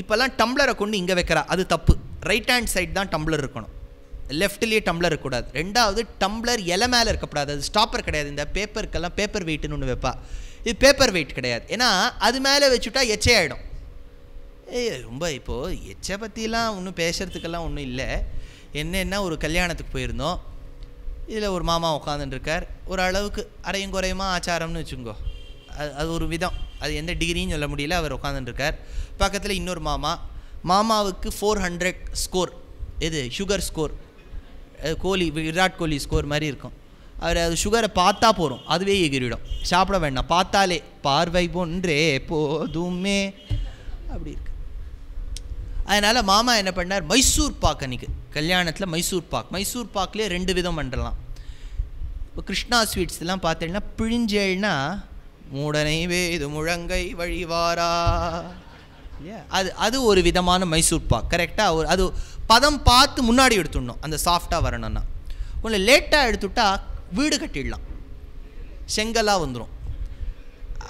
இப்போல்லாம் டம்ளரை கொண்டு இங்கே வைக்கிறா அது தப்பு ரைட் ஹேண்ட் சைட் தான் டம்ளர் இருக்கணும் லெஃப்ட்லேயே டம்ளர் இருக்கக்கூடாது ரெண்டாவது டம்ளர் இலை மேலே இருக்கக்கூடாது அது ஸ்டாப்பர் கிடையாது இந்த பேப்பருக்கெல்லாம் பேப்பர் வெயிட்டுன்னு ஒன்று வைப்பா இது பேப்பர் வெயிட் கிடையாது ஏன்னா அது மேலே வச்சுட்டா எச்சையாயிடும் ஏய் ரொம்ப இப்போது எச்சை பற்றிலாம் ஒன்றும் பேசுகிறதுக்கெல்லாம் ஒன்றும் இல்லை என்னென்னா ஒரு கல்யாணத்துக்கு போயிருந்தோம் இதில் ஒரு மாமா உட்காந்துட்டுருக்கார் ஒரு அளவுக்கு அரையும் குறையுமா ஆச்சாரம்னு வச்சுக்கோ அது அது ஒரு விதம் அது எந்த டிகிரின்னு சொல்ல முடியல அவர் உட்காந்துட்டுருக்கார் பக்கத்தில் இன்னொரு மாமா மாமாவுக்கு ஃபோர் ஹண்ட்ரட் ஸ்கோர் இது sugar score Kohli Virat Kohli score மாதிரி இருக்கும் அவர் அது சுகரை பார்த்தா போகிறோம் அதுவே எகிரிவிடும் சாப்பிட வேண்டாம் பார்த்தாலே பார்வை பொன்றே போதுமே அப்படி இருக்கு அதனால் மாமா என்ன பண்ணார் மைசூர் பாக் அன்றைக்கி கல்யாணத்தில் மைசூர் பாக் மைசூர் பாக்லேயே ரெண்டு விதம் பண்ணலாம் இப்போ கிருஷ்ணா ஸ்வீட்ஸ்லாம் பார்த்தீங்கன்னா பிழிஞ்சேன்னா மூடனை வேது முழங்கை வழிவாரா அது அது ஒரு விதமான மைசூர் பாக் கரெக்டாக ஒரு அது பதம் பார்த்து முன்னாடி எடுத்துடணும் அந்த சாஃப்டாக வரணும்னா கொஞ்சம் லேட்டாக எடுத்துட்டா வீடு கட்டிடலாம் செங்கலாக வந்துடும்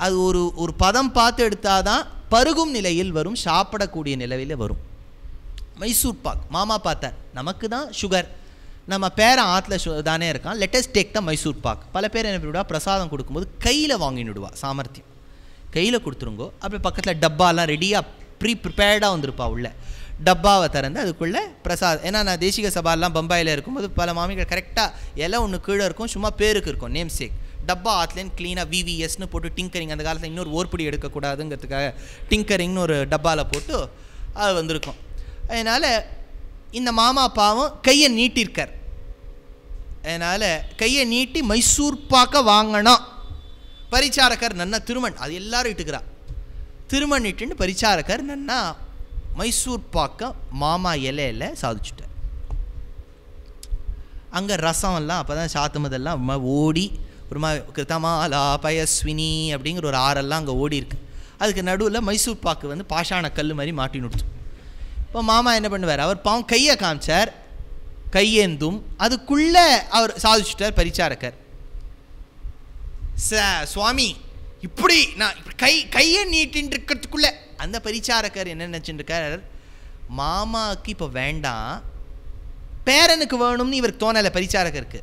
அது ஒரு ஒரு பதம் பார்த்து எடுத்தால் தான் பருகும் நிலையில் வரும் சாப்பிடக்கூடிய நிலையில் வரும் மைசூர் பாக் மாமா பார்த்தார் நமக்கு தான் சுகர் நம்ம பேரை ஆற்றுல சு தானே இருக்கான் லெட்டஸ்ட் டேக் தான் மைசூர் பாக் பல பேர் என்ன பண்ணிவிடுவா பிரசாதம் கொடுக்கும்போது கையில் வாங்கிடுவா சாமர்த்தியம் கையில் கொடுத்துருங்கோ அப்படி பக்கத்தில் டப்பாலாம் ரெடியாக ப்ரீ ப்ரிப்பேர்டாக வந்திருப்பா உள்ளே டப்பாவை திறந்து அதுக்குள்ளே பிரசாத் ஏன்னா நான் தேசிக சபாலெலாம் பம்பாயில் இருக்கும்போது பல மாமிகள் கரெக்டாக எல்லாம் ஒன்று கீழே இருக்கும் சும்மா பேருக்கு இருக்கும் நேம் சேக் டப்பா ஆத்லேன்னு க்ளீனாக விவிஎஸ்னு போட்டு டிங்கரிங் அந்த காலத்தில் இன்னொரு ஓர்படி எடுக்கக்கூடாதுங்கிறதுக்காக டிங்கரிங்னு ஒரு டப்பாவில் போட்டு அது வந்திருக்கும் அதனால் இந்த மாமா பாவம் கையை நீட்டிருக்கார் அதனால் கையை நீட்டி மைசூர் பாக்க வாங்கணும் பரிச்சாரக்கர் நன்னா திருமண் அது எல்லாரும் இட்டுக்கிறா இட்டுன்னு பரிச்சாரக்கர் நன்னா மைசூர் பாக்க மாமா இலையில் சாதிச்சுட்டார் அங்கே ரசம்லாம் அப்போ தான் சாத்துமதெல்லாம் ஓடி ஒரு மாதிரி கிருத்தமாலா பயஸ்வினி அப்படிங்கிற ஒரு ஆறெல்லாம் அங்கே ஓடி இருக்கு அதுக்கு நடுவில் மைசூர் பாக்கு வந்து பாஷான கல் மாதிரி மாட்டி நுடிச்சு இப்போ மாமா என்ன பண்ணுவார் அவர் பாவம் கையை காமிச்சார் கையேந்தும் அதுக்குள்ளே அவர் சாதிச்சுட்டார் பரிச்சாரக்கர் ச சுவாமி இப்படி நான் கை கையை நீட்டின்னு இருக்கிறதுக்குள்ளே அந்த பரிச்சாரக்கர் என்ன நினச்சிட்டுருக்கார் மாமாவுக்கு இப்போ வேண்டாம் பேரனுக்கு வேணும்னு இவருக்கு தோணலை பரிச்சாரகருக்கு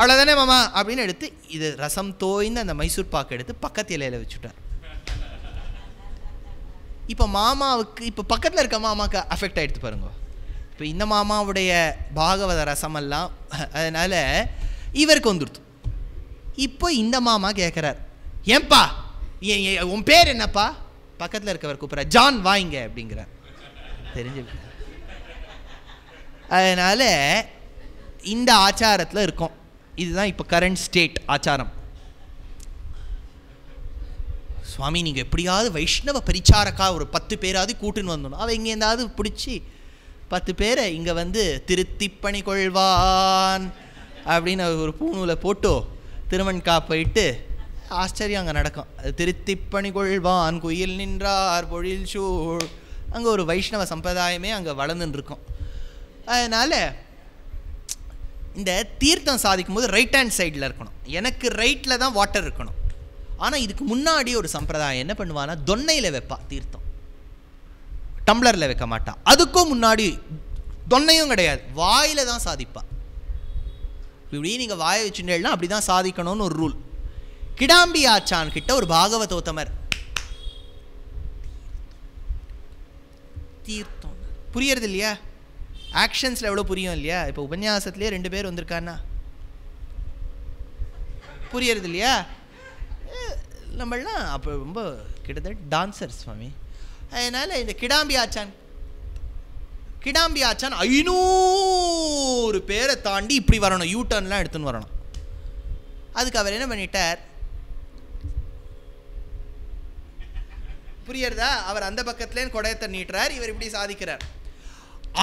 அவ்வளோதானே மாமா அப்படின்னு எடுத்து இது ரசம் தோய்ந்து அந்த மைசூர் பாக்கு எடுத்து பக்கத்து இலையில் வச்சுட்டார் இப்போ மாமாவுக்கு இப்போ பக்கத்தில் இருக்க மாமாவுக்கு அஃபெக்ட் ஆகிடுத்து பாருங்க இப்போ இந்த மாமாவுடைய பாகவத ரசமெல்லாம் அதனால் இவருக்கு வந்துடுத்து இப்போ இந்த மாமா கேட்குறார் ஏன்பா உன் பேர் என்னப்பா பக்கத்தில் இருக்கவர் கூப்பிட்ற ஜான் வாங்க அப்படிங்கிறார் தெரிஞ்சு அதனால் இந்த ஆச்சாரத்தில் இருக்கும் இதுதான் இப்போ கரண்ட் ஸ்டேட் ஆச்சாரம் சுவாமி நீங்கள் எப்படியாவது வைஷ்ணவ பரிச்சாரக்கா ஒரு பத்து பேராவது கூட்டுன்னு வந்தணும் அவள் இங்கேருந்தாவது பிடிச்சி பத்து பேரை இங்கே வந்து திருத்திப்பணி கொள்வான் அப்படின்னு ஒரு பூணூலை போட்டு திருமண்கா போயிட்டு ஆச்சரியம் அங்கே நடக்கும் திருத்திப்பணி கொள்வான் குயில் நின்றார் பொழில் சூழ் அங்கே ஒரு வைஷ்ணவ சம்பிரதாயமே அங்கே வளர்ந்துருக்கும் அதனால் இந்த தீர்த்தம் சாதிக்கும் போது ரைட் ஹேண்ட் சைடில் இருக்கணும் எனக்கு ரைட்டில் தான் வாட்டர் இருக்கணும் ஆனால் இதுக்கு முன்னாடி ஒரு சம்பிரதாயம் என்ன பண்ணுவான்னா தொன்னையில் வைப்பான் தீர்த்தம் டம்ளரில் வைக்க மாட்டான் அதுக்கும் முன்னாடி தொன்னையும் கிடையாது வாயில் தான் சாதிப்பான் இப்படி நீங்கள் வாயை வச்சுட்டேன்னா அப்படி தான் சாதிக்கணும்னு ஒரு ரூல் கிடாம்பி ஆச்சான் கிட்ட ஒரு பாகவதோத்தமர் தீர்த்தம் புரியறது இல்லையா ஆக்ஷன்ஸில் எவ்வளோ புரியும் இல்லையா இப்போ உபன்யாசத்துலேயே ரெண்டு பேர் வந்திருக்காண்ணா புரியறது இல்லையா நம்மளாம் அப்போ ரொம்ப கிட்டத்தட்ட டான்சர் சுவாமி அதனால் இந்த கிடாம்பி ஆச்சான் கிடாம்பி ஆச்சான் ஐநூறு பேரை தாண்டி இப்படி வரணும் யூ டர்ன்லாம் எடுத்துன்னு வரணும் அதுக்கு அவர் என்ன பண்ணிட்டார் புரியறதா அவர் அந்த பக்கத்துலேன்னு கொடையத்தை நீட்டுறார் இவர் இப்படி சாதிக்கிறார்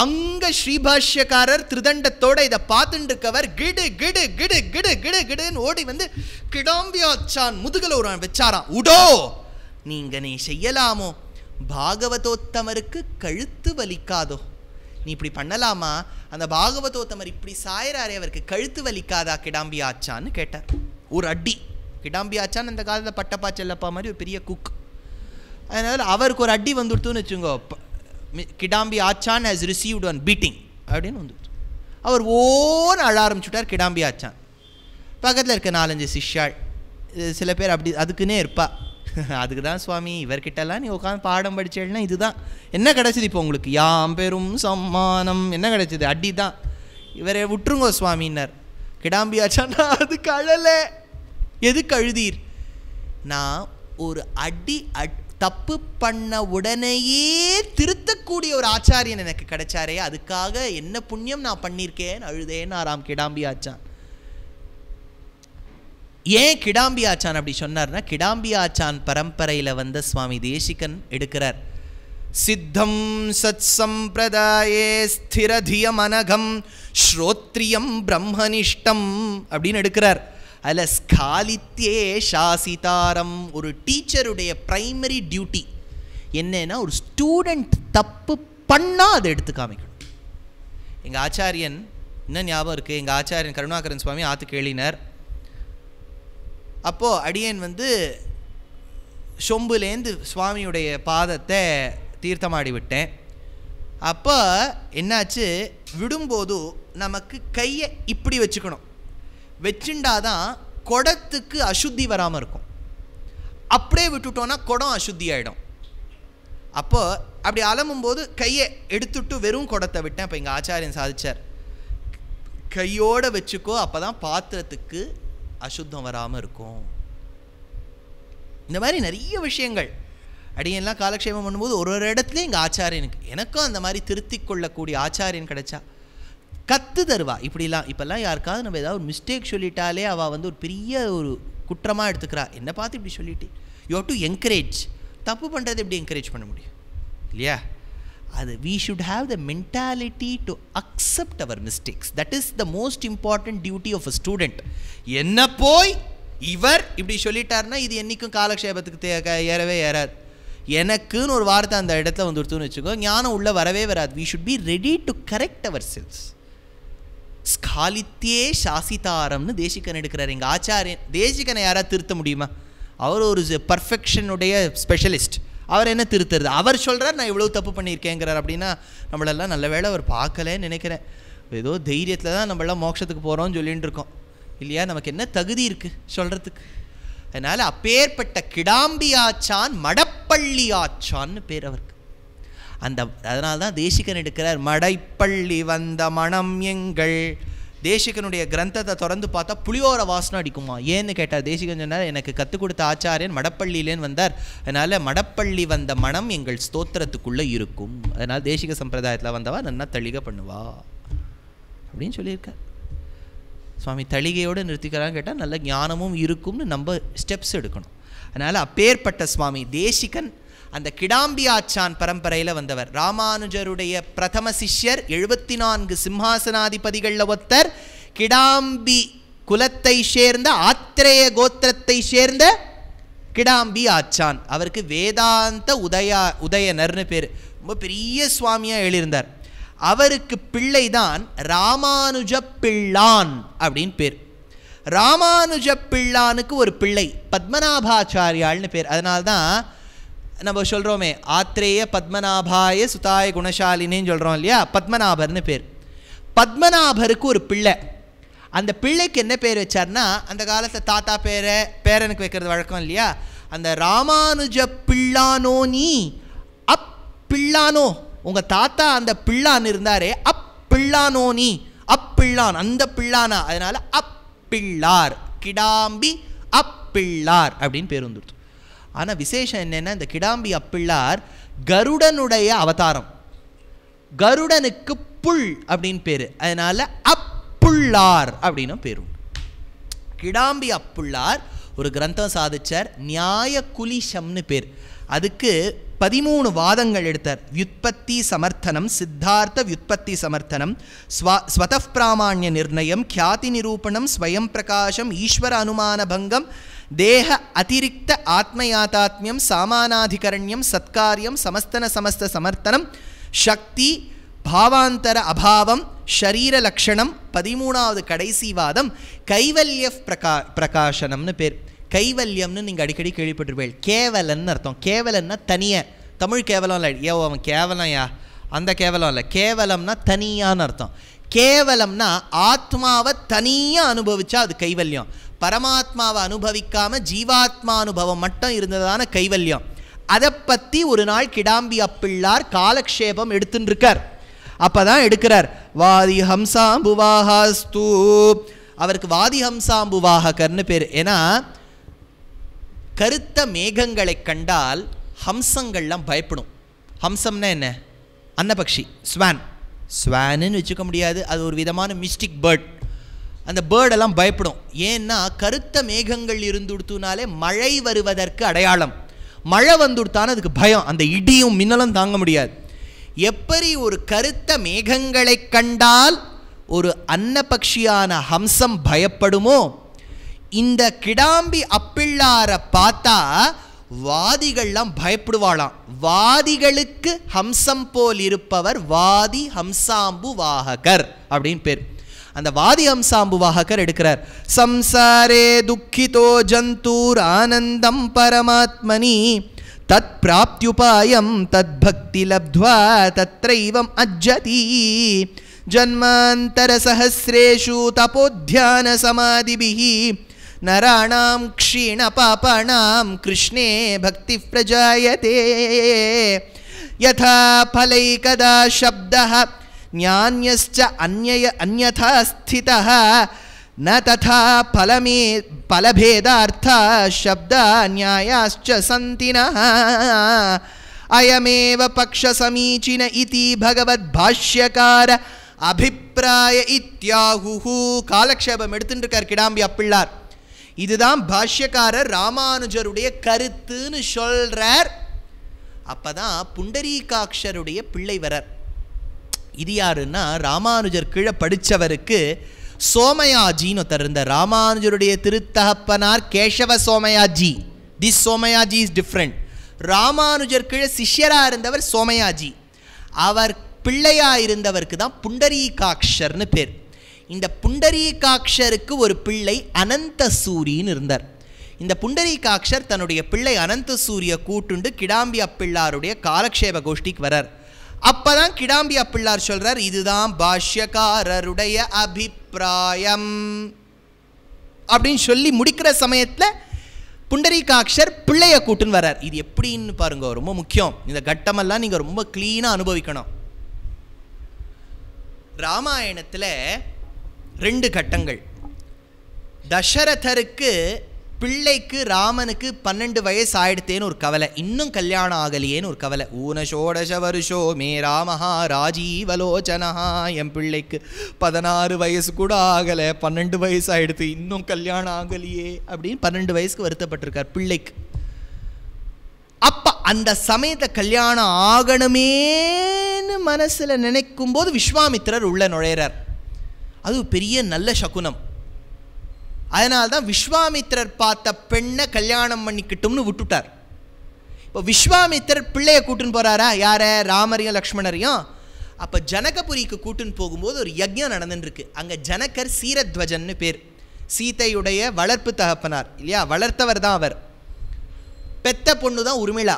அங்க ஸ்ரீபாஷ்யக்காரர் திருதண்டத்தோட இதை பார்த்துட்டு இருக்கவர் கிடு கிடு கிடு கிடு கிடு கிடுன்னு ஓடி வந்து கிடாம்பியாச்சான் முதுகல ஒரு வச்சாராம் உடோ நீங்க நீ செய்யலாமோ பாகவதோத்தமருக்கு கழுத்து வலிக்காதோ நீ இப்படி பண்ணலாமா அந்த பாகவதோத்தமர் இப்படி சாயறாரே அவருக்கு கழுத்து வலிக்காதா கிடாம்பி ஆச்சான்னு கேட்டார் ஒரு அடி கிடாம்பி ஆச்சான்னு அந்த காலத்தில் செல்லப்பா மாதிரி ஒரு பெரிய குக் அதனால் அவருக்கு ஒரு அடி வந்துடுத்துன்னு வச்சுக்கோ Kidambi Achan has received one beating அப்படின்னு வந்துடுச்சு அவர் ஓன் அழ ஆரம்பிச்சுட்டார் கிடாம்பி ஆச்சான் பக்கத்தில் இருக்க நாலஞ்சு சிஷ்யாள் சில பேர் அப்படி அதுக்குன்னே இருப்பா <laughs> அதுக்கு தான் சுவாமி இவர்கிட்டலாம் நீ உட்காந்து பாடம் படித்தேன்னா இதுதான் என்ன கிடச்சிது இப்போ உங்களுக்கு யாம் பெரும் சம்மானம் என்ன கிடச்சிது அடி தான் இவரை விட்டுருங்கோ சுவாமின்னர் கிடாம்பி ஆச்சான்னா அதுக்கு அழலை எதுக்கு அழுதீர் நான் ஒரு அடி அட் தப்பு பண்ண உடனேயே திருத்தக்கூடிய ஒரு ஆச்சாரியன் எனக்கு கிடைச்சாரே அதுக்காக என்ன புண்ணியம் நான் பண்ணியிருக்கேன் அழுதேன்னு ஆறாம் கிடாம்பி ஆச்சான் ஏன் கிடாம்பி ஆச்சான் அப்படி சொன்னார்னா கிடாம்பி ஆச்சான் பரம்பரையில் வந்த சுவாமி தேசிகன் எடுக்கிறார் சித்தம் சத் சம்பிரதாயே ஸ்திரதியமனகம் ஸ்ரோத்ரியம் பிரம்மனிஷ்டம் அப்படின்னு எடுக்கிறார் அதில் ஸ்காலித்தே ஷாசிதாரம் ஒரு டீச்சருடைய ப்ரைமரி டியூட்டி என்னன்னா ஒரு ஸ்டூடெண்ட் தப்பு பண்ணால் அதை எடுத்து காமிக்கணும் எங்கள் ஆச்சாரியன் இன்னும் ஞாபகம் இருக்குது எங்கள் ஆச்சாரியன் கருணாகரன் சுவாமி ஆத்து கேளினர் அப்போது அடியன் வந்து சொம்புலேருந்து சுவாமியுடைய பாதத்தை தீர்த்தமாடி விட்டேன் அப்போ என்னாச்சு விடும்போது நமக்கு கையை இப்படி வச்சுக்கணும் தான் குடத்துக்கு அசுத்தி வராமல் இருக்கும் அப்படியே விட்டுட்டோன்னா குடம் அசுத்தி ஆகிடும் அப்போ அப்படி அலமும் போது கையை எடுத்துட்டு வெறும் குடத்தை விட்டேன் இப்போ எங்கள் ஆச்சாரியன் சாதிச்சார் கையோடு வச்சுக்கோ அப்போ தான் பாத்திரத்துக்கு அசுத்தம் வராமல் இருக்கும் இந்த மாதிரி நிறைய விஷயங்கள் அடியெல்லாம் காலக்ஷேபம் பண்ணும்போது ஒரு ஒரு இடத்துலையும் எங்கள் ஆச்சாரியனுக்கு எனக்கும் அந்த மாதிரி திருத்திக் கொள்ளக்கூடிய ஆச்சாரியன் கிடைச்சா கற்று தருவா இப்படிலாம் இப்போல்லாம் யாருக்காவது நம்ம ஏதாவது ஒரு மிஸ்டேக் சொல்லிட்டாலே அவள் வந்து ஒரு பெரிய ஒரு குற்றமாக எடுத்துக்கிறா என்னை பார்த்து இப்படி சொல்லிட்டு யூ ஹவ் டு என்கரேஜ் தப்பு பண்ணுறது எப்படி என்கரேஜ் பண்ண முடியும் இல்லையா அது we should have the mentality to accept our mistakes that is the most important duty of a student என்ன போய் இவர் இப்படி சொல்லிட்டார்னா இது என்றைக்கும் காலக்ஷேபத்துக்கு ஏறவே ஏறாது எனக்குன்னு ஒரு வார்த்தை அந்த இடத்துல வந்துடுத்துன்னு வச்சுக்கோ ஞானம் உள்ளே வரவே வராது we should be ready to correct ourselves ஸ்காலித்தியே சாசிதாரம்னு தேசிகன் எடுக்கிறார் எங்கள் ஆச்சாரியன் தேசிகனை யாராவது திருத்த முடியுமா அவர் ஒரு பர்ஃபெக்ஷனுடைய ஸ்பெஷலிஸ்ட் அவர் என்ன திருத்துறது அவர் சொல்கிறார் நான் இவ்வளோ தப்பு பண்ணியிருக்கேங்கிறார் அப்படின்னா நம்மளெல்லாம் நல்ல வேலை அவர் பார்க்கலன்னு நினைக்கிறேன் ஏதோ தைரியத்தில் தான் நம்மளாம் மோட்சத்துக்கு போகிறோம்னு சொல்லிகிட்டு இருக்கோம் இல்லையா நமக்கு என்ன தகுதி இருக்குது சொல்கிறதுக்கு அதனால் அப்பேற்பட்ட கிடாம்பி ஆச்சான் மடப்பள்ளி ஆச்சான்னு பேர் அவருக்கு அந்த அதனால்தான் தேசிகன் எடுக்கிறார் மடைப்பள்ளி வந்த மனம் எங்கள் தேசிகனுடைய கிரந்தத்தை திறந்து பார்த்தா புளியோர வாசனை அடிக்குமா ஏன்னு கேட்டார் தேசிகன் சொன்னார் எனக்கு கற்றுக் கொடுத்த ஆச்சாரியன் மடப்பள்ளியிலேன்னு வந்தார் அதனால் மடப்பள்ளி வந்த மனம் எங்கள் ஸ்தோத்திரத்துக்குள்ளே இருக்கும் அதனால் தேசிக சம்பிரதாயத்தில் வந்தவா நன்னா தளிக பண்ணுவா அப்படின்னு சொல்லியிருக்கார் சுவாமி தளிகையோடு நிறுத்திக்கிறான்னு கேட்டால் நல்ல ஞானமும் இருக்கும்னு நம்ம ஸ்டெப்ஸ் எடுக்கணும் அதனால் அப்பேற்பட்ட சுவாமி தேசிகன் அந்த கிடாம்பி ஆச்சான் பரம்பரையில் வந்தவர் ராமானுஜருடைய பிரதம சிஷ்யர் எழுபத்தி நான்கு சிம்ஹாசனாதிபதிகளில் ஒருத்தர் கிடாம்பி குலத்தை சேர்ந்த ஆத்திரேய கோத்திரத்தை சேர்ந்த கிடாம்பி ஆச்சான் அவருக்கு வேதாந்த உதயா உதயனர்னு பேர் ரொம்ப பெரிய சுவாமியாக எழுதியிருந்தார் அவருக்கு பிள்ளை தான் ராமானுஜ பிள்ளான் அப்படின்னு பேர் ராமானுஜ பிள்ளானுக்கு ஒரு பிள்ளை பத்மநாபாச்சாரியாள்னு பேர் அதனால்தான் நம்ம சொல்கிறோமே ஆத்ரேய பத்மநாபாய சுதாய குணசாலினின்னு சொல்கிறோம் இல்லையா பத்மநாபர்னு பேர் பத்மநாபருக்கு ஒரு பிள்ளை அந்த பிள்ளைக்கு என்ன பேர் வச்சார்னா அந்த காலத்தில் தாத்தா பேரை பேரனுக்கு வைக்கிறது வழக்கம் இல்லையா அந்த ராமானுஜ பிள்ளானோ நீ அப் பிள்ளானோ உங்கள் தாத்தா அந்த பிள்ளான்னு இருந்தாரே அப் பிள்ளானோ நீ அப் பிள்ளான் அந்த பிள்ளானா அதனால் அப் பிள்ளார் கிடாம்பி அப் பிள்ளார் அப்படின்னு பேர் வந்துடுச்சு ஆனால் விசேஷம் என்னென்னா இந்த கிடாம்பி அப்பிள்ளார் கருடனுடைய அவதாரம் கருடனுக்கு புல் அப்படின்னு பேர் அதனால் அப்புள்ளார் அப்படின்னு பேர் கிடாம்பி அப்புள்ளார் ஒரு கிரந்தம் சாதிச்சார் நியாய குலிஷம்னு பேர் அதுக்கு பதிமூணு வாதங்கள் எடுத்தார் வியுற்பத்தி சமர்த்தனம் சித்தார்த்த வியுற்பத்தி சமர்த்தனம் ஸ்வ ஸ்வத பிராமணிய நிர்ணயம் கியாதி நிரூபணம் ஸ்வயம் பிரகாசம் ஈஸ்வர அனுமான பங்கம் தேக அதிரிக்த ஆத்மயாதாத்மியம் சாமானாதிகரண்யம் சத்காரியம் சமஸ்தன சமஸ்த சமர்த்தனம் சக்தி பாவாந்தர அபாவம் ஷரீர லக்ஷணம் பதிமூணாவது கடைசி வாதம் கைவல்ய பிரகா பிரகாசனம்னு பேர் கைவல்யம்னு நீங்கள் அடிக்கடி கேள்விப்பட்டிருப்பீள் கேவலன்னு அர்த்தம் கேவலன்னா தனிய தமிழ் கேவலம் இல்லை ஏ அவன் கேவலம்யா அந்த கேவலம் இல்லை கேவலம்னா தனியான்னு அர்த்தம் கேவலம்னா ஆத்மாவை தனியாக அனுபவிச்சா அது கைவல்யம் பரமாத்மாவை அனுபவிக்காமல் ஜீவாத்மா அனுபவம் மட்டும் இருந்ததான கைவல்யம் அதை பற்றி ஒரு நாள் கிடாம்பி அப்பிள்ளார் காலக்ஷேபம் எடுத்துன்னு இருக்கார் அப்போ தான் எடுக்கிறார் வாதி ஹம்சாம்புவாஹாஸ்தூ அவருக்கு வாதி ஹம்சாம்புவாகர்னு பேர் ஏன்னா கருத்த மேகங்களை கண்டால் ஹம்சங்கள்லாம் பயப்படும் ஹம்சம்னா என்ன அன்னபக்ஷி ஸ்வான் ஸ்வானுன்னு வச்சுக்க முடியாது அது ஒரு விதமான மிஸ்டிக் பேர்ட் அந்த பேர்டெல்லாம் பயப்படும் ஏன்னா கருத்த மேகங்கள் இருந்துடுத்துனாலே மழை வருவதற்கு அடையாளம் மழை வந்துடுத்தான அதுக்கு பயம் அந்த இடியும் மின்னலும் தாங்க முடியாது எப்படி ஒரு கருத்த மேகங்களை கண்டால் ஒரு அன்னபக்ஷியான ஹம்சம் பயப்படுமோ இந்த கிடாம்பி அப்பிள்ளார பார்த்தா வாதிகள்லாம் பயப்படுவாளாம் வாதிகளுக்கு ஹம்சம் போல் இருப்பவர் வாதி ஹம்சாம்பு வாககர் அப்படின்னு பேர் அந்த வாதி அம் சாம்புவாக கர் எடுக்கிறார் சம்சரே துக்கிதோ ஜந்துரானந்தம் பரமாத்மனி தத்प्राप्त्युபாயಂ தத் பக்தி லப்த्वा தத்ரேவம் அஜ்ஜதி ஜம்மாந்தர सहस्त्रேஷு தபோ தியான சமாதிபிஹி நராणां क्षीணபபனாம் கிருஷ்ணே பக்தி ப்ரஜயதே Yatha phalai kada shabdaha ஞானியஸ்ச அந்நய அந்நதா ஸ்திதா ந ததா பலமே பலபேதார்த்தா சப்த நியாயாச்ச சந்தினா அயமேவ பக்ஷ சமீச்சின இதி பகவத் பாஷ்யக்கார அபிப்பிராய இத்தியாகு காலக்ஷேபம் எடுத்துட்டு இருக்கார் கிடாம்பி அப்பிள்ளார் இதுதான் பாஷ்யக்காரர் ராமானுஜருடைய கருத்துன்னு சொல்றார் அப்பதான் புண்டரீகாட்சருடைய பிள்ளை வரர் இது யாருன்னா ராமானுஜர் கீழே படித்தவருக்கு சோமயாஜின்னு ஒருத்தர் இருந்தார் ராமானுஜருடைய திருத்தகப்பனார் Kesava Somayaji this Somayaji is different Ramanujar கீழே சிஷ்யராக இருந்தவர் சோமயாஜி அவர் பிள்ளையாக இருந்தவருக்கு தான் புண்டரீகாட்சர்னு பேர் இந்த புண்டரீகாட்சருக்கு ஒரு பிள்ளை அனந்த சூரின்னு இருந்தார் இந்த புண்டரீகாட்சர் தன்னுடைய பிள்ளை அனந்த சூரிய கூட்டுண்டு கிடாம்பி அப்பிள்ளாருடைய காலக்ஷேப கோஷ்டிக்கு வரார் அப்பதான் கிடாம்பியா பிள்ளார் சொல்றார் இதுதான் பாஷ்யக்காரருடைய அபிப்பிராயம் அப்படின்னு சொல்லி முடிக்கிற சமயத்தில் புண்டரீகாட்சர் பிள்ளைய கூட்டுன்னு வரார் இது எப்படின்னு பாருங்க ரொம்ப முக்கியம் இந்த கட்டமெல்லாம் நீங்கள் ரொம்ப க்ளீனாக அனுபவிக்கணும் ராமாயணத்தில் ரெண்டு கட்டங்கள் தசரதருக்கு பிள்ளைக்கு ராமனுக்கு பன்னெண்டு வயசு ஆயிடுத்தேன்னு ஒரு கவலை இன்னும் கல்யாணம் ஆகலையேன்னு ஒரு கவலை ஊன ஷோடச வருஷோ மே ராமஹா ராஜீவலோச்சனஹா என் பிள்ளைக்கு பதினாறு வயசு கூட ஆகலை பன்னெண்டு வயசு ஆயிடுத்து இன்னும் கல்யாணம் ஆகலையே அப்படின்னு பன்னெண்டு வயசுக்கு வருத்தப்பட்டிருக்கார் பிள்ளைக்கு அப்போ அந்த சமயத்தை கல்யாணம் ஆகணுமேன்னு மனசில் நினைக்கும் போது விஸ்வாமித்திரர் உள்ள நுழையிறார் அது பெரிய நல்ல சகுனம் அதனால்தான் விஸ்வாமித்திரர் பார்த்த பெண்ணை கல்யாணம் பண்ணிக்கிட்டோம்னு விட்டுட்டார் இப்போ விஸ்வாமித்திரர் பிள்ளையை கூட்டுன்னு போகிறாரா யாரை ராமரையும் லக்ஷ்மணரையும் அப்போ ஜனகபுரிக்கு கூட்டுன்னு போகும்போது ஒரு யஜ்யம் நடந்துட்டுருக்கு அங்கே ஜனகர் சீரத்வஜன்னு பேர் சீத்தையுடைய வளர்ப்பு தகப்பனார் இல்லையா வளர்த்தவர் தான் அவர் பெத்த பொண்ணு தான் உருமிளா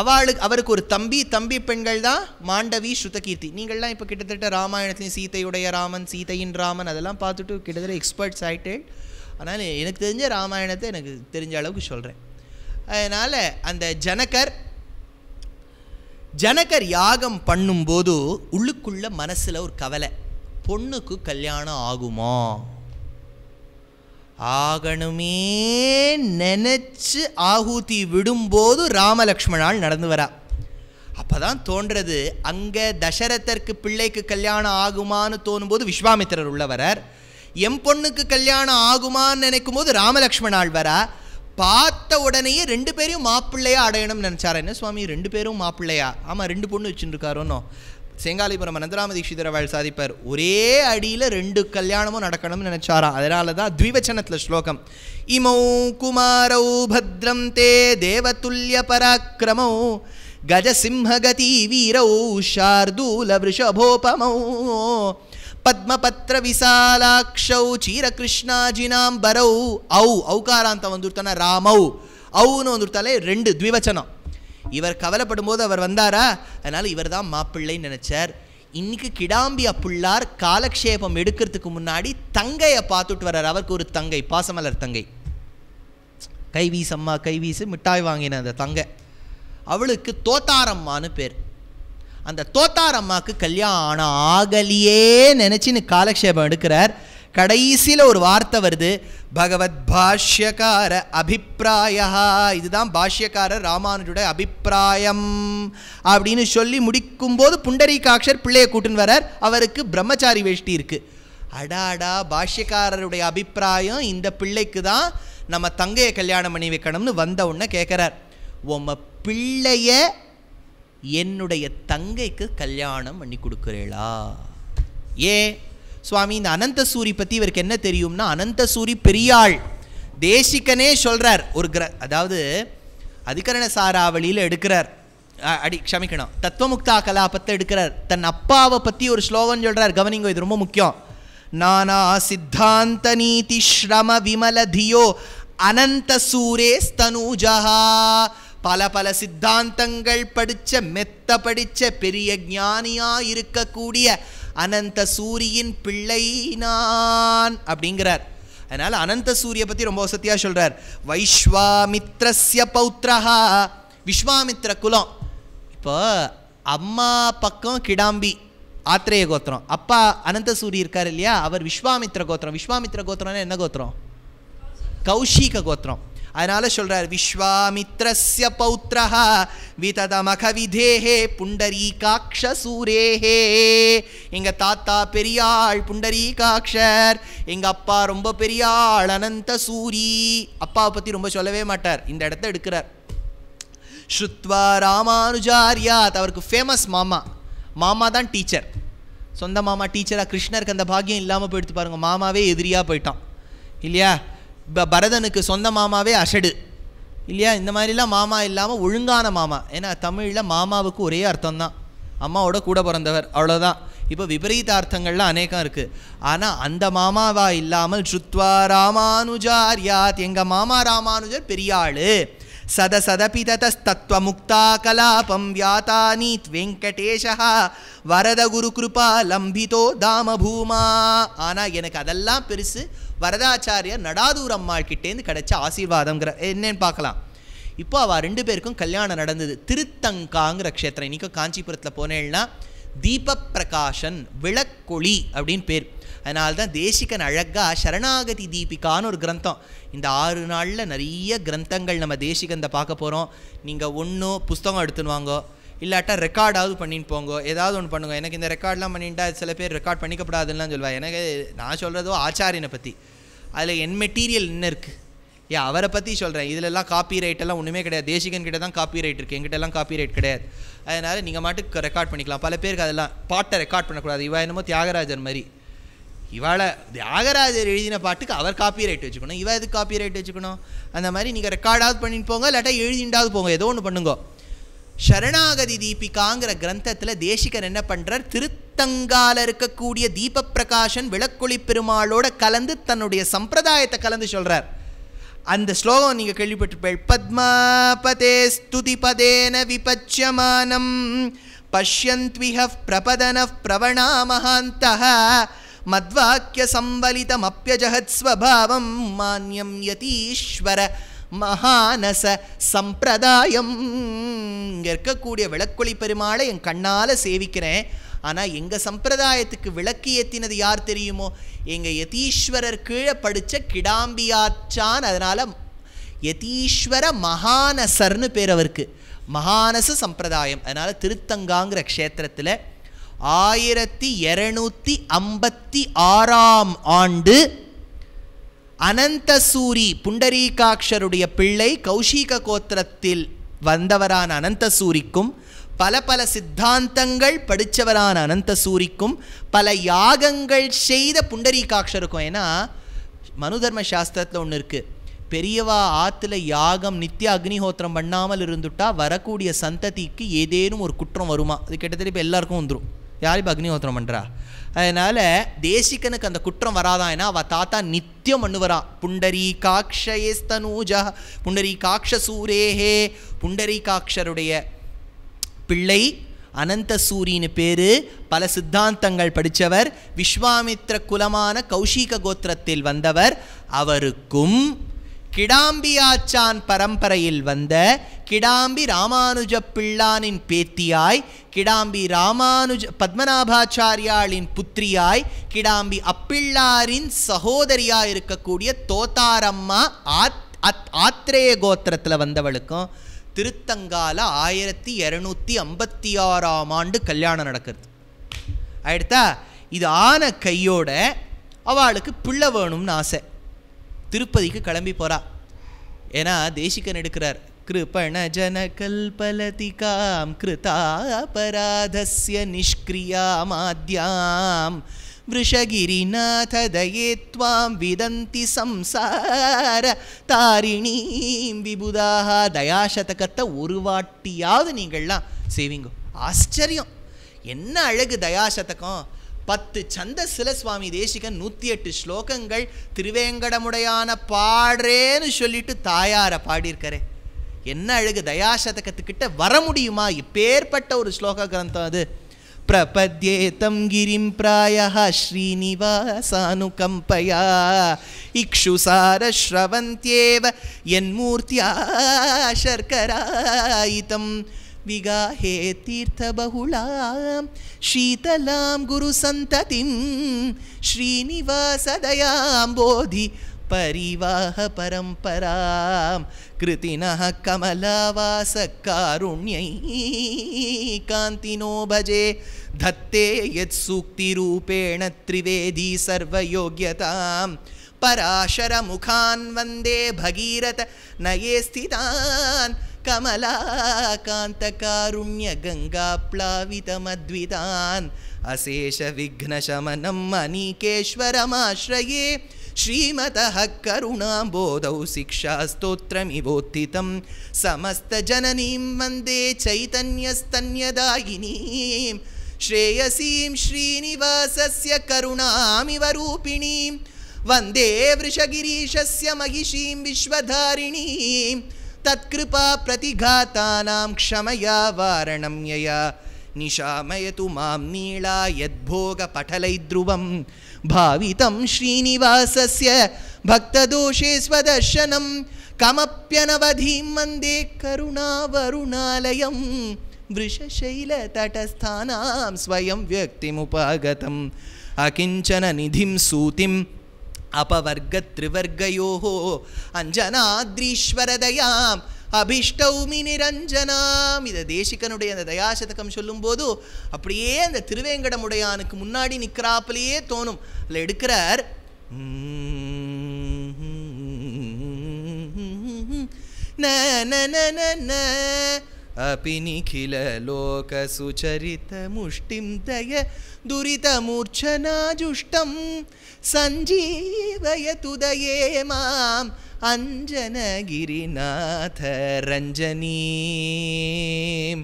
அவளுக்கு அவருக்கு ஒரு தம்பி தம்பி பெண்கள் தான் மாண்டவி ஸ்ருதகீர்த்தி நீங்கள்லாம் இப்போ கிட்டத்தட்ட ராமாயணத்துலேயும் சீதையுடைய ராமன் சீதையின் ராமன் அதெல்லாம் பார்த்துட்டு கிட்டத்தட்ட எக்ஸ்பர்ட்ஸ் ஆகிட்டு அதனால் எனக்கு தெரிஞ்ச ராமாயணத்தை எனக்கு தெரிஞ்ச அளவுக்கு சொல்கிறேன் அதனால் அந்த ஜனகர் ஜனகர் யாகம் பண்ணும்போது உள்ளுக்குள்ள மனசில் ஒரு கவலை பொண்ணுக்கு கல்யாணம் ஆகுமா ஆகணுமே நினச்சி ஆகூதி விடும்போது ராமலக்ஷ்மணால் நடந்து வரா அப்போ தான் தோன்றது அங்கே தசரதற்கு பிள்ளைக்கு கல்யாணம் ஆகுமான்னு தோணும்போது விஸ்வாமித்திரர் உள்ளவரார் எம் பொண்ணுக்கு கல்யாணம் ஆகுமான்னு நினைக்கும் போது ராமலக்ஷ்மணாள் வரா பார்த்த உடனேயே ரெண்டு பேரையும் மாப்பிள்ளையா அடையணும்னு நினச்சாரா என்ன சுவாமி ரெண்டு பேரும் மாப்பிள்ளையா ஆமாம் ரெண்டு பொண்ணு வச்சுருக்காரோன்னோ செங்காலிபுரம் அனந்தராம தீட்சிதர் அவள் ஒரே அடியில் ரெண்டு கல்யாணமும் நடக்கணும்னு நினச்சாராம் அதனால தான் த்விவச்சனத்தில் ஸ்லோகம் இமௌ குமாரௌ பத்ரம் தே தேவதுல்ய பராக்கிரமௌ கஜசிம்மகதி வீரௌ ஷார்தூல விஷபோபமௌ பத்மபத்ரவிசாலாட்சௌ சீரகிருஷ்ணாஜினாம்பரௌ ஔ ஔகாராந்த வந்துருத்தான ராமௌ ஔன்னு வந்துருத்தாலே ரெண்டு த்விவச்சனம் இவர் கவலைப்படும் போது அவர் வந்தாரா அதனால் இவர் தான் மாப்பிள்ளைன்னு நினச்சார் இன்னைக்கு கிடாம்பி அப்புள்ளார் காலக்ஷேபம் எடுக்கிறதுக்கு முன்னாடி தங்கையை பார்த்துட்டு வர்றார் அவருக்கு ஒரு தங்கை பாசமலர் தங்கை கைவீஸ் அம்மா கைவீசு மிட்டாய் வாங்கின அந்த தங்கை அவளுக்கு தோத்தாரம்மான்னு பேர் அந்த தோத்தாரம்மாவுக்கு கல்யாணம் ஆகலியே நினச்சின்னு காலக்ஷேபம் எடுக்கிறார் கடைசியில் ஒரு வார்த்தை வருது பகவத் பாஷ்யக்கார அபிப்பிராயா இதுதான் பாஷ்யக்காரர் ராமானுஜோட அபிப்பிராயம் அப்படின்னு சொல்லி முடிக்கும்போது புண்டரீகாட்சர் பிள்ளையை கூட்டுன்னு வரார் அவருக்கு பிரம்மச்சாரி வேஷ்டி இருக்குது அடாடா பாஷ்யக்காரருடைய அபிப்பிராயம் இந்த பிள்ளைக்கு தான் நம்ம தங்கையை கல்யாணம் பண்ணி வைக்கணும்னு வந்த உடனே கேட்குறார் உம பிள்ளைய என்னுடைய தங்கைக்கு கல்யாணம் பண்ணி கொடுக்குறீளா ஏன் சுவாமி இந்த அனந்த சூரி பற்றி இவருக்கு என்ன தெரியும்னா அனந்த சூரி பெரியாள் தேசிக்கனே சொல்கிறார் ஒரு கிர அதாவது அதிகரண சாராவளியில் எடுக்கிறார் அடி க்ஷமிக்கணும் தத்துவமுக்தா கலாபத்தை எடுக்கிறார் தன் அப்பாவை பற்றி ஒரு ஸ்லோகம் சொல்கிறார் கவனிங்க இது ரொம்ப முக்கியம் நானா சித்தாந்த நீதி ஸ்ரம விமல தியோ அனந்த சூரே ஸ்தனூஜா பல பல சித்தாந்தங்கள் படித்த மெத்த படித்த பெரிய ஜானியாக இருக்கக்கூடிய அனந்த சூரியின் பிள்ளை நான் அப்படிங்கிறார் அதனால் அனந்த சூரிய பற்றி ரொம்ப வசதியாக சொல்கிறார் வைஸ்வாமித்ரஸ்ய பௌத்ரஹா விஸ்வாமித்ர குலம் இப்போ அம்மா பக்கம் கிடாம்பி ஆத்திரேய கோத்திரம் அப்பா அனந்த சூரி இருக்கார் இல்லையா அவர் விஸ்வாமித்ர கோத்திரம் விஸ்வாமித்ர கோத்திரம்னா என்ன கோத்திரம் கௌஷிக கோத்திரம் அதனால சொல்றார் விஸ்வாமித்ரஸ்ய பௌத்ரா விததமக மகவிதேஹே புண்டரீகாட்ச சூரேஹே எங்க தாத்தா பெரியாள் புண்டரீகாட்சர் எங்க அப்பா ரொம்ப பெரியாள் அனந்த சூரி அப்பாவை பத்தி ரொம்ப சொல்லவே மாட்டார் இந்த இடத்த எடுக்கிறார் ஸ்ருத்வா ராமானுஜாரியாத் அவருக்கு ஃபேமஸ் மாமா மாமா தான் டீச்சர் சொந்த மாமா டீச்சராக கிருஷ்ணருக்கு அந்த பாகியம் இல்லாமல் போயிடுத்து பாருங்கள் மாமாவே எதிரியாக போயிட்டான் இல்லையா பரதனுக்கு சொந்த மாமாவே அஷடு இல்லையா இந்த மாதிரிலாம் மாமா இல்லாமல் ஒழுங்கான மாமா ஏன்னா தமிழில் மாமாவுக்கு ஒரே அர்த்தம் தான் அம்மாவோட கூட பிறந்தவர் அவ்வளோதான் இப்போ விபரீத அர்த்தங்கள்லாம் அநேகம் இருக்குது ஆனால் அந்த மாமாவா இல்லாமல் ஷுத்வா ராமானுஜார் யாத் எங்கள் மாமா ராமானுஜர் பெரிய ஆள் சத முக்தா கலாபம் நீத் வெங்கடேஷா வரத குரு கிருபா லம்பிதோ தாமபூமா ஆனால் எனக்கு அதெல்லாம் பெருசு வரதாச்சாரியர் நடாதூர் அம்மாக்கிட்டேருந்து கிட்டேருந்து கிடைச்ச ஆசீர்வாதம்ங்கிற என்னன்னு பார்க்கலாம் இப்போ அவள் ரெண்டு பேருக்கும் கல்யாணம் நடந்தது திருத்தங்காங்கிற க்ஷேத்திரம் இன்றைக்கும் காஞ்சிபுரத்தில் போனேன்னா தீப பிரகாஷன் விளக்கொளி அப்படின்னு பேர் அதனால தான் தேசிகன் அழகாக சரணாகதி தீபிகான்னு ஒரு கிரந்தம் இந்த ஆறு நாளில் நிறைய கிரந்தங்கள் நம்ம தேசிகந்தை பார்க்க போகிறோம் நீங்கள் ஒன்றும் புஸ்தகம் எடுத்துன்னு வாங்கோ இல்லாட்டா ரெக்கார்டாவது பண்ணின்னு போங்க ஏதாவது ஒன்று பண்ணுங்க எனக்கு இந்த ரெக்கார்ட்லாம் பண்ணிட்டா சில பேர் ரெக்கார்ட் பண்ணிக்கப்படாதுலாம் சொல்லுவா எனக்கு நான் சொல்கிறதோ ஆச்சாரியனை பற்றி அதில் என் மெட்டீரியல் என்ன இருக்குது ஏன் அவரை பற்றி சொல்கிறேன் இதிலெல்லாம் காப்பி ரைட்டெல்லாம் ஒன்றுமே கிடையாது தேசிகன் கிட்ட தான் காப்பி ரைட் இருக்குது எங்கிட்டலாம் காப்பி ரைட் கிடையாது அதனால் நீங்கள் மாட்டுக்கு ரெக்கார்ட் பண்ணிக்கலாம் பல பேருக்கு அதெல்லாம் பாட்டை ரெக்கார்ட் பண்ணக்கூடாது இவா என்னமோ தியாகராஜர் மாதிரி இவாளை தியாகராஜர் எழுதின பாட்டுக்கு அவர் காப்பி ரைட் வச்சுக்கணும் இவா எதுக்கு காப்பி ரைட் வச்சுக்கணும் அந்த மாதிரி நீங்கள் ரெக்கார்டாவது பண்ணிட்டு போங்க இல்லாட்டா எழுதிண்டாவது போங்க ஏதோ ஒன்று பண்ணுங்க சரணாகதி தீபிகாங்கிற கிரந்தத்தில் தேசிகர் என்ன பண்ணுறார் திருத்தங்கால இருக்கக்கூடிய தீப பிரகாஷன் விளக்கொளி பெருமாளோட கலந்து தன்னுடைய சம்பிரதாயத்தை கலந்து சொல்கிறார் அந்த ஸ்லோகம் நீங்கள் கேள்விப்பட்டிருப்பேள் பத்மாபதே ஸ்துதி பதேன விபச்சியமானம் பஷ்யந்த்விஹ பிரபதன பிரவணா மகாந்த மத்வாக்கிய சம்பலிதமப்பியஜகத் ஸ்வபாவம் மானியம் யதீஸ்வர மகானச சம்பிரதாயம் இங்கே இருக்கக்கூடிய விளக்கொளி பெருமாளை என் கண்ணால் சேவிக்கிறேன் ஆனால் எங்கள் சம்பிரதாயத்துக்கு விளக்கு ஏற்றினது யார் தெரியுமோ எங்கள் யதீஸ்வரர் கீழே படித்த கிடாம்பியாச்சான் அதனால் யதீஸ்வர மகானசர்னு பேர் அவருக்கு மகானச சம்பிரதாயம் அதனால் திருத்தங்காங்கிற க்ஷேத்திரத்தில் ஆயிரத்தி இரநூத்தி ஐம்பத்தி ஆறாம் ஆண்டு அனந்தசூரி புண்டரீகாட்சருடைய பிள்ளை கௌஷிக கோத்திரத்தில் வந்தவரான அனந்தசூரிக்கும் பல பல சித்தாந்தங்கள் படித்தவரான அனந்தசூரிக்கும் பல யாகங்கள் செய்த புண்டரீகாட்சருக்கும் ஏன்னா மனுதர்ம சாஸ்திரத்தில் ஒன்று இருக்குது பெரியவா ஆற்றுல யாகம் நித்திய அக்னிஹோத்திரம் பண்ணாமல் இருந்துட்டா வரக்கூடிய சந்ததிக்கு ஏதேனும் ஒரு குற்றம் வருமா அது கிட்டத்தட்ட இப்போ எல்லாருக்கும் வந்துடும் யார் இப்போ அக்னிஹோத்திரம் பண்ணுறா அதனால் தேசிகனுக்கு அந்த குற்றம் வராதான் ஏன்னா அவள் தாத்தா நித்தியம் பண்ணுவரா புண்டரி காக்ஷேஸ்தனூஜா புண்டரி காக்ஷசூரேஹே புண்டரி காக்ஷருடைய பிள்ளை அனந்த சூரின்னு பேர் பல சித்தாந்தங்கள் படித்தவர் விஸ்வாமித்ர குலமான கௌஷிக கோத்திரத்தில் வந்தவர் அவருக்கும் கிடாம்பியாச்சான் பரம்பரையில் வந்த கிடாம்பி ராமானுஜ பிள்ளானின் பேத்தியாய் கிடாம்பி ராமானுஜ பத்மநாபாச்சாரியாளின் புத்திரியாய் கிடாம்பி அப்பிள்ளாரின் சகோதரியாய் இருக்கக்கூடிய தோத்தாரம்மா ஆத் ஆத்ரேய கோத்திரத்தில் வந்தவளுக்கும் திருத்தங்கால ஆயிரத்தி இரநூத்தி ஐம்பத்தி ஆறாம் ஆண்டு கல்யாணம் நடக்கிறது ஆயிடுத்தா இது ஆன கையோட அவளுக்கு பிள்ளை வேணும்னு ஆசை திருப்பதிக்கு கிளம்பி போகிறா ஏன்னா தேசிகன் எடுக்கிறார் கிருபண ஜன கல்பலதிகாம் கிருதாபராதஸ்ய நிஷ்கிரியாமாத்யாம் விஷகிரிநாத துவாம் விதந்தி சம்சார தாரிணீம் விபுதாக தயாசதகத்தை ஒரு வாட்டியாவது நீங்கள்லாம் செய்வீங்க ஆச்சரியம் என்ன அழகு தயாசதகம் பத்து சந்த சுவாமி தேசிகன் நூற்றி எட்டு ஸ்லோகங்கள் திருவேங்கடமுடையான பாடுறேன்னு சொல்லிட்டு தாயாரை பாடியிருக்கிறேன் என்ன அழகு தயாசதகத்துக்கிட்ட வர முடியுமா இப்பேற்பட்ட ஒரு ஸ்லோக கிரந்தம் அது பிரபத்யே தம் கிரிம் கம்பயா ஸ்ரீனிவாசானுகம்பயா இக்ஷுசார ஸ்ரவந்தியேவ என் மூர்த்தியா சர்க்கராயிதம் विगाहे तीर्थबहुलां शीतलां गुरुसन्ततिं श्रीनिवासदयां बोधि परिवाहपरम्परां कृतिनः कान्तिनो भजे धत्ते यत्सूक्तिरूपेण त्रिवेदी सर्वयोग्यतां पराशरमुखान् वन्दे नये स्थितान् कमलाकान्तकारुण्य गङ्गाप्लावितमद्वितान् अशेषविघ्नशमनम् अनीकेश्वरमाश्रये श्रीमतः करुणां बोधौ शिक्षा स्तोत्रमिवोत्थितं समस्तजननीं वन्दे चैतन्यस्तन्यदायिनीं श्रेयसीं श्रीनिवासस्य रूपिणीं वन्दे वृषगिरीशस्य महिषीं विश्वधारिणीं तत्कृपा प्रतिघातानां क्षमया वारणं यया निशामयतु मां नीला यद्भोगपठलैध्रुवं भावितं श्रीनिवासस्य भक्तदोषे स्वदर्शनं कमप्यनवधिं मन्दे करुणावरुणालयं वृषशैलतटस्थानां स्वयं व्यक्तिमुपागतम् अकिञ्चननिधिं सूतिं अपवर्गत्रिवर्गयो அஞ்சனாத்ரீஸ்வரதயாம் அபிஷ்டௌமி நிரஞ்சனாம் இதை தேசிகனுடைய அந்த தயாசதகம் சொல்லும்போது அப்படியே அந்த திருவேங்கடமுடையானுக்கு முன்னாடி நிற்கிறாப்பிலேயே தோணும் அதில் எடுக்கிறார் அபி நிகில லோக சுச்சரித முஷ்டிம் தய दुरितमूर्च्छनाजुष्टं सञ्जीवयतुदये माम् अञ्जनगिरिनाथ रञ्जनीं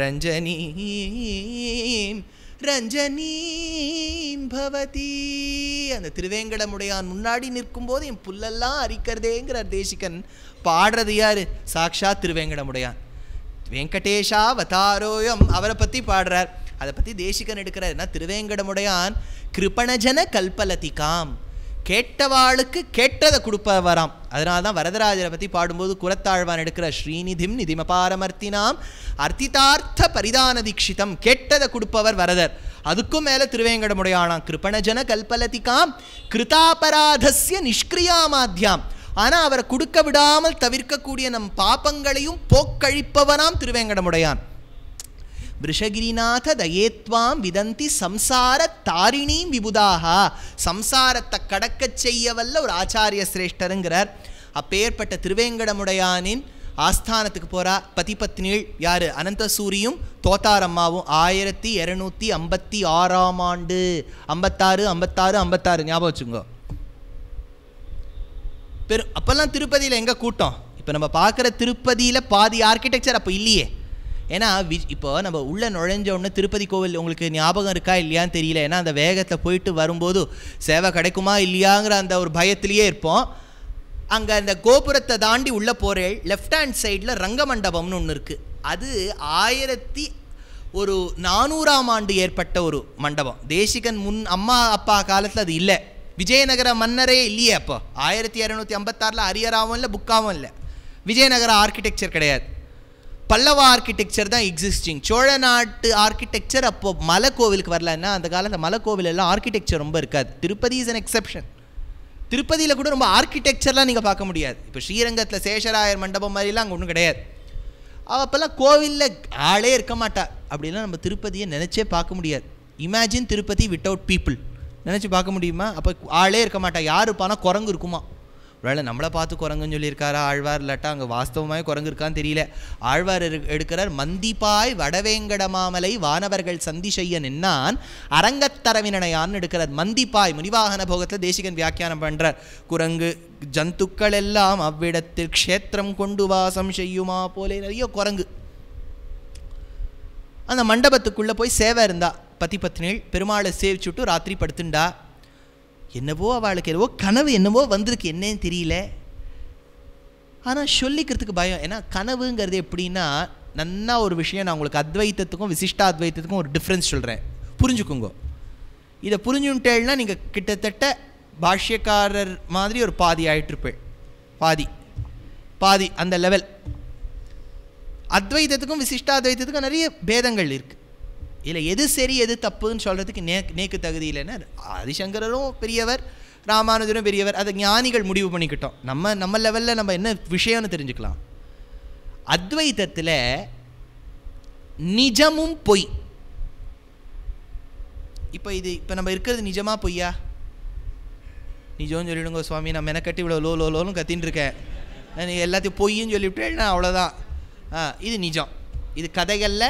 रञ्जनीं ரஞ்சனீம் பவதி அந்த திருவேங்கடமுடையான் முன்னாடி நிற்கும்போது என் புல்லெல்லாம் அரிக்கிறதேங்கிறார் தேசிகன் பாடுறது யார் சாக்ஷாத் திருவேங்கடமுடையான் வெங்கடேஷா அவதாரோயம் அவரை பற்றி பாடுறார் அதை பற்றி தேசிகன் என்ன திருவேங்கடமுடையான் கிருபணஜன கல்பலதிகாம் கேட்டவாளுக்கு கேட்டதை கொடுப்பவராம் அதனால தான் வரதராஜரை பற்றி பாடும்போது குரத்தாழ்வான் எடுக்கிற ஸ்ரீநிதிம் நிதிமபாரமர்த்தினாம் அர்த்திதார்த்த பரிதான தீட்சிதம் கேட்டதை கொடுப்பவர் வரதர் அதுக்கும் மேலே திருவேங்கடமுடையானாம் கிருபணஜன கல்பலதிகாம் கிருதாபராதஸ்ய மாத்தியாம் ஆனால் அவரை கொடுக்க விடாமல் தவிர்க்கக்கூடிய நம் பாப்பங்களையும் போக்கழிப்பவனாம் திருவேங்கடமுடையான் ரிஷகிரிநாத தயேத்வாம் விதந்தி சம்சார தாரிணீம் விபுதாக சம்சாரத்தை கடக்கச் செய்யவல்ல ஒரு ஆச்சாரிய சிரேஷ்டருங்கிறார் அப்பேற்பட்ட திருவேங்கடமுடையானின் ஆஸ்தானத்துக்கு போகிறா பதி பத்னிகள் யார் அனந்தசூரியும் தோத்தாரம்மாவும் ஆயிரத்தி இரநூத்தி ஐம்பத்தி ஆறாம் ஆண்டு ஐம்பத்தாறு ஐம்பத்தாறு ஐம்பத்தாறு ஞாபகம் வச்சுங்கோ பெரு அப்போல்லாம் திருப்பதியில் எங்கே கூட்டம் இப்போ நம்ம பார்க்குற திருப்பதியில் பாதி ஆர்கிடெக்சர் அப்போ இல்லையே ஏன்னா வி இப்போ நம்ம உள்ளே நுழைஞ்ச உடனே திருப்பதி கோவில் உங்களுக்கு ஞாபகம் இருக்கா இல்லையான்னு தெரியல ஏன்னா அந்த வேகத்தில் போயிட்டு வரும்போது சேவை கிடைக்குமா இல்லையாங்கிற அந்த ஒரு பயத்திலேயே இருப்போம் அங்கே அந்த கோபுரத்தை தாண்டி உள்ளே போகிற லெஃப்ட் ஹேண்ட் சைடில் ரங்க மண்டபம்னு ஒன்று இருக்குது அது ஆயிரத்தி ஒரு நானூறாம் ஆண்டு ஏற்பட்ட ஒரு மண்டபம் தேசிகன் முன் அம்மா அப்பா காலத்தில் அது இல்லை விஜயநகர மன்னரே இல்லையே அப்போ ஆயிரத்தி இரநூத்தி ஐம்பத்தாறில் அரியராகவும் இல்லை புக்காகவும் இல்லை விஜயநகர ஆர்கிடெக்சர் கிடையாது பல்லவ ஆர்கிடெக்சர் தான் எக்ஸிஸ்டிங் சோழ நாட்டு ஆர்கிடெக்சர் அப்போது மலை கோவிலுக்கு வரலன்னா அந்த காலத்தில் மலை கோவில் எல்லாம் ஆர்கிடெக்சர் ரொம்ப இருக்காது திருப்பதி இஸ் அன் எக்ஸப்ஷன் திருப்பதியில் கூட ரொம்ப ஆர்கிடெக்சர்லாம் நீங்கள் பார்க்க முடியாது இப்போ ஸ்ரீரங்கத்தில் சேஷராயர் மண்டபம் மாதிரிலாம் அங்கே ஒன்றும் கிடையாது அப்போல்லாம் கோவிலில் ஆளே இருக்க மாட்டா அப்படிலாம் நம்ம திருப்பதியை நினச்சே பார்க்க முடியாது இமேஜின் திருப்பதி வித்தவுட் பீப்புள் நினச்சி பார்க்க முடியுமா அப்போ ஆளே இருக்க மாட்டா யார் இருப்பானா குரங்கு இருக்குமா ஒருவேளை நம்மளை பார்த்து குரங்குன்னு சொல்லியிருக்காரா ஆழ்வார் இல்லாட்டா அங்கே வாஸ்தவமாய் குரங்கு இருக்கான்னு தெரியல ஆழ்வார் எடுக்கிறார் மந்திப்பாய் வடவேங்கடமாமலை வானவர்கள் சந்தி செய்ய நின்னான் அரங்கத்தரவினையான்னு எடுக்கிறார் மந்திப்பாய் முனிவாகன போகத்தில் தேசிகன் வியாக்கியானம் பண்ணுறார் குரங்கு ஜந்துக்கள் எல்லாம் அவ்விடத்தில் க்ஷேத்திரம் கொண்டு வாசம் செய்யுமா போலே நிறைய குரங்கு அந்த மண்டபத்துக்குள்ளே போய் சேவை இருந்தா பத்தி பத்னிகள் பெருமாளை சேவிச்சுட்டு ராத்திரி படுத்துண்டா என்னவோ அவளுக்கு என்னவோ கனவு என்னவோ வந்திருக்கு என்னன்னு தெரியல ஆனால் சொல்லிக்கிறதுக்கு பயம் ஏன்னா கனவுங்கிறது எப்படின்னா நன்னா ஒரு விஷயம் நான் உங்களுக்கு அத்வைத்தத்துக்கும் விசிஷ்டா அத்வைத்தத்துக்கும் ஒரு டிஃப்ரென்ஸ் சொல்கிறேன் புரிஞ்சுக்கோங்க இதை புரிஞ்சுட்டேன்னா நீங்கள் கிட்டத்தட்ட பாஷ்யக்காரர் மாதிரி ஒரு பாதி ஆகிட்டுருப்பேன் பாதி பாதி அந்த லெவல் அத்வைத்தத்துக்கும் விசிஷ்டாத்வைத்தத்துக்கும் நிறைய பேதங்கள் இருக்குது இல்லை எது சரி எது தப்புன்னு சொல்கிறதுக்கு நே நேக்கு தகுதி இல்லைன்னா ஆதிசங்கரரும் பெரியவர் ராமானுஜரும் பெரியவர் அதை ஞானிகள் முடிவு பண்ணிக்கிட்டோம் நம்ம நம்ம லெவலில் நம்ம என்ன விஷயம்னு தெரிஞ்சுக்கலாம் அத்வைத்தத்தில் நிஜமும் பொய் இப்போ இது இப்போ நம்ம இருக்கிறது நிஜமாக பொய்யா நிஜம்னு சொல்லிவிடுங்க சுவாமி நான் மெனக்கட்டி இவ்வளோ லோ லோ லோன்னு கத்தின்னு இருக்கேன் எல்லாத்தையும் பொய்யும் சொல்லிவிட்டேன்னா அவ்வளோதான் இது நிஜம் இது கதைகளில்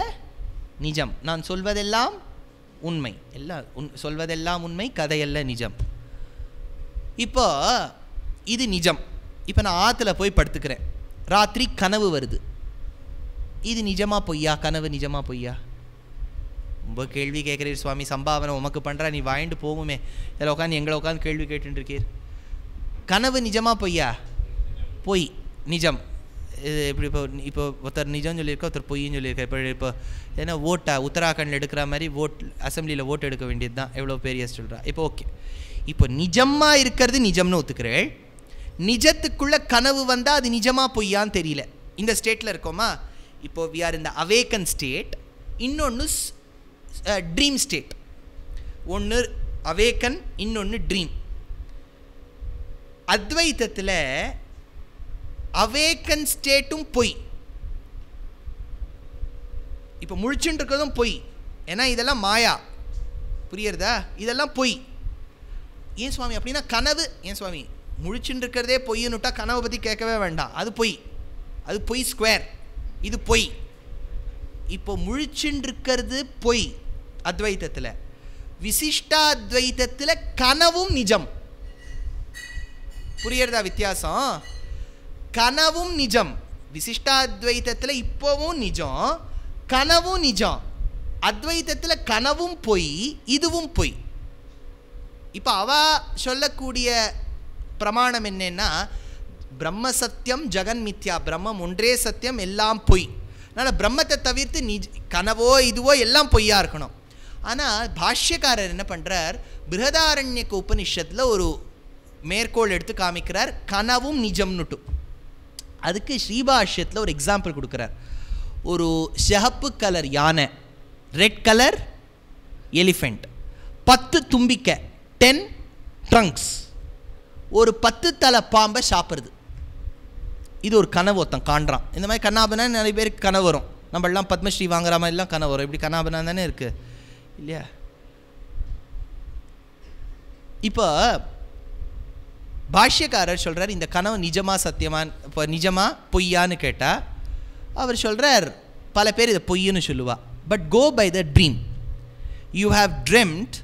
நிஜம் நான் சொல்வதெல்லாம் உண்மை எல்லா உன் சொல்வதெல்லாம் உண்மை கதையல்ல நிஜம் இப்போ இது நிஜம் இப்போ நான் ஆற்றுல போய் படுத்துக்கிறேன் ராத்திரி கனவு வருது இது நிஜமா பொய்யா கனவு நிஜமா பொய்யா ரொம்ப கேள்வி கேட்குறீர் சுவாமி சம்பாவனை உமக்கு பண்ணுறா நீ வாங்கிட்டு போகுமே இதில் உட்காந்து எங்களை உட்காந்து கேள்வி கேட்டுருக்கீர் கனவு நிஜமா பொய்யா பொய் நிஜம் இது எப்படி இப்போ இப்போ ஒருத்தர் நிஜம்னு சொல்லியிருக்கா ஒருத்தர் பொய்ன்னு சொல்லியிருக்கா இப்போ இப்போ ஏன்னா ஓட்டா உத்தராகண்டில் எடுக்கிற மாதிரி ஓட் அசம்பிளியில் ஓட்டு எடுக்க வேண்டியது தான் எவ்வளோ பெரிய சொல்கிறா இப்போ ஓகே இப்போ நிஜமாக இருக்கிறது நிஜம்னு ஒத்துக்கிறேள் நிஜத்துக்குள்ளே கனவு வந்தால் அது நிஜமாக பொய்யான்னு தெரியல இந்த ஸ்டேட்டில் இருக்கோமா இப்போது வி ஆர் இந்த அவேக்கன் ஸ்டேட் இன்னொன்று ட்ரீம் ஸ்டேட் ஒன்று அவேக்கன் இன்னொன்று ட்ரீம் அத்வைத்தத்தில் அவேக்கன் ஸ்டேட்டும் பொய் um இப்போ முழிச்சுட்டு இருக்கிறதும் பொய் ஏன்னா இதெல்லாம் மாயா புரியுறதா இதெல்லாம் பொய் ஏன் சுவாமி அப்படின்னா கனவு ஏன் சுவாமி முழிச்சுட்டு இருக்கிறதே பொய்னுட்டா கனவை பற்றி கேட்கவே வேண்டாம் அது பொய் அது பொய் ஸ்கொயர் இது பொய் இப்போ முழிச்சுட்டு இருக்கிறது பொய் அத்வைத்தத்தில் விசிஷ்டாத்வைத்தத்தில் கனவும் நிஜம் புரியறதா வித்தியாசம் கனவும் நிஜம் விசிஷ்டாத்வைத்தத்தில் இப்போவும் நிஜம் கனவும் நிஜம் அத்வைத்தத்தில் கனவும் பொய் இதுவும் பொய் இப்போ அவ சொல்லக்கூடிய பிரமாணம் என்னென்னா பிரம்ம சத்தியம் ஜெகன் மித்யா பிரம்மம் ஒன்றே சத்தியம் எல்லாம் பொய் அதனால் பிரம்மத்தை தவிர்த்து நிஜ் கனவோ இதுவோ எல்லாம் பொய்யாக இருக்கணும் ஆனால் பாஷ்யக்காரர் என்ன பண்ணுறார் பிருகதாரண்யக்கு உபனிஷத்தில் ஒரு மேற்கோள் எடுத்து காமிக்கிறார் கனவும் நிஜம்னுட்டு அதுக்கு ஸ்ரீபாஷ்யத்தில் ஒரு எக்ஸாம்பிள் கொடுக்குறார் ஒரு சிகப்பு கலர் யானை ரெட் கலர் எலிஃபெண்ட் பத்து தும்பிக்கை டென் ட்ரங்க்ஸ் ஒரு பத்து தலை பாம்பை சாப்பிட்றது இது ஒரு கனவு ஒருத்தன் காண்றான் இந்த மாதிரி கண்ணாபனா நிறைய பேருக்கு கனவு வரும் நம்மளாம் பத்மஸ்ரீ வாங்குற மாதிரிலாம் கனவு வரும் இப்படி கண்ணாபனா தானே இருக்குது இல்லையா இப்போ பாஷ்யக்காரர் சொல்கிறார் இந்த கனவு நிஜமாக சத்தியமான இப்போ நிஜமாக பொய்யான்னு கேட்டால் அவர் சொல்கிறார் பல பேர் இதை பொய்யுன்னு சொல்லுவா but go by the dream you have dreamt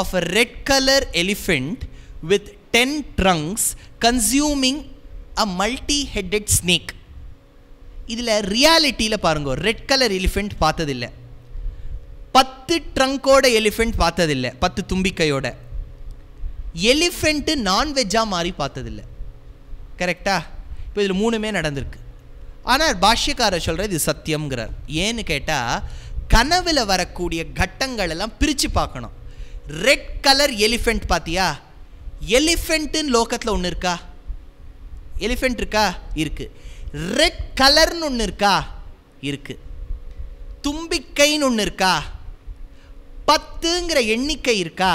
of a red colour elephant with ten trunks consuming a multi headed snake இதில் ரியாலிட்டியில் பாருங்க ரெட் கலர் எலிஃபெண்ட் பார்த்ததில்லை பத்து ட்ரங்கோட எலிஃபெண்ட் பார்த்ததில்லை பத்து தும்பிக்கையோட எலிஃபெண்ட்டு நான்வெஜ்ஜாக மாறி பார்த்ததில்ல கரெக்டா இப்போ இதில் மூணுமே நடந்திருக்கு ஆனால் பாஷ்யக்காரர் சொல்கிற இது சத்தியம்ங்கிறார் ஏன்னு கேட்டால் கனவில் வரக்கூடிய கட்டங்கள் எல்லாம் பிரித்து பார்க்கணும் ரெட் கலர் எலிஃபெண்ட் பார்த்தியா எலிஃபெண்ட்டுன்னு லோக்கத்தில் ஒன்று இருக்கா எலிஃபெண்ட் இருக்கா இருக்குது ரெட் கலர்னு ஒன்று இருக்கா இருக்குது தும்பிக்கைன்னு ஒன்று இருக்கா பத்துங்கிற எண்ணிக்கை இருக்கா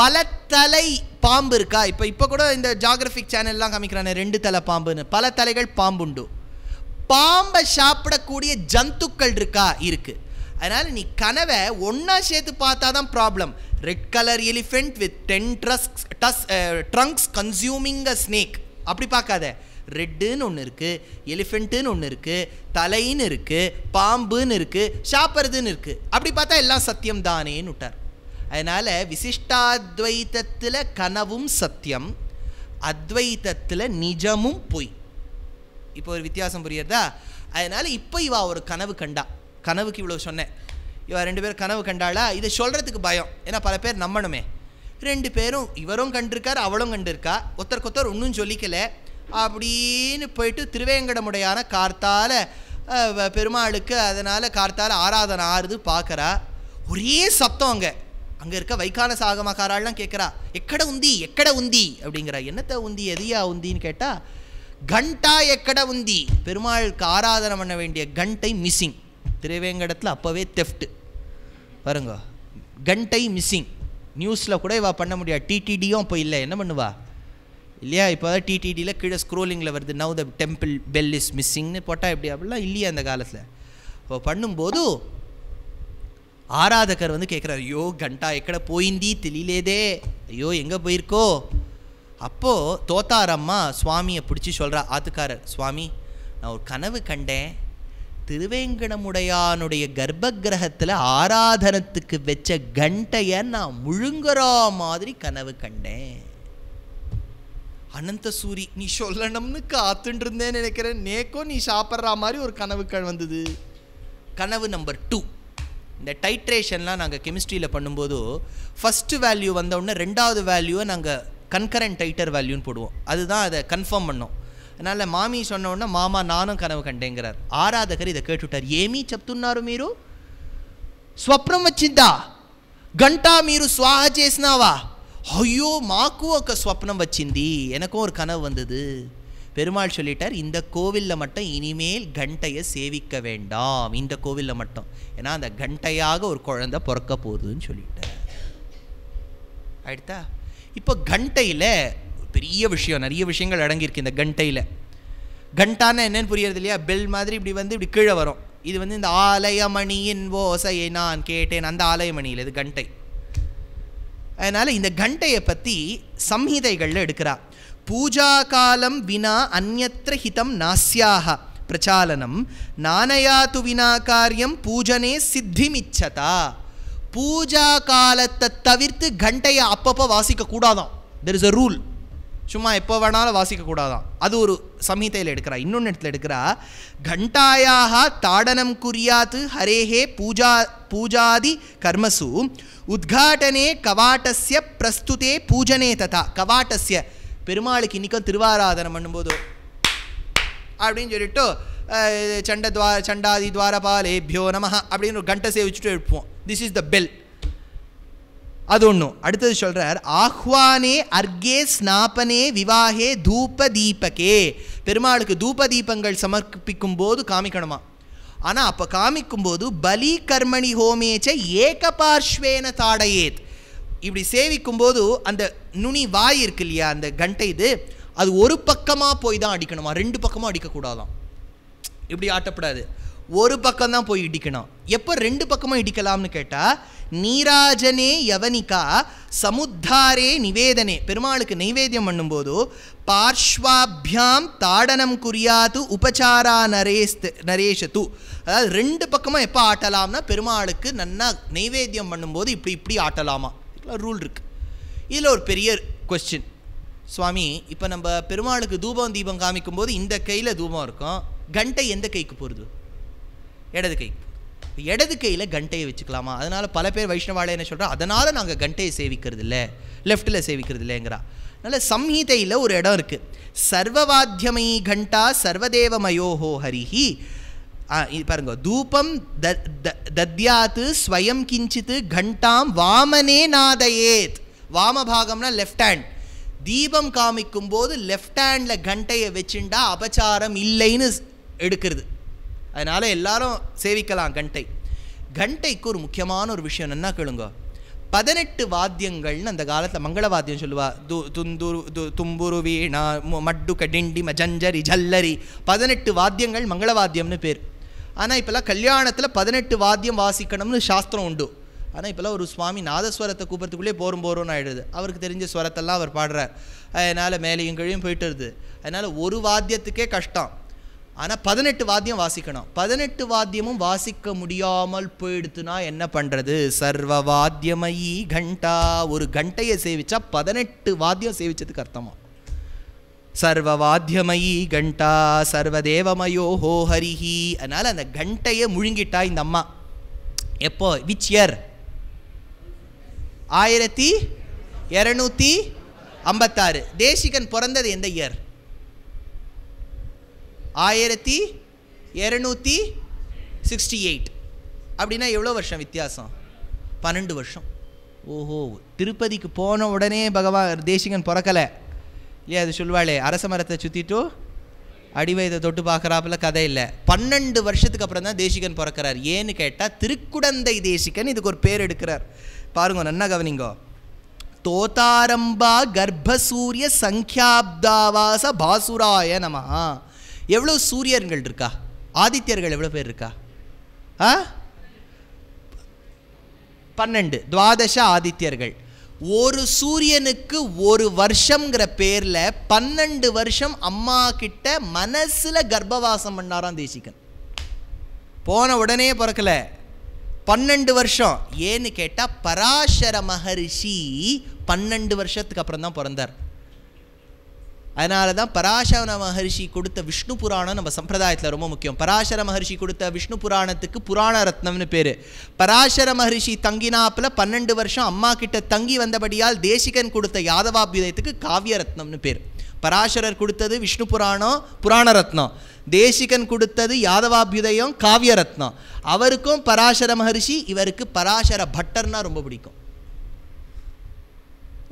பல தலை பாம்பு இருக்கா இப்போ இப்போ கூட இந்த ஜாகிரபிக் சேனல்லாம் காமிக்கிறானே ரெண்டு தலை பாம்புன்னு பல தலைகள் பாம்புண்டு பாம்பை சாப்பிடக்கூடிய ஜந்துக்கள் இருக்கா இருக்குது அதனால் நீ கனவை ஒன்றா சேர்த்து பார்த்தா தான் problem red colour elephant with ten tusks does trunks consuming a snake அப்படி பார்க்காத ரெட்டுன்னு ஒன்று இருக்குது எலிஃபென்ட்டுன்னு ஒன்று இருக்குது தலைன்னு இருக்குது பாம்புன்னு இருக்குது சாப்பிட்றதுன்னு இருக்குது அப்படி பார்த்தா எல்லாம் சத்தியம் தானேன்னு விட்டார் அதனால் விசிஷ்டாத்வைத்தத்தில் கனவும் சத்தியம் அத்வைத்தத்தில் நிஜமும் பொய் இப்போ ஒரு வித்தியாசம் புரியுறதா அதனால் இப்போ இவா ஒரு கனவு கண்டா கனவுக்கு இவ்வளோ சொன்னேன் இவ ரெண்டு பேரும் கனவு கண்டாளா இதை சொல்கிறதுக்கு பயம் ஏன்னா பல பேர் நம்பணுமே ரெண்டு பேரும் இவரும் கண்டிருக்கார் அவளும் கண்டிருக்கா ஒருத்தருக்கு ஒருத்தர் ஒன்றும் சொல்லிக்கல அப்படின்னு போயிட்டு திருவேங்கடமுடையான கார்த்தால் பெருமாளுக்கு அதனால் கார்த்தால் ஆராதனை ஆறுது பார்க்குறா ஒரே சத்தம் அங்கே அங்கே இருக்க வைக்கான சாக కేకరా கேட்குறா எக்கட உந்தி எக்கடை உந்தி அப்படிங்கிறா என்னத்தை உந்தி எதையா உந்தின்னு கேட்டால் கண்டா எக்கட உந்தி பெருமாளுக்கு ஆராதனை பண்ண வேண்டிய கண்டை மிஸ்ஸிங் திருவேங்கடத்தில் அப்போவே தெஃப்ட்டு பாருங்க கண்டை மிஸ்ஸிங் நியூஸில் கூட இவா பண்ண முடியாது டிடிடியும் இப்போ இல்லை என்ன பண்ணுவா இல்லையா இப்போ டிடிடியில் கீழே ஸ்க்ரோலிங்கில் வருது now the temple bell is மிஸ்ஸிங்னு போட்டால் எப்படி அப்படிலாம் இல்லையா அந்த காலத்தில் இப்போ பண்ணும்போது ஆராதகர் வந்து கேட்குறாரு ஐயோ கண்டா எக்கட போயிந்தி தெளிலேதே ஐயோ எங்கே போயிருக்கோ அப்போது தோத்தாரம்மா சுவாமியை பிடிச்சி சொல்கிறா ஆத்துக்காரர் சுவாமி நான் ஒரு கனவு கண்டேன் திருவேங்கடமுடையானுடைய கர்ப்ப கிரகத்தில் ஆராதனத்துக்கு வச்ச கண்டையை நான் முழுங்குறா மாதிரி கனவு கண்டேன் அனந்த சூரி நீ சொல்லணும்னு காத்துட்டு இருந்தேன்னு நினைக்கிறேன் நேக்கோ நீ சாப்பிட்ற மாதிரி ஒரு கனவு வந்தது கனவு நம்பர் டூ இந்த டைட்ரேஷன்லாம் நாங்கள் கெமிஸ்ட்ரியில் பண்ணும்போது ஃபஸ்ட்டு வேல்யூ வந்தவுடனே ரெண்டாவது வேல்யூவை நாங்கள் கன்கரண்ட் டைட்டர் வேல்யூன்னு போடுவோம் அதுதான் அதை கன்ஃபார்ம் பண்ணோம் அதனால் மாமி சொன்னோடனே மாமா நானும் கனவு கண்டேங்கிறார் ஆராதகர் இதை கேட்டுவிட்டார் ஏமி சப்துன்னாரு మీరు ஸ்வப்னம் வச்சிந்தா கண்டா மீரு స్వాహ చేసినావా ஐயோ మాకు ఒక ஸ்வப்னம் వచ్చింది எனக்கும் ஒரு கனவு வந்தது பெருமாள் சொல்லிட்டார் இந்த கோவிலில் மட்டும் இனிமேல் கண்டையை சேவிக்க வேண்டாம் இந்த கோவிலில் மட்டும் ஏன்னா அந்த கண்டையாக ஒரு குழந்தை பிறக்க போகுதுன்னு சொல்லிட்டார் ஆயிடுத்தா இப்போ கண்டையில் பெரிய விஷயம் நிறைய விஷயங்கள் அடங்கியிருக்கு இந்த கண்டையில் கண்டான என்னன்னு புரியறது இல்லையா பெல் மாதிரி இப்படி வந்து இப்படி கீழே வரும் இது வந்து இந்த ஆலயமணியின் ஓசையை நான் கேட்டேன் அந்த ஆலயமணியில் இது கண்டை அதனால் இந்த கண்டையை பற்றி சம்ஹிதைகளில் எடுக்கிறாள் பூஜாகாலம் வினா அந்நத்திர ஹிதம் நாஸ்யாக பிரச்சாலனம் நானயாது வினா காரியம் பூஜனே சித்திமிச்சதா பூஜா காலத்தை தவிர்த்து கண்டையை அப்பப்போ வாசிக்கக்கூடாதான் தெர் இஸ் அ ரூல் சும்மா எப்போ வேணாலும் வாசிக்கக்கூடாதான் அது ஒரு சம்ஹிதையில் எடுக்கிறா இன்னொன்று இடத்துல எடுக்கிறா கண்டாயாக தாடனம் குறியாத்து ஹரேஹே பூஜா பூஜாதி கர்மசு உத்காட்டனே கவாட்டஸ்ய பிரஸ்துதே பூஜனே ததா கவாட்டஸ்ய பெருமாளுக்கு இன்றைக்கும் திருவாராதனம் பண்ணும்போது அப்படின்னு சொல்லிட்டு சண்ட துவா சண்டாதி துவாரபாலேபியோ நம அப்படின்னு ஒரு கண்டை சேவிச்சுட்டு எழுப்புவோம் திஸ் இஸ் த பெல் அது ஒன்றும் அடுத்தது சொல்கிறார் ஆஹ்வானே அர்கே ஸ்நாபனே விவாகே தூப தீபகே பெருமாளுக்கு தூப தீபங்கள் சமர்ப்பிக்கும் போது காமிக்கணுமா ஆனால் அப்போ காமிக்கும்போது பலி கர்மணி ஹோமேச்ச ஏக பார்ஷ்வேன தாடையேத் இப்படி சேவிக்கும் போது அந்த நுனி வாய் இருக்கு இல்லையா அந்த கண்டை இது அது ஒரு பக்கமாக போய் தான் அடிக்கணுமா ரெண்டு பக்கமாக அடிக்கக்கூடாதான் இப்படி ஆட்டப்படாது ஒரு பக்கம் தான் போய் இடிக்கணும் எப்போ ரெண்டு பக்கமும் இடிக்கலாம்னு கேட்டால் நீராஜனே யவனிகா சமுத்தாரே நிவேதனே பெருமாளுக்கு நைவேத்தியம் பண்ணும்போது பார்ஷ்வாபியாம் தாடனம் குறியாது உபச்சாரா நரேஸ்து நரேஷத்து அதாவது ரெண்டு பக்கமும் எப்போ ஆட்டலாம்னா பெருமாளுக்கு நன்னா நைவேத்தியம் பண்ணும்போது இப்படி இப்படி ஆட்டலாமா பர்டிகுலர் ரூல் இருக்குது இதில் ஒரு பெரிய கொஸ்டின் சுவாமி இப்போ நம்ம பெருமாளுக்கு தூபம் தீபம் காமிக்கும் போது இந்த கையில் தூபம் இருக்கும் கண்டை எந்த கைக்கு போகிறது இடது கை இடது கையில் கண்டையை வச்சுக்கலாமா அதனால் பல பேர் வைஷ்ணவாலயம் என்ன சொல்கிறோம் அதனால் நாங்கள் கண்டையை சேவிக்கிறது இல்லை லெஃப்ட்டில் சேவிக்கிறது இல்லைங்கிறா அதனால் சம்ஹீதையில் ஒரு இடம் இருக்குது சர்வவாத்தியமை கண்டா சர்வதேவமயோஹோ ஹரிஹி பாருங்க தூபம் தத்யாத்து ஸ்வயம் கிஞ்சித்து கண்டாம் வாமனே நாதயேத் வாம பாகம்னா லெஃப்ட் ஹேண்ட் தீபம் காமிக்கும் போது லெஃப்ட் ஹேண்டில் கண்டையை வச்சுண்டா அபச்சாரம் இல்லைன்னு எடுக்கிறது அதனால் எல்லாரும் சேவிக்கலாம் கண்டை கண்டைக்கு ஒரு முக்கியமான ஒரு விஷயம் என்ன கேளுங்க பதினெட்டு வாத்தியங்கள்னு அந்த காலத்தில் மங்கள வாத்தியம் சொல்லுவா து துந்துரு து தும்புரு வீணா மட்டு கடிண்டி மஜஞ்சரி ஜல்லரி பதினெட்டு வாத்தியங்கள் மங்கள வாத்தியம்னு பேர் ஆனால் இப்போல்லாம் கல்யாணத்தில் பதினெட்டு வாத்தியம் வாசிக்கணும்னு சாஸ்திரம் உண்டு ஆனால் இப்போல்லாம் ஒரு சுவாமி நாதஸ்வரத்தை கூப்பிட்றதுக்குள்ளே போரும் போகிறோம்னு ஆகிடுது அவருக்கு தெரிஞ்ச ஸ்வரத்தெல்லாம் அவர் பாடுறார் அதனால் மேலேயும் கீழையும் போயிட்டுருது அதனால் ஒரு வாத்தியத்துக்கே கஷ்டம் ஆனால் பதினெட்டு வாத்தியம் வாசிக்கணும் பதினெட்டு வாத்தியமும் வாசிக்க முடியாமல் போயிடுத்துனா என்ன பண்ணுறது சர்வ வாத்தியமயி கண்டா ஒரு கண்டையை சேவிச்சா பதினெட்டு வாத்தியம் சேவிச்சதுக்கு அர்த்தமாக சர்வவாத்தியமயி கண்டா சர்வதேவமயோ ஹோ ஹரிஹி அதனால் அந்த கண்டையை முழுங்கிட்டா இந்த அம்மா எப்போ விச் இயர் ஆயிரத்தி இரநூத்தி ஐம்பத்தாறு தேசிகன் பிறந்தது எந்த இயர் ஆயிரத்தி இரநூத்தி சிக்ஸ்டி எயிட் அப்படின்னா எவ்வளோ வருஷம் வித்தியாசம் பன்னெண்டு வருஷம் ஓஹோ திருப்பதிக்கு போன உடனே பகவான் தேசிகன் பிறக்கலை இல்லையா அது சொல்வாளே அரச மரத்தை சுற்றிட்டு அடிவயதை தொட்டு பார்க்குறாப்புல கதை இல்லை பன்னெண்டு வருஷத்துக்கு அப்புறம் தான் தேசிகன் பிறக்கிறார் ஏன்னு கேட்டால் திருக்குடந்தை தேசிகன் இதுக்கு ஒரு பேர் எடுக்கிறார் பாருங்க நன்னா கவனிங்கோ தோதாரம்பா கர்ப்பசூரிய சங்கியாப்தாவாச பாசுராய நம எவ்வளோ சூரியர்கள் இருக்கா ஆதித்யர்கள் எவ்வளோ பேர் இருக்கா ஆ பன்னெண்டு துவாதச ஆதித்யர்கள் ஒரு சூரியனுக்கு ஒரு வருஷம்ங்கிற பேரில் பன்னெண்டு வருஷம் அம்மா கிட்ட மனசில் கர்ப்பவாசம் பண்ணாராம் தேசிகன் போன உடனே பிறக்கலை பன்னெண்டு வருஷம் ஏன்னு கேட்டால் பராசர மகரிஷி பன்னெண்டு வருஷத்துக்கு அப்புறம் தான் பிறந்தார் அதனால தான் பராசர மகர்ஷி கொடுத்த விஷ்ணு புராணம் நம்ம சம்பிரதாயத்தில் ரொம்ப முக்கியம் பராசர மகர்ஷி கொடுத்த விஷ்ணு புராணத்துக்கு புராண ரத்னம்னு பேர் பராசர மகர்ஷி தங்கினாப்பில் பன்னெண்டு வருஷம் அம்மா கிட்ட தங்கி வந்தபடியால் தேசிகன் கொடுத்த யாதவாபியுதயத்துக்கு காவிய ரத்னம்னு பேர் பராசரர் கொடுத்தது விஷ்ணு புராணம் புராண ரத்னம் தேசிகன் கொடுத்தது யாதவாபியுதயம் காவிய ரத்னம் அவருக்கும் பராசர மகர்ஷி இவருக்கு பராசர பட்டர்னா ரொம்ப பிடிக்கும்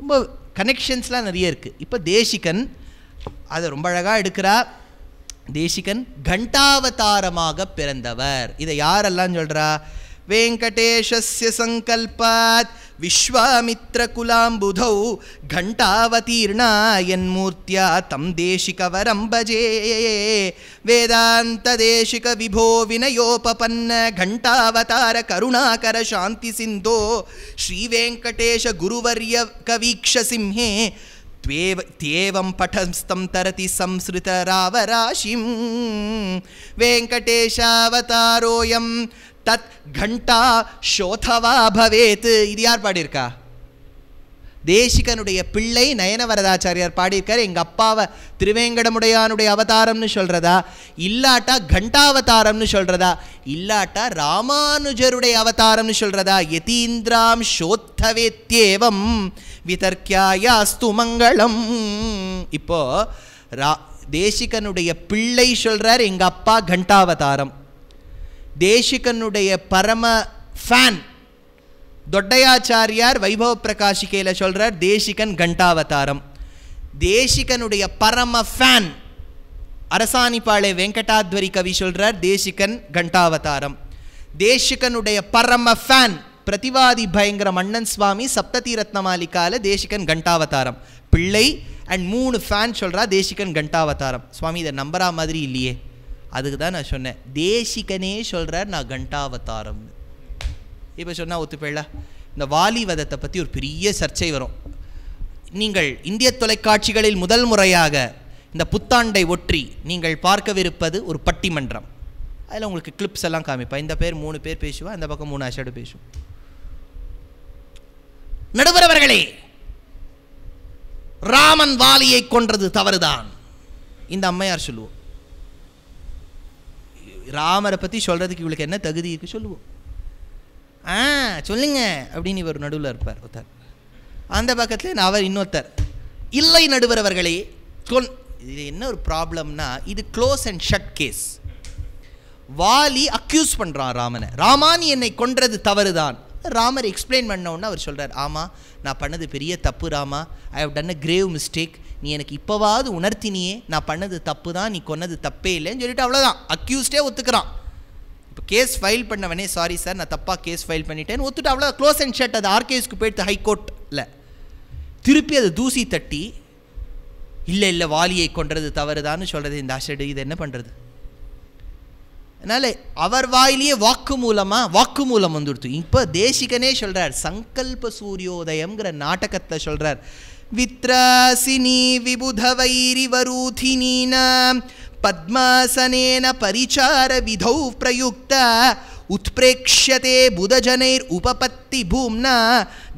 ரொம்ப கனெக்ஷன்ஸ்லாம் நிறைய இருக்குது இப்போ தேசிகன் அதை ரொம்ப அழகாக எடுக்கிறா தேசிகன் கண்டாவதாரமாக பிறந்தவர் இதை யாரெல்லாம் சொல்கிறா வெங்கடேஷஸ்ய சங்கல்பாத் விஸ்வாமித்ர குலாம்புதௌ கண்டாவதீர்ணா என் மூர்த்தியா தம் தேசிக வரம் பஜே வேதாந்த தேசிக விபோ வினயோபன்ன கண்டாவதார கருணாகர சாந்தி சிந்தோ ஸ்ரீவேங்கடேஷ குருவரிய சிம்ஹே त्वेव त्येवं पठस्तं तरति संसृतरावराशिं वेङ्कटेशावतारोऽयं தத் கண்டா சோதவா பவேத் இது யார் பாடியிருக்கா தேசிகனுடைய பிள்ளை நயனவரதாச்சாரியார் பாடியிருக்கார் எங்கள் அப்பாவை திருவேங்கடமுடையானுடைய அவதாரம்னு சொல்கிறதா இல்லாட்டா கண்டாவதாரம்னு சொல்கிறதா இல்லாட்டா ராமானுஜருடைய அவதாரம்னு சொல்கிறதா யதீந்திராம் சோத்தவேத்தியேவம் விதர்க்கியாயாஸ்து மங்களம் இப்போது ரா தேசிகனுடைய பிள்ளை சொல்கிறார் எங்கள் அப்பா கண்டாவதாரம் தேசிகனுடைய பரம ஃபேன் தொட்டையாச்சாரியார் வைபவ பிரகாஷிக்கையில் சொல்கிறார் தேசிகன் கண்டாவதாரம் தேசிகனுடைய பரம ஃபேன் அரசாணிப்பாளை வெங்கடாத்வரி கவி சொல்கிறார் தேசிகன் கண்டாவதாரம் தேசிகனுடைய பரம ஃபேன் பிரதிவாதி பயங்கர மன்னன் சுவாமி சப்ததி ரத்னமாலிக்கால தேசிகன் கண்டாவதாரம் பிள்ளை அண்ட் மூணு ஃபேன் சொல்கிறா தேசிகன் கண்டாவதாரம் சுவாமி இதை நம்புறா மாதிரி இல்லையே அதுக்கு தான் நான் சொன்னேன் தேசிகனே சொல்கிறார் நான் கண்டாவதாரம்னு இப்போ சொன்னால் ஒத்துப்பேல இந்த வாலிவதத்தை பற்றி ஒரு பெரிய சர்ச்சை வரும் நீங்கள் இந்திய தொலைக்காட்சிகளில் முதல் முறையாக இந்த புத்தாண்டை ஒற்றி நீங்கள் பார்க்கவிருப்பது ஒரு பட்டிமன்றம் அதில் உங்களுக்கு கிளிப்ஸ் எல்லாம் காமிப்பேன் இந்த பேர் மூணு பேர் பேசுவா இந்த பக்கம் மூணு அஷாடு பேசுவோம் நடுவரவர்களே ராமன் வாலியை கொன்றது தவறுதான் இந்த அம்மையார் சொல்லுவோம் ராமரை பற்றி சொல்கிறதுக்கு இவளுக்கு என்ன தகுதி இருக்குது சொல்லுவோம் ஆ சொல்லுங்க அப்படின்னு இவர் நடுவில் இருப்பார் ஒருத்தர் அந்த பக்கத்தில் அவர் இன்னொருத்தர் இல்லை நடுவர் அவர்களே கொல் இது என்ன ஒரு ப்ராப்ளம்னா இது close and shut case Vali accuse பண்ணுறான் ராமனை ராமான் என்னை கொன்றது தவறு தான் ராமர் எக்ஸ்பிளைன் பண்ணவுடனே அவர் சொல்கிறார் ஆமாம் நான் பண்ணது பெரிய தப்பு Rama I have done a grave mistake நீ எனக்கு இப்போவாவது உணர்த்தினியே நான் பண்ணது தப்பு தான் நீ கொன்னது தப்பே இல்லைன்னு சொல்லிட்டு அவ்வளோதான் அக்யூஸ்டே ஒத்துக்கிறான் இப்போ கேஸ் ஃபைல் பண்ணவனே சாரி சார் நான் தப்பாக கேஸ் ஃபைல் பண்ணிட்டேன் ஒத்துட்டு அவ்வளோ க்ளோஸ் அண்ட் ஷர்ட் அது ஆர்கேஸ்க்கு போயிட்டு ஹைகோர்ட்டில் திருப்பி அது தூசி தட்டி இல்லை இல்லை வாலியை கொன்றது தவறுதான்னு சொல்கிறது இந்த அஷடு இது என்ன பண்ணுறது அதனால் அவர் வாயிலேயே வாக்கு மூலமாக வாக்கு மூலம் வந்துடுத்து இப்போ தேசிகனே சொல்கிறார் சங்கல்ப சூரியோதயங்கிற நாடகத்தை சொல்கிறார் வித்ராசினி விபுதவைரி வரூதினீனாம் பத்மாசனேன பரிச்சார விதௌ பிரயுக்த உத்பிரேக்ஷதே புதஜனைர் உபபத்தி பூம்னா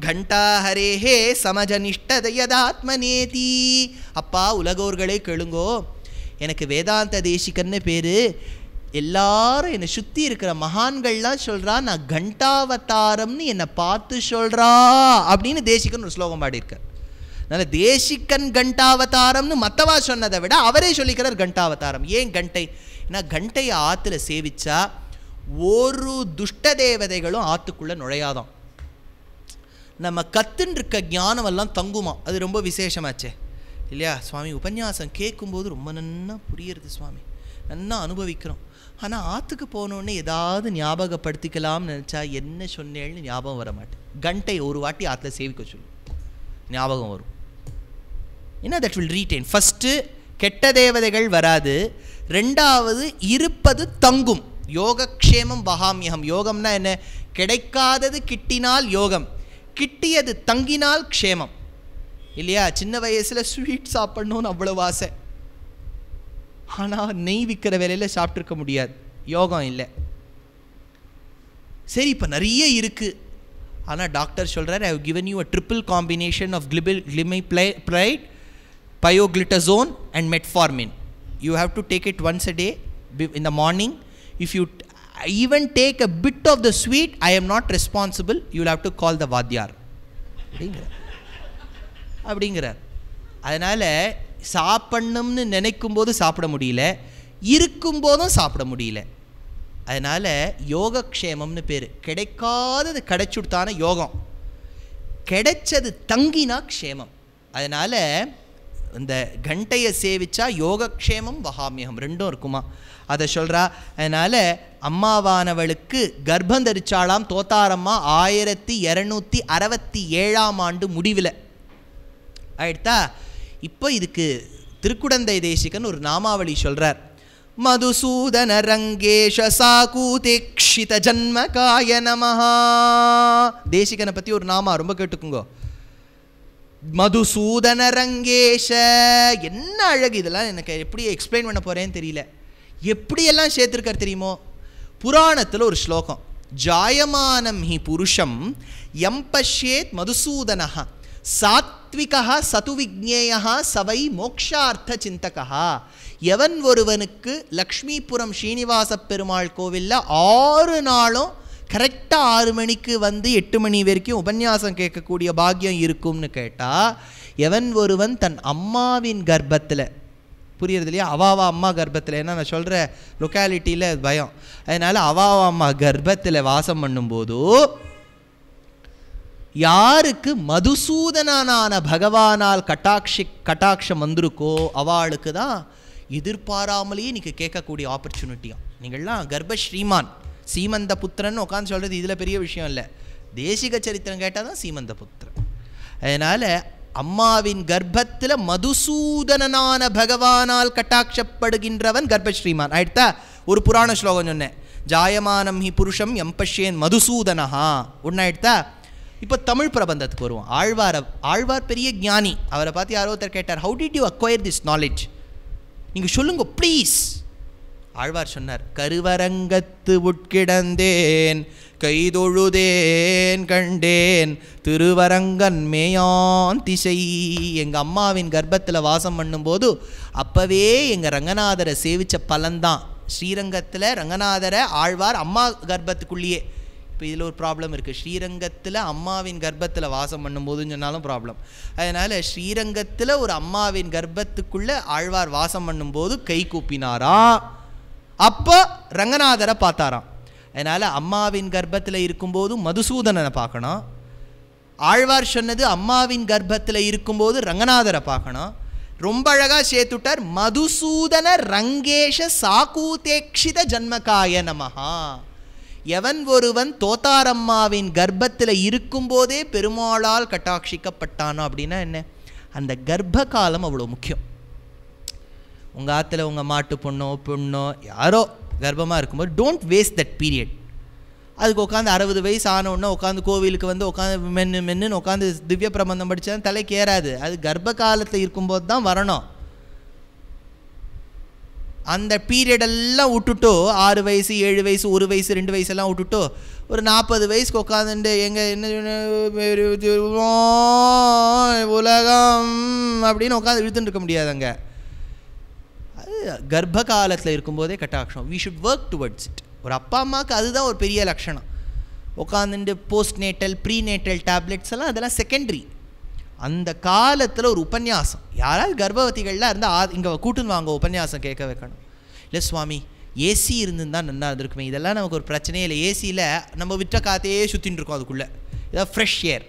கண்டாஹரேஹே சமஜனிஷ்டதயதாத்மநேதி அப்பா உலகோர்களே கேளுங்கோ எனக்கு வேதாந்த தேசிகன்னு பேர் எல்லாரும் என்னை சுற்றி இருக்கிற மகான்கள்லாம் சொல்கிறா நான் கண்டாவதாரம்னு என்னை பார்த்து சொல்கிறா அப்படின்னு தேசிகன் ஒரு ஸ்லோகம் பாடியிருக்கேன் அதனால் தேசிக்கன் கண்டாவதாரம்னு மற்றவா சொன்னதை விட அவரே சொல்லிக்கிறார் கண்டாவதாரம் ஏன் கண்டை ஏன்னா கண்டையை ஆற்றுல சேவிச்சா ஒரு துஷ்ட தேவதைகளும் ஆற்றுக்குள்ளே நுழையாதான் நம்ம கத்துன்னு இருக்க ஞானமெல்லாம் தங்குமா அது ரொம்ப விசேஷமாச்சே இல்லையா சுவாமி உபன்யாசம் கேட்கும்போது ரொம்ப நன்னா புரியுறது சுவாமி நன்னா அனுபவிக்கிறோம் ஆனால் ஆற்றுக்கு போனோடனே ஏதாவது ஞாபகப்படுத்திக்கலாம்னு நினச்சா என்ன சொன்னேன்னு ஞாபகம் வர மாட்டேன் கண்டை ஒரு வாட்டி ஆற்றுல சேவிக்க சொல்லு ஞாபகம் வரும் ஏன்னா தட் வில் ரீட்டைன் ஃபஸ்ட்டு கெட்ட தேவதைகள் வராது ரெண்டாவது இருப்பது தங்கும் யோகக்ஷேமம் வகாமியகம் யோகம்னா என்ன கிடைக்காதது கிட்டினால் யோகம் கிட்டியது தங்கினால் க்ஷேமம் இல்லையா சின்ன வயசில் ஸ்வீட் சாப்பிடணும்னு அவ்வளோ ஆசை ஆனால் நெய் விற்கிற வேலையில் சாப்பிட்ருக்க முடியாது யோகம் இல்லை சரி இப்போ நிறைய இருக்குது ஆனால் டாக்டர் சொல்கிறார் I have given you a triple combination of கிளிபில் glimepiride pioglitazone and metformin. You have to take it once a day in the morning. If you even take a bit of the sweet, I am not responsible. You will have to call the vadyar. அப்படிங்கிறார் அதனால் சாப்பிட்ணும்னு நினைக்கும் போது சாப்பிட முடியல இருக்கும்போதும் சாப்பிட முடியல அதனால் யோகக்ஷேமம்னு பேர் கிடைக்காதது கிடைச்சுடுத்தான யோகம் கிடைச்சது தங்கினா க்ஷேமம் அதனால் இந்த கண்டையை சேவிச்சா யோகக்ஷேமம் வகாமியகம் ரெண்டும் இருக்குமா அதை சொல்கிறா அதனால் அம்மாவானவளுக்கு கர்ப்பம் தரிச்சாலாம் தோத்தாரம்மா ஆயிரத்தி இரநூத்தி அறுபத்தி ஏழாம் ஆண்டு முடிவில் ஆயிடுத்தா இப்போ இதுக்கு திருக்குடந்தை தேசிகன் ஒரு நாமாவளி சொல்கிறார் மதுசூதன ரங்கேஷ சாகூதேக்ஷித காய நமஹா தேசிகனை பற்றி ஒரு நாமா ரொம்ப கேட்டுக்குங்கோ மதுசூதன ரங்கேஷ என்ன அழகு இதெல்லாம் எனக்கு எப்படி எக்ஸ்பிளைன் பண்ண போகிறேன்னு தெரியல எப்படியெல்லாம் சேர்த்துருக்கார் தெரியுமோ புராணத்தில் ஒரு ஸ்லோகம் ஜாயமானம் ஹி புருஷம் எம் எம்பஷ்யேத் மதுசூதனஹா சாத்விகா விக்னேயா சவை மோக்ஷார்த்த சிந்தகா எவன் ஒருவனுக்கு லக்ஷ்மிபுரம் ஸ்ரீனிவாச பெருமாள் கோவிலில் ஆறு நாளும் கரெக்டாக ஆறு மணிக்கு வந்து எட்டு மணி வரைக்கும் உபன்யாசம் கேட்கக்கூடிய பாக்கியம் இருக்கும்னு கேட்டால் எவன் ஒருவன் தன் அம்மாவின் கர்ப்பத்தில் புரியுறது இல்லையா அவாவா அம்மா கர்ப்பத்தில் ஏன்னா நான் சொல்கிற லொக்காலிட்டியில் பயம் அதனால் அவாவா அம்மா கர்ப்பத்தில் வாசம் பண்ணும்போது யாருக்கு மதுசூதனான பகவானால் கட்டாட்சி கட்டாட்சம் வந்திருக்கோ அவளுக்கு தான் எதிர்பாராமலேயே இன்னைக்கு கேட்கக்கூடிய ஆப்பர்ச்சுனிட்டியாக நீங்கள்லாம் கர்ப்ப ஸ்ரீமான் சீமந்த புத்திரன் உட்காந்து சொல்கிறது இதில் பெரிய விஷயம் இல்லை தேசிக சரித்திரம் கேட்டால் தான் சீமந்த புத்திரன் அதனால் அம்மாவின் கர்ப்பத்தில் மதுசூதனனான பகவானால் கட்டாட்சப்படுகின்றவன் கர்ப்பஸ்ரீமான் ஆயிடுத்தா ஒரு புராண ஸ்லோகம் சொன்னேன் ஜாயமானம் ஹி புருஷம் எம்பஷ்யன் மதுசூதனஹா ஒன்று ஆயிடுத்தா இப்போ தமிழ் பிரபந்தத்துக்கு வருவோம் ஆழ்வார் ஆழ்வார் பெரிய ஞானி அவரை பார்த்து யாரோ ஒருத்தர் கேட்டார் how did you acquire this knowledge நீங்கள் சொல்லுங்க ப்ளீஸ் ஆழ்வார் சொன்னார் கருவரங்கத்து உட்கிடந்தேன் கைதொழுதேன் கண்டேன் திருவரங்கன் மேயான் திசை எங்கள் அம்மாவின் கர்ப்பத்தில் வாசம் பண்ணும்போது அப்போவே எங்கள் ரங்கநாதரை சேவித்த பலன்தான் ஸ்ரீரங்கத்தில் ரங்கநாதரை ஆழ்வார் அம்மா கர்ப்பத்துக்குள்ளேயே இப்போ இதில் ஒரு ப்ராப்ளம் இருக்குது ஸ்ரீரங்கத்தில் அம்மாவின் கர்ப்பத்தில் வாசம் பண்ணும்போதுன்னு சொன்னாலும் ப்ராப்ளம் அதனால் ஸ்ரீரங்கத்தில் ஒரு அம்மாவின் கர்ப்பத்துக்குள்ளே ஆழ்வார் வாசம் பண்ணும்போது கை கூப்பினாரா அப்போ ரங்கநாதரை பார்த்தாராம் அதனால் அம்மாவின் கர்ப்பத்தில் இருக்கும்போது மதுசூதனனை பார்க்கணும் ஆழ்வார் சொன்னது அம்மாவின் கர்ப்பத்தில் இருக்கும்போது ரங்கநாதரை பார்க்கணும் ரொம்ப அழகாக சேர்த்துட்டார் மதுசூதன ரங்கேஷ சாக்கூதேக்ஷித ஜன்மகாய நமஹா எவன் ஒருவன் தோத்தாரம்மாவின் கர்ப்பத்தில் இருக்கும்போதே பெருமாளால் கட்டாட்சிக்கப்பட்டானோ அப்படின்னா என்ன அந்த கர்ப்ப காலம் அவ்வளோ முக்கியம் உங்கள் ஆற்றுல உங்கள் மாட்டு பொண்ணோ பொண்ணோ யாரோ கர்ப்பமாக இருக்கும்போது டோன்ட் வேஸ்ட் தட் பீரியட் அதுக்கு உட்காந்து அறுபது வயசு ஆனவுடனே உட்காந்து கோவிலுக்கு வந்து உட்காந்து மென்னு மென்னுன்னு உட்காந்து திவ்ய பிரபந்தம் படித்தா தலைக்கு ஏறாது அது கர்ப்ப காலத்தில் இருக்கும்போது தான் வரணும் அந்த பீரியடெல்லாம் விட்டுட்டோ ஆறு வயசு ஏழு வயசு ஒரு வயசு ரெண்டு வயசெல்லாம் விட்டுட்டோ ஒரு நாற்பது வயசுக்கு உட்காந்துட்டு எங்கள் என்ன உலகம் அப்படின்னு உட்காந்து இழுத்துட்டு இருக்க முடியாது அங்கே கர்ப்ப காலத்தில் இருக்கும்போதே கட்டாட்சம் we should work towards it ஒரு அப்பா அம்மாவுக்கு அதுதான் ஒரு பெரிய லட்சணம் உட்காந்துட்டு post natal pre natal tablets எல்லாம் அதெல்லாம் செகண்டரி அந்த காலத்தில் ஒரு உபன்யாசம் யாராவது கர்ப்பவதிகள்லாம் இருந்தால் இங்கே கூட்டுன்னு வாங்க உபன்யாசம் கேட்க வைக்கணும் இல்லை சுவாமி ஏசி இருந்துன்னு தான் நல்லா இருந்திருக்குமே இதெல்லாம் நமக்கு ஒரு பிரச்சனையே இல்லை ஏசியில் நம்ம விற்ற காத்தையே சுற்றின்னு இருக்கோம் அதுக்குள்ளே இதாக ஃப்ரெஷ் ஏர்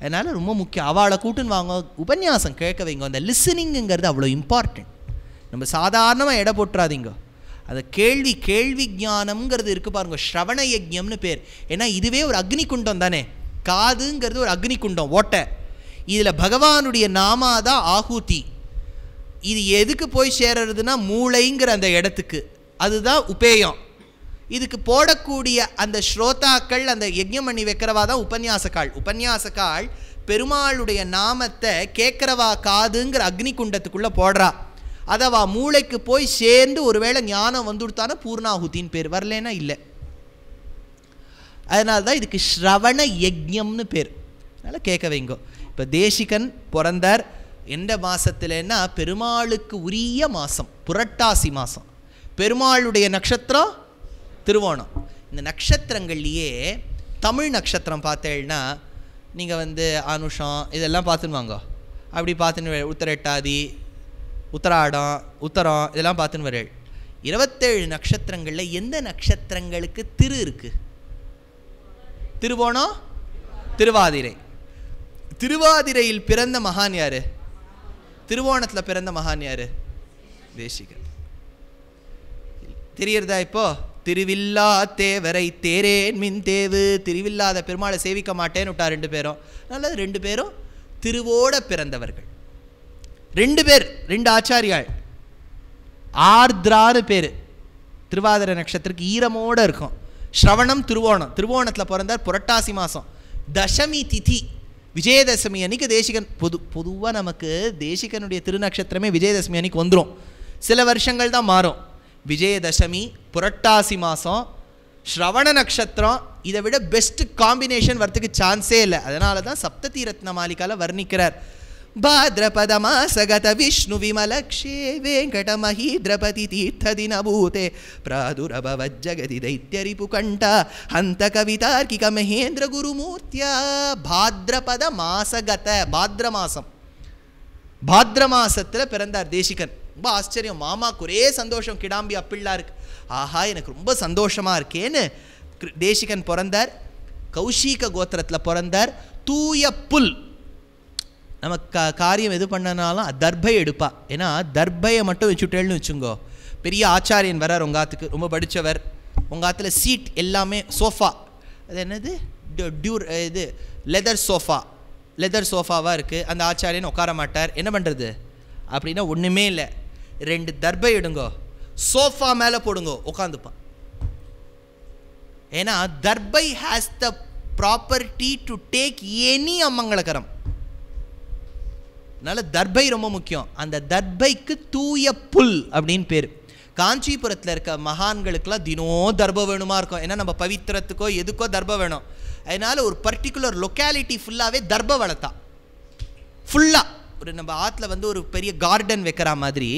அதனால் ரொம்ப முக்கியம் அவளை கூட்டுன்னு வாங்க உபன்யாசம் கேட்க வைங்க அந்த லிசனிங்கிறது அவ்வளோ இம்பார்ட்டண்ட் நம்ம சாதாரணமாக எடை போட்டுறாதீங்க அந்த கேள்வி கேள்வி ஜானம்ங்கிறது இருக்குது பாருங்க ஸ்ரவண யஜ்யம்னு பேர் ஏன்னா இதுவே ஒரு அக்னி குண்டம் தானே காதுங்கிறது ஒரு அக்னி குண்டம் ஓட்டை இதில் பகவானுடைய நாமாதா ஆகூதி இது எதுக்கு போய் சேர்றதுன்னா மூளைங்கிற அந்த இடத்துக்கு அதுதான் உபேயம் இதுக்கு போடக்கூடிய அந்த ஸ்ரோதாக்கள் அந்த யஜ்யம் பண்ணி வைக்கிறவா தான் உபன்யாசக்காள் உபன்யாசக்காள் பெருமாளுடைய நாமத்தை கேட்குறவா காதுங்கிற அக்னி குண்டத்துக்குள்ளே போடுறா அதவா மூளைக்கு போய் சேர்ந்து ஒருவேளை ஞானம் வந்துடுத்தானா பூர்ணாகுதின்னு பேர் வரலன்னா இல்லை அதனால தான் இதுக்கு ஸ்ரவண யஜ்யம்னு பேர் அதனால் கேட்க வைங்க இப்போ தேசிகன் பிறந்தார் எந்த மாதத்துலன்னா பெருமாளுக்கு உரிய மாதம் புரட்டாசி மாதம் பெருமாளுடைய நட்சத்திரம் திருவோணம் இந்த நட்சத்திரங்கள்லேயே தமிழ் நட்சத்திரம் பார்த்தேன்னா நீங்கள் வந்து அனுஷம் இதெல்லாம் பார்த்துன்னு வாங்க அப்படி பார்த்துன்னு உத்தரெட்டாதி உத்தராடம் உத்தரம் இதெல்லாம் பார்த்துன்னு வரேள் இருபத்தேழு நட்சத்திரங்களில் எந்த நட்சத்திரங்களுக்கு திரு இருக்குது திருவோணம் திருவாதிரை திருவாதிரையில் பிறந்த மகான் யார் திருவோணத்தில் பிறந்த மகான் யார் தேசிகர் தெரியறதா இப்போ திருவில்லா தேவரை தேரேன் மின் தேவு திருவில்லாத பெருமாளை சேவிக்க மாட்டேன்னு விட்டா ரெண்டு பேரும் நல்லது ரெண்டு பேரும் திருவோட பிறந்தவர்கள் ரெண்டு பேர் ரெண்டு ஆச்சாரியாள் ஆர்திரான்னு பேர் திருவாதிர நட்சத்திரத்துக்கு ஈரமோடு இருக்கும் ஸ்ரவணம் திருவோணம் திருவோணத்தில் பிறந்தார் புரட்டாசி மாதம் தசமி திதி விஜயதசமி அன்னைக்கு தேசிகன் பொது பொதுவாக நமக்கு தேசிகனுடைய திருநக்ஷத்திரமே விஜயதசமி அன்னைக்கு வந்துடும் சில வருஷங்கள் தான் மாறும் விஜயதசமி புரட்டாசி மாதம் ஸ்ரவண நட்சத்திரம் இதை விட பெஸ்ட்டு காம்பினேஷன் வரத்துக்கு சான்ஸே இல்லை அதனால தான் ரத்ன மாளிகாவில் வர்ணிக்கிறார் மாசகத தீர்த்த தினபூதே ஹந்த மகேந்திர குருமூர்த்தியா प्रादुरभवज्जगति மாசகத பாத்ர மாசம் பாத்ர மாசத்தில் பிறந்தார் தேசிகன் ரொம்ப ஆச்சரியம் மாமா ஒரே சந்தோஷம் கிடாம்பி அப்பிள்ளா இருக்கு ஆஹா எனக்கு ரொம்ப சந்தோஷமாக இருக்கேன்னு தேசிகன் பிறந்தார் கௌஷிக கோத்திரத்தில் பிறந்தார் தூய புல் நம்ம க காரியம் எது பண்ணனாலும் தர்பை எடுப்பா ஏன்னா தர்பையை மட்டும் வச்சுட்டேன்னு வச்சுங்கோ பெரிய ஆச்சாரியன் வரார் உங்கள் ஆத்துக்கு ரொம்ப படித்தவர் உங்கள் ஆற்றுல சீட் எல்லாமே சோஃபா அது என்னது டியூர் இது லெதர் சோஃபா லெதர் சோஃபாவாக இருக்குது அந்த ஆச்சாரியன் உட்கார மாட்டார் என்ன பண்ணுறது அப்படின்னா ஒன்றுமே இல்லை ரெண்டு தர்பை எடுங்கோ சோஃபா மேலே போடுங்கோ உட்காந்துப்பான் ஏன்னா darbai has the property to take any amangalakaram அதனால் தர்பை ரொம்ப முக்கியம் அந்த தர்பைக்கு தூய புல் அப்படின்னு பேர் காஞ்சிபுரத்தில் இருக்க மகான்களுக்கெல்லாம் தினம் தர்ப வேணுமா இருக்கும் ஏன்னா நம்ம பவித்திரத்துக்கோ எதுக்கோ தர்ப வேணும் அதனால் ஒரு பர்டிகுலர் லொக்காலிட்டி ஃபுல்லாகவே தர்ப வளர்த்தா ஃபுல்லாக ஒரு நம்ம ஆற்றுல வந்து ஒரு பெரிய கார்டன் வைக்கிற மாதிரி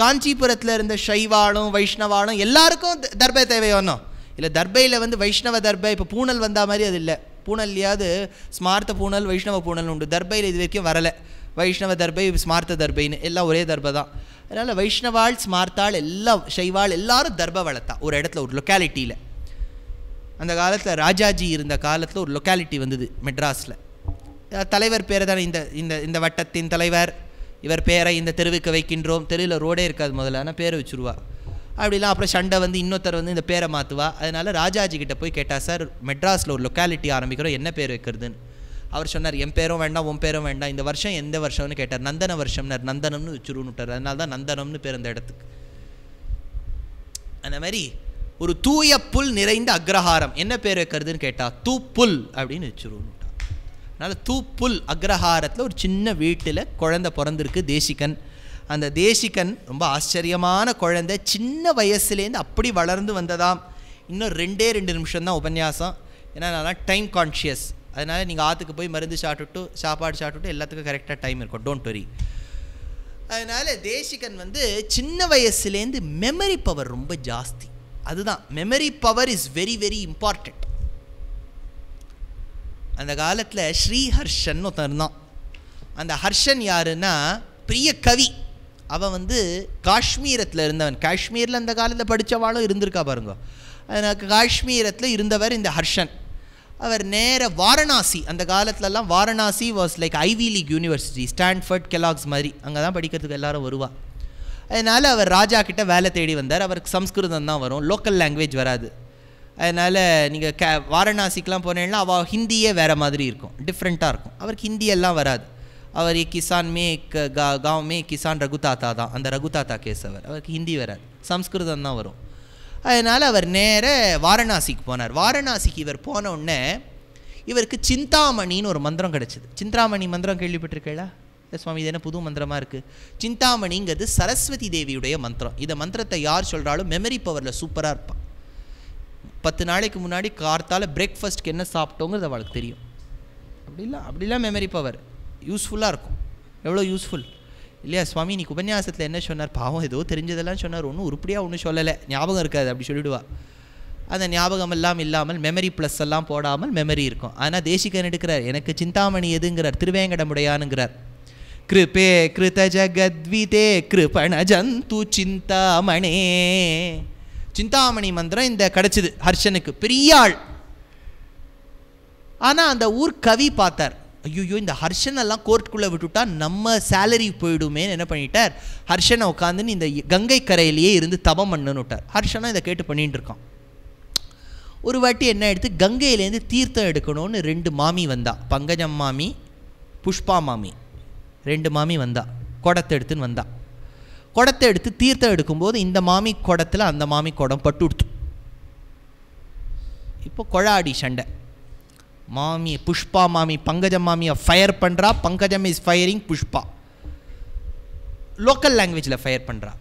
காஞ்சிபுரத்தில் இருந்த சைவாலும் வைஷ்ணவாலும் எல்லாருக்கும் தர்பை வேணும் இல்லை தர்பையில் வந்து வைஷ்ணவ தர்பை இப்போ பூனல் வந்தால் மாதிரி அது இல்லை பூனல்லையாவது ஸ்மார்த்த பூனல் வைஷ்ணவ பூனல் உண்டு தர்பையில் இது வரைக்கும் வரலை வைஷ்ணவ தர்பை ஸ்மார்த்த தர்பைன்னு எல்லாம் ஒரே தர்பை தான் அதனால் வைஷ்ணவாள் ஸ்மார்த்தாள் எல்லாம் சைவாள் எல்லாரும் தர்பை வளர்த்தா ஒரு இடத்துல ஒரு லொக்காலிட்டியில் அந்த காலத்தில் ராஜாஜி இருந்த காலத்தில் ஒரு லொக்காலிட்டி வந்தது மெட்ராஸில் தலைவர் பேரை தானே இந்த இந்த இந்த வட்டத்தின் தலைவர் இவர் பேரை இந்த தெருவுக்கு வைக்கின்றோம் தெருவில் ரோடே இருக்காது முதல்ல ஆனால் பேரை வச்சுருவா அப்படிலாம் அப்புறம் சண்டை வந்து இன்னொருத்தர் வந்து இந்த பேரை மாற்றுவா அதனால் ராஜாஜி கிட்டே போய் கேட்டால் சார் மெட்ராஸில் ஒரு லொக்காலிட்டி ஆரம்பிக்கிறோம் என்ன பேர் வைக்கிறதுன்னு அவர் சொன்னார் என் பேரும் வேண்டாம் உன் பேரும் வேண்டாம் இந்த வருஷம் எந்த வருஷம்னு கேட்டார் நந்தன வருஷம்னார் நந்தனம்னு வச்சுருன்னு அதனால தான் நந்தனம்னு பேர் அந்த இடத்துக்கு அந்த மாதிரி ஒரு தூய புல் நிறைந்த அக்ரஹாரம் என்ன பேர் வைக்கிறதுன்னு கேட்டால் தூப்புல் அப்படின்னு வச்சுருன்னுட்டார் அதனால் தூப்புல் அக்ரஹாரத்தில் ஒரு சின்ன வீட்டில் குழந்த பிறந்திருக்கு தேசிகன் அந்த தேசிகன் ரொம்ப ஆச்சரியமான குழந்தை சின்ன வயசுலேருந்து அப்படி வளர்ந்து வந்ததாம் இன்னும் ரெண்டே ரெண்டு நிமிஷம் தான் உபன்யாசம் ஏன்னா நான் டைம் கான்ஷியஸ் அதனால் நீங்கள் ஆற்றுக்கு போய் மருந்து சாப்பிட்டு சாப்பாடு சாப்பிட்டுட்டு எல்லாத்துக்கும் கரெக்டாக டைம் இருக்கும் டோன்ட் வரி அதனால் தேசிகன் வந்து சின்ன வயசுலேருந்து மெமரி பவர் ரொம்ப ஜாஸ்தி அதுதான் memory power is very very important அந்த காலத்தில் ஸ்ரீஹர்ஷன் ஒருத்தன் இருந்தான் அந்த ஹர்ஷன் யாருன்னா பிரிய கவி அவன் வந்து காஷ்மீரத்தில் இருந்தவன் காஷ்மீரில் அந்த காலத்தில் படித்தவாளும் இருந்திருக்கா பாருங்க அதனால் காஷ்மீரத்தில் இருந்தவர் இந்த ஹர்ஷன் அவர் நேர வாரணாசி அந்த காலத்துலலாம் Varanasi was like Ivy League university Stanford Kellogg's மாதிரி அங்கே தான் படிக்கிறதுக்கு எல்லாரும் வருவா அதனால் அவர் ராஜா கிட்ட வேலை தேடி வந்தார் அவருக்கு சம்ஸ்கிருதம் தான் வரும் லோக்கல் லாங்குவேஜ் வராது அதனால் நீங்கள் கே வாரணாசிக்கெலாம் போனேன்னா அவள் ஹிந்தியே வேறு மாதிரி இருக்கும் டிஃப்ரெண்ட்டாக இருக்கும் அவருக்கு ஹிந்தியெல்லாம் வராது அவர் கிசான் மே கா கா மே கிசான் ரகுதாத்தா தான் அந்த ரகுதாத்தா கேஸ் அவர் அவருக்கு ஹிந்தி வராது சம்ஸ்கிருதம் தான் வரும் அதனால் அவர் நேர வாரணாசிக்கு போனார் வாரணாசிக்கு இவர் போன உடனே இவருக்கு சிந்தாமணின்னு ஒரு மந்திரம் கிடச்சிது சிந்தாமணி மந்திரம் கேள்விப்பட்டிருக்கேளா சுவாமி இது என்ன புது மந்திரமாக இருக்குது சிந்தாமணிங்கிறது சரஸ்வதி தேவியுடைய மந்திரம் இந்த மந்திரத்தை யார் சொல்கிறாலும் மெமரி பவரில் சூப்பராக இருப்பான் பத்து நாளைக்கு முன்னாடி கார்த்தால் பிரேக்ஃபாஸ்ட்டுக்கு என்ன சாப்பிட்டோங்கிறது அவளுக்கு தெரியும் அப்படிலாம் அப்படிலாம் மெமரி பவர் யூஸ்ஃபுல்லாக இருக்கும் எவ்வளோ யூஸ்ஃபுல் இல்லையா சுவாமி நீ உபன்யாசத்தில் என்ன சொன்னார் பாவம் ஏதோ தெரிஞ்சதெல்லாம் சொன்னார் ஒன்றும் உருப்படியாக ஒன்றும் சொல்லலை ஞாபகம் இருக்காது அப்படி சொல்லிவிடுவா அந்த ஞாபகம் எல்லாம் இல்லாமல் மெமரி ப்ளஸ் எல்லாம் போடாமல் மெமரி இருக்கும் ஆனால் தேசிகன் எடுக்கிறார் எனக்கு சிந்தாமணி எதுங்கிறார் திருவேங்கடமுடையானுங்கிறார் கிருபே கிருத ஜகத்விதே கிருபண ஜந்து சிந்தாமணே சிந்தாமணி மந்திரம் இந்த கிடச்சிது ஹர்ஷனுக்கு பெரியாள் ஆனால் அந்த ஊர் கவி பார்த்தார் ஐயோ இந்த ஹர்ஷனெல்லாம் கோர்ட்டுக்குள்ளே விட்டுவிட்டா நம்ம சேலரி போயிடுமே என்ன பண்ணிட்டார் ஹர்ஷனை உட்காந்துன்னு இந்த கங்கை கரையிலேயே இருந்து தபம் விட்டார் ஹர்ஷனாக இதை கேட்டு பண்ணிகிட்டு இருக்கான் ஒரு வாட்டி என்ன எடுத்து கங்கையிலேருந்து தீர்த்தம் எடுக்கணும்னு ரெண்டு மாமி வந்தா பங்கஜம் மாமி புஷ்பா மாமி ரெண்டு மாமி வந்தா குடத்தை எடுத்துன்னு வந்தா குடத்தை எடுத்து தீர்த்தம் எடுக்கும்போது இந்த மாமி குடத்தில் அந்த மாமி குடம் பட்டு இப்போ கொழாடி சண்டை மாமி புஷ்பா மாமி பங்கஜம் மாமியை ஃபயர் பண்ணுறா Pankajam is firing Pushpa local லாங்குவேஜில் ஃபயர் பண்ணுறா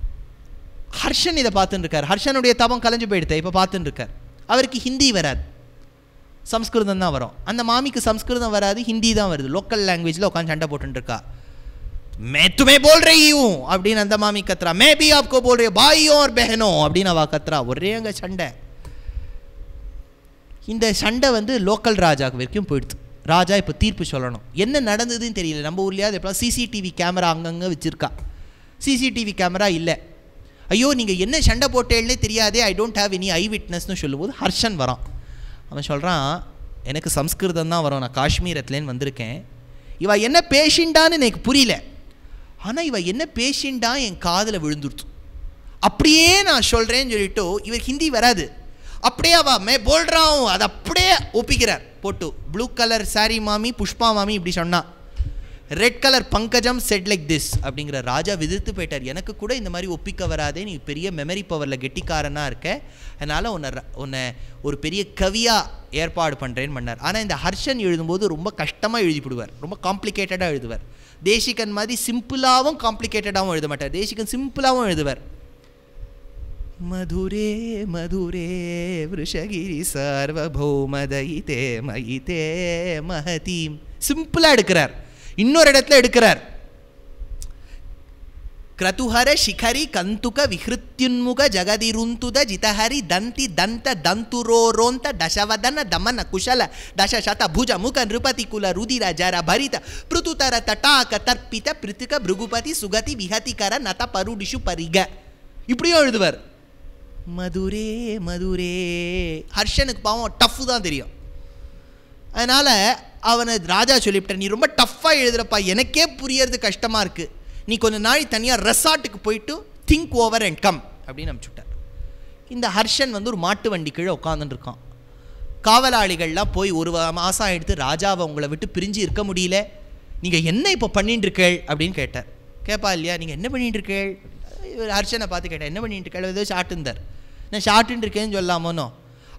ஹர்ஷன் இதை பார்த்துட்டு இருக்கார் ஹர்ஷனுடைய தபம் கலைஞ்சு போயிடுது இப்போ பார்த்துட்டு இருக்கார் அவருக்கு ஹிந்தி வராது சம்ஸ்கிருதம் தான் வரும் அந்த மாமிக்கு சம்ஸ்கிருதம் வராது ஹிந்தி தான் வருது லோக்கல் லாங்குவேஜில் உட்காந்து சண்டை போட்டுருக்கா மேத்துமே போல் ரஹி அப்படின்னு அந்த மாமி கத்துறா மே பி ஆப்கோ போல் ரே பாயோ பெஹனோ அப்படின்னு அவ கத்துறா ஒரே அங்கே சண்டை இந்த சண்டை வந்து லோக்கல் ராஜாவுக்கு வரைக்கும் போயிடுது ராஜா இப்போ தீர்ப்பு சொல்லணும் என்ன நடந்ததுன்னு தெரியல நம்ம ஊர்லேயாவது எப்போ சிசிடிவி கேமரா அங்கங்கே வச்சுருக்கா சிசிடிவி கேமரா இல்லை ஐயோ நீங்கள் என்ன சண்டை போட்டேன்னே தெரியாதே I don't have any eye விட்னஸ்னு சொல்லும்போது ஹர்ஷன் வரான் அவன் சொல்கிறான் எனக்கு சம்ஸ்கிருதம் தான் வரும் நான் காஷ்மீரத்துலேன்னு வந்திருக்கேன் இவள் என்ன பேஷண்டான்னு எனக்கு புரியல ஆனால் இவள் என்ன பேஷண்டாக என் காதில் விழுந்துருச்சு அப்படியே நான் சொல்கிறேன்னு சொல்லிவிட்டு இவர் ஹிந்தி வராது அப்படியே அவ மே போல்றான் அதை அப்படியே ஒப்பிக்கிறார் போட்டு ப்ளூ கலர் சாரி மாமி புஷ்பா மாமி இப்படி சொன்னான் red colour Pankajam said like this அப்படிங்கிற ராஜா விதித்து போயிட்டார் எனக்கு கூட இந்த மாதிரி ஒப்பிக்க வராதே நீ பெரிய மெமரி பவரில் கெட்டிக்காரனாக இருக்க அதனால் உன்னை உன்னை ஒரு பெரிய கவியாக ஏற்பாடு பண்ணுறேன்னு பண்ணார் ஆனால் இந்த ஹர்ஷன் எழுதும்போது ரொம்ப கஷ்டமாக எழுதிவிடுவார் ரொம்ப காம்ப்ளிகேட்டடாக எழுதுவார் தேசிகன் மாதிரி சிம்பிளாகவும் காம்ப்ளிகேட்டடாகவும் எழுத மாட்டார் தேசிகன் சிம்பிளாகவும் எழுதுவார் मधुरे मधुरे வருஷகிரி மயி தே மகதீம் சிம்பிளாக எடுக்கிறார் இன்னொரு இடத்துல எடுக்கிறார் கிரதுஹர சிகரி கந்துக விஹிருத்யுன்முக ஜகதிருந்துத ஜிதஹரி தந்தி தந்த தந்துரோரோந்த தசவதன தமன குஷல தசசத புஜ முக நிருபதி குல ருதிர ஜர பரித பிருத்துதர தட்டாக தற்பித பிருத்திக பிருகுபதி சுகதி விஹதிகர நத பருடிஷு பரிக இப்படியும் எழுதுவார் மதுரே மதுரே ஹர்ஷனுக்கு பாவம் டஃப் தான் தெரியும் அதனால் அவனை ராஜா சொல்லிவிட்டேன் நீ ரொம்ப டஃப்பாக எழுதுறப்பா எனக்கே புரியறது கஷ்டமாக இருக்குது நீ கொஞ்சம் நாளைக்கு தனியாக ரெசார்ட்டுக்கு போயிட்டு திங்க் ஓவர் அண்ட் கம் அப்படின்னு அனுப்பிச்சுட்டார் இந்த ஹர்ஷன் வந்து ஒரு மாட்டு வண்டி கீழே உட்காந்துருக்கான் காவலாளிகள்லாம் போய் ஒரு மாதம் எடுத்து ராஜாவை உங்களை விட்டு பிரிஞ்சு இருக்க முடியல நீங்கள் என்ன இப்போ பண்ணிட்டுருக்கேள் அப்படின்னு கேட்டார் கேட்பா இல்லையா நீங்கள் என்ன பண்ணிட்டுருக்கேள் இவர் ஹர்ஷனை பார்த்து கேட்டேன் என்ன பண்ணிட்டு கேள்வது ஏதோ ஷார்ட்டுந்தார் நான் ஷார்ட்டுன்னு இருக்கேன்னு சொல்லாமோனோ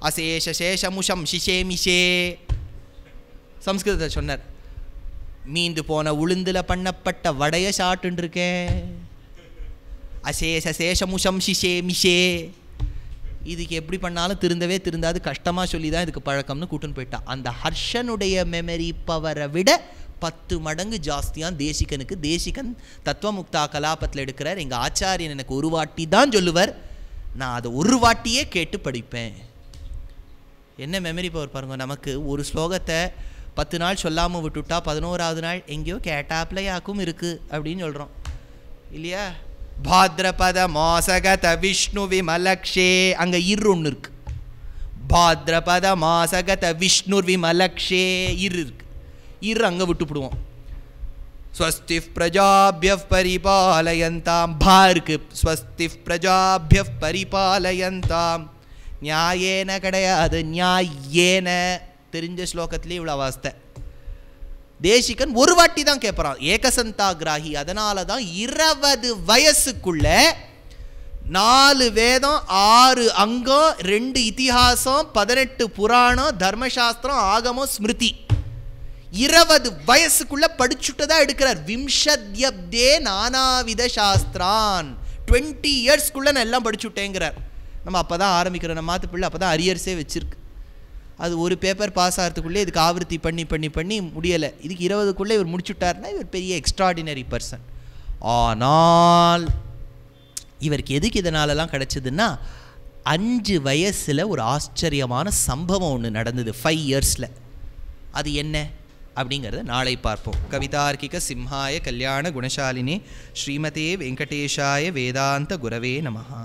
அசேஷ சேஷமுஷம் சிஷே மிஷே சம்ஸ்கிருதத்தை சொன்னார் மீந்து போன உளுந்தில் பண்ணப்பட்ட வடைய ஷார்ட்டுன்னு இருக்கேன் அசேஷ சேஷமுஷம் சிஷே மிஷே இதுக்கு எப்படி பண்ணாலும் திருந்தவே திருந்தாது கஷ்டமாக சொல்லி தான் இதுக்கு பழக்கம்னு கூட்டுன்னு போயிட்டான் அந்த ஹர்ஷனுடைய மெமரி பவரை விட பத்து மடங்கு ஜாஸ்தியாக தேசிகனுக்கு தேசிகன் தத்துவமுக்தா கலாபத்தில் எடுக்கிறார் எங்கள் ஆச்சாரியன் எனக்கு ஒரு வாட்டி தான் சொல்லுவார் நான் அதை ஒரு வாட்டியே கேட்டு படிப்பேன் என்ன மெமரி பவர் பாருங்கள் நமக்கு ஒரு ஸ்லோகத்தை பத்து நாள் சொல்லாமல் விட்டுவிட்டா பதினோராவது நாள் எங்கேயோ கேட்டாப்லையாக்கும் இருக்குது அப்படின்னு சொல்கிறோம் இல்லையா பாத்ரபத மாசகத விஷ்ணு விமலக்ஷே அங்கே இரு ஒன்று இருக்கு பாத்ரபத மாசகத விஷ்ணு விமலக்ஷே இரு இருக்குது இரு அங்கே விட்டுப்பிடுவோம் ஸ்வஸ்தி பிரஜாபிய பரிபாலயந்தாம் பாருக்கு ஸ்வஸ்தி பிரஜாபிய பரிபாலயந்தாம் நியாயேன கிடையாது நியாயேன தெரிஞ்ச ஸ்லோகத்திலே இவ்வளோ அவஸ்தை தேசிகன் ஒரு வாட்டி தான் கேட்பறான் ஏகசந்தா கிராகி அதனால தான் இருபது வயசுக்குள்ள நாலு வேதம் ஆறு அங்கம் ரெண்டு இத்திஹாசம் பதினெட்டு புராணம் தர்மசாஸ்திரம் ஆகமம் ஸ்மிருதி இருபது வயசுக்குள்ள படிச்சுட்டதா தான் எடுக்கிறார் விம்சத்யப்தே நானாவித சாஸ்திரான் டுவெண்ட்டி இயர்ஸ்க்குள்ள நான் எல்லாம் படிச்சுட்டேங்கிறார் நம்ம அப்போ தான் ஆரம்பிக்கிறோம் நம்ம மாற்று பிள்ளை அப்போ தான் அரியர்ஸே வச்சுருக்கு அது ஒரு பேப்பர் பாஸ் ஆகிறதுக்குள்ளே இதுக்கு ஆவர்த்தி பண்ணி பண்ணி பண்ணி முடியலை இதுக்கு இருபதுக்குள்ளே இவர் முடிச்சுட்டார்னா இவர் பெரிய எக்ஸ்ட்ராடினரி பர்சன் ஆனால் இவருக்கு எதுக்கு இதனாலலாம் கிடச்சிதுன்னா அஞ்சு வயசில் ஒரு ஆச்சரியமான சம்பவம் ஒன்று நடந்தது ஃபைவ் இயர்ஸில் அது என்ன அப்படிங்கிறத நாளை பார்ப்போம் கவிதார்க்கிக சிம்ஹாய கல்யாண குணசாலினி ஸ்ரீமதே வெங்கடேஷாய வேதாந்த குரவே நமஹா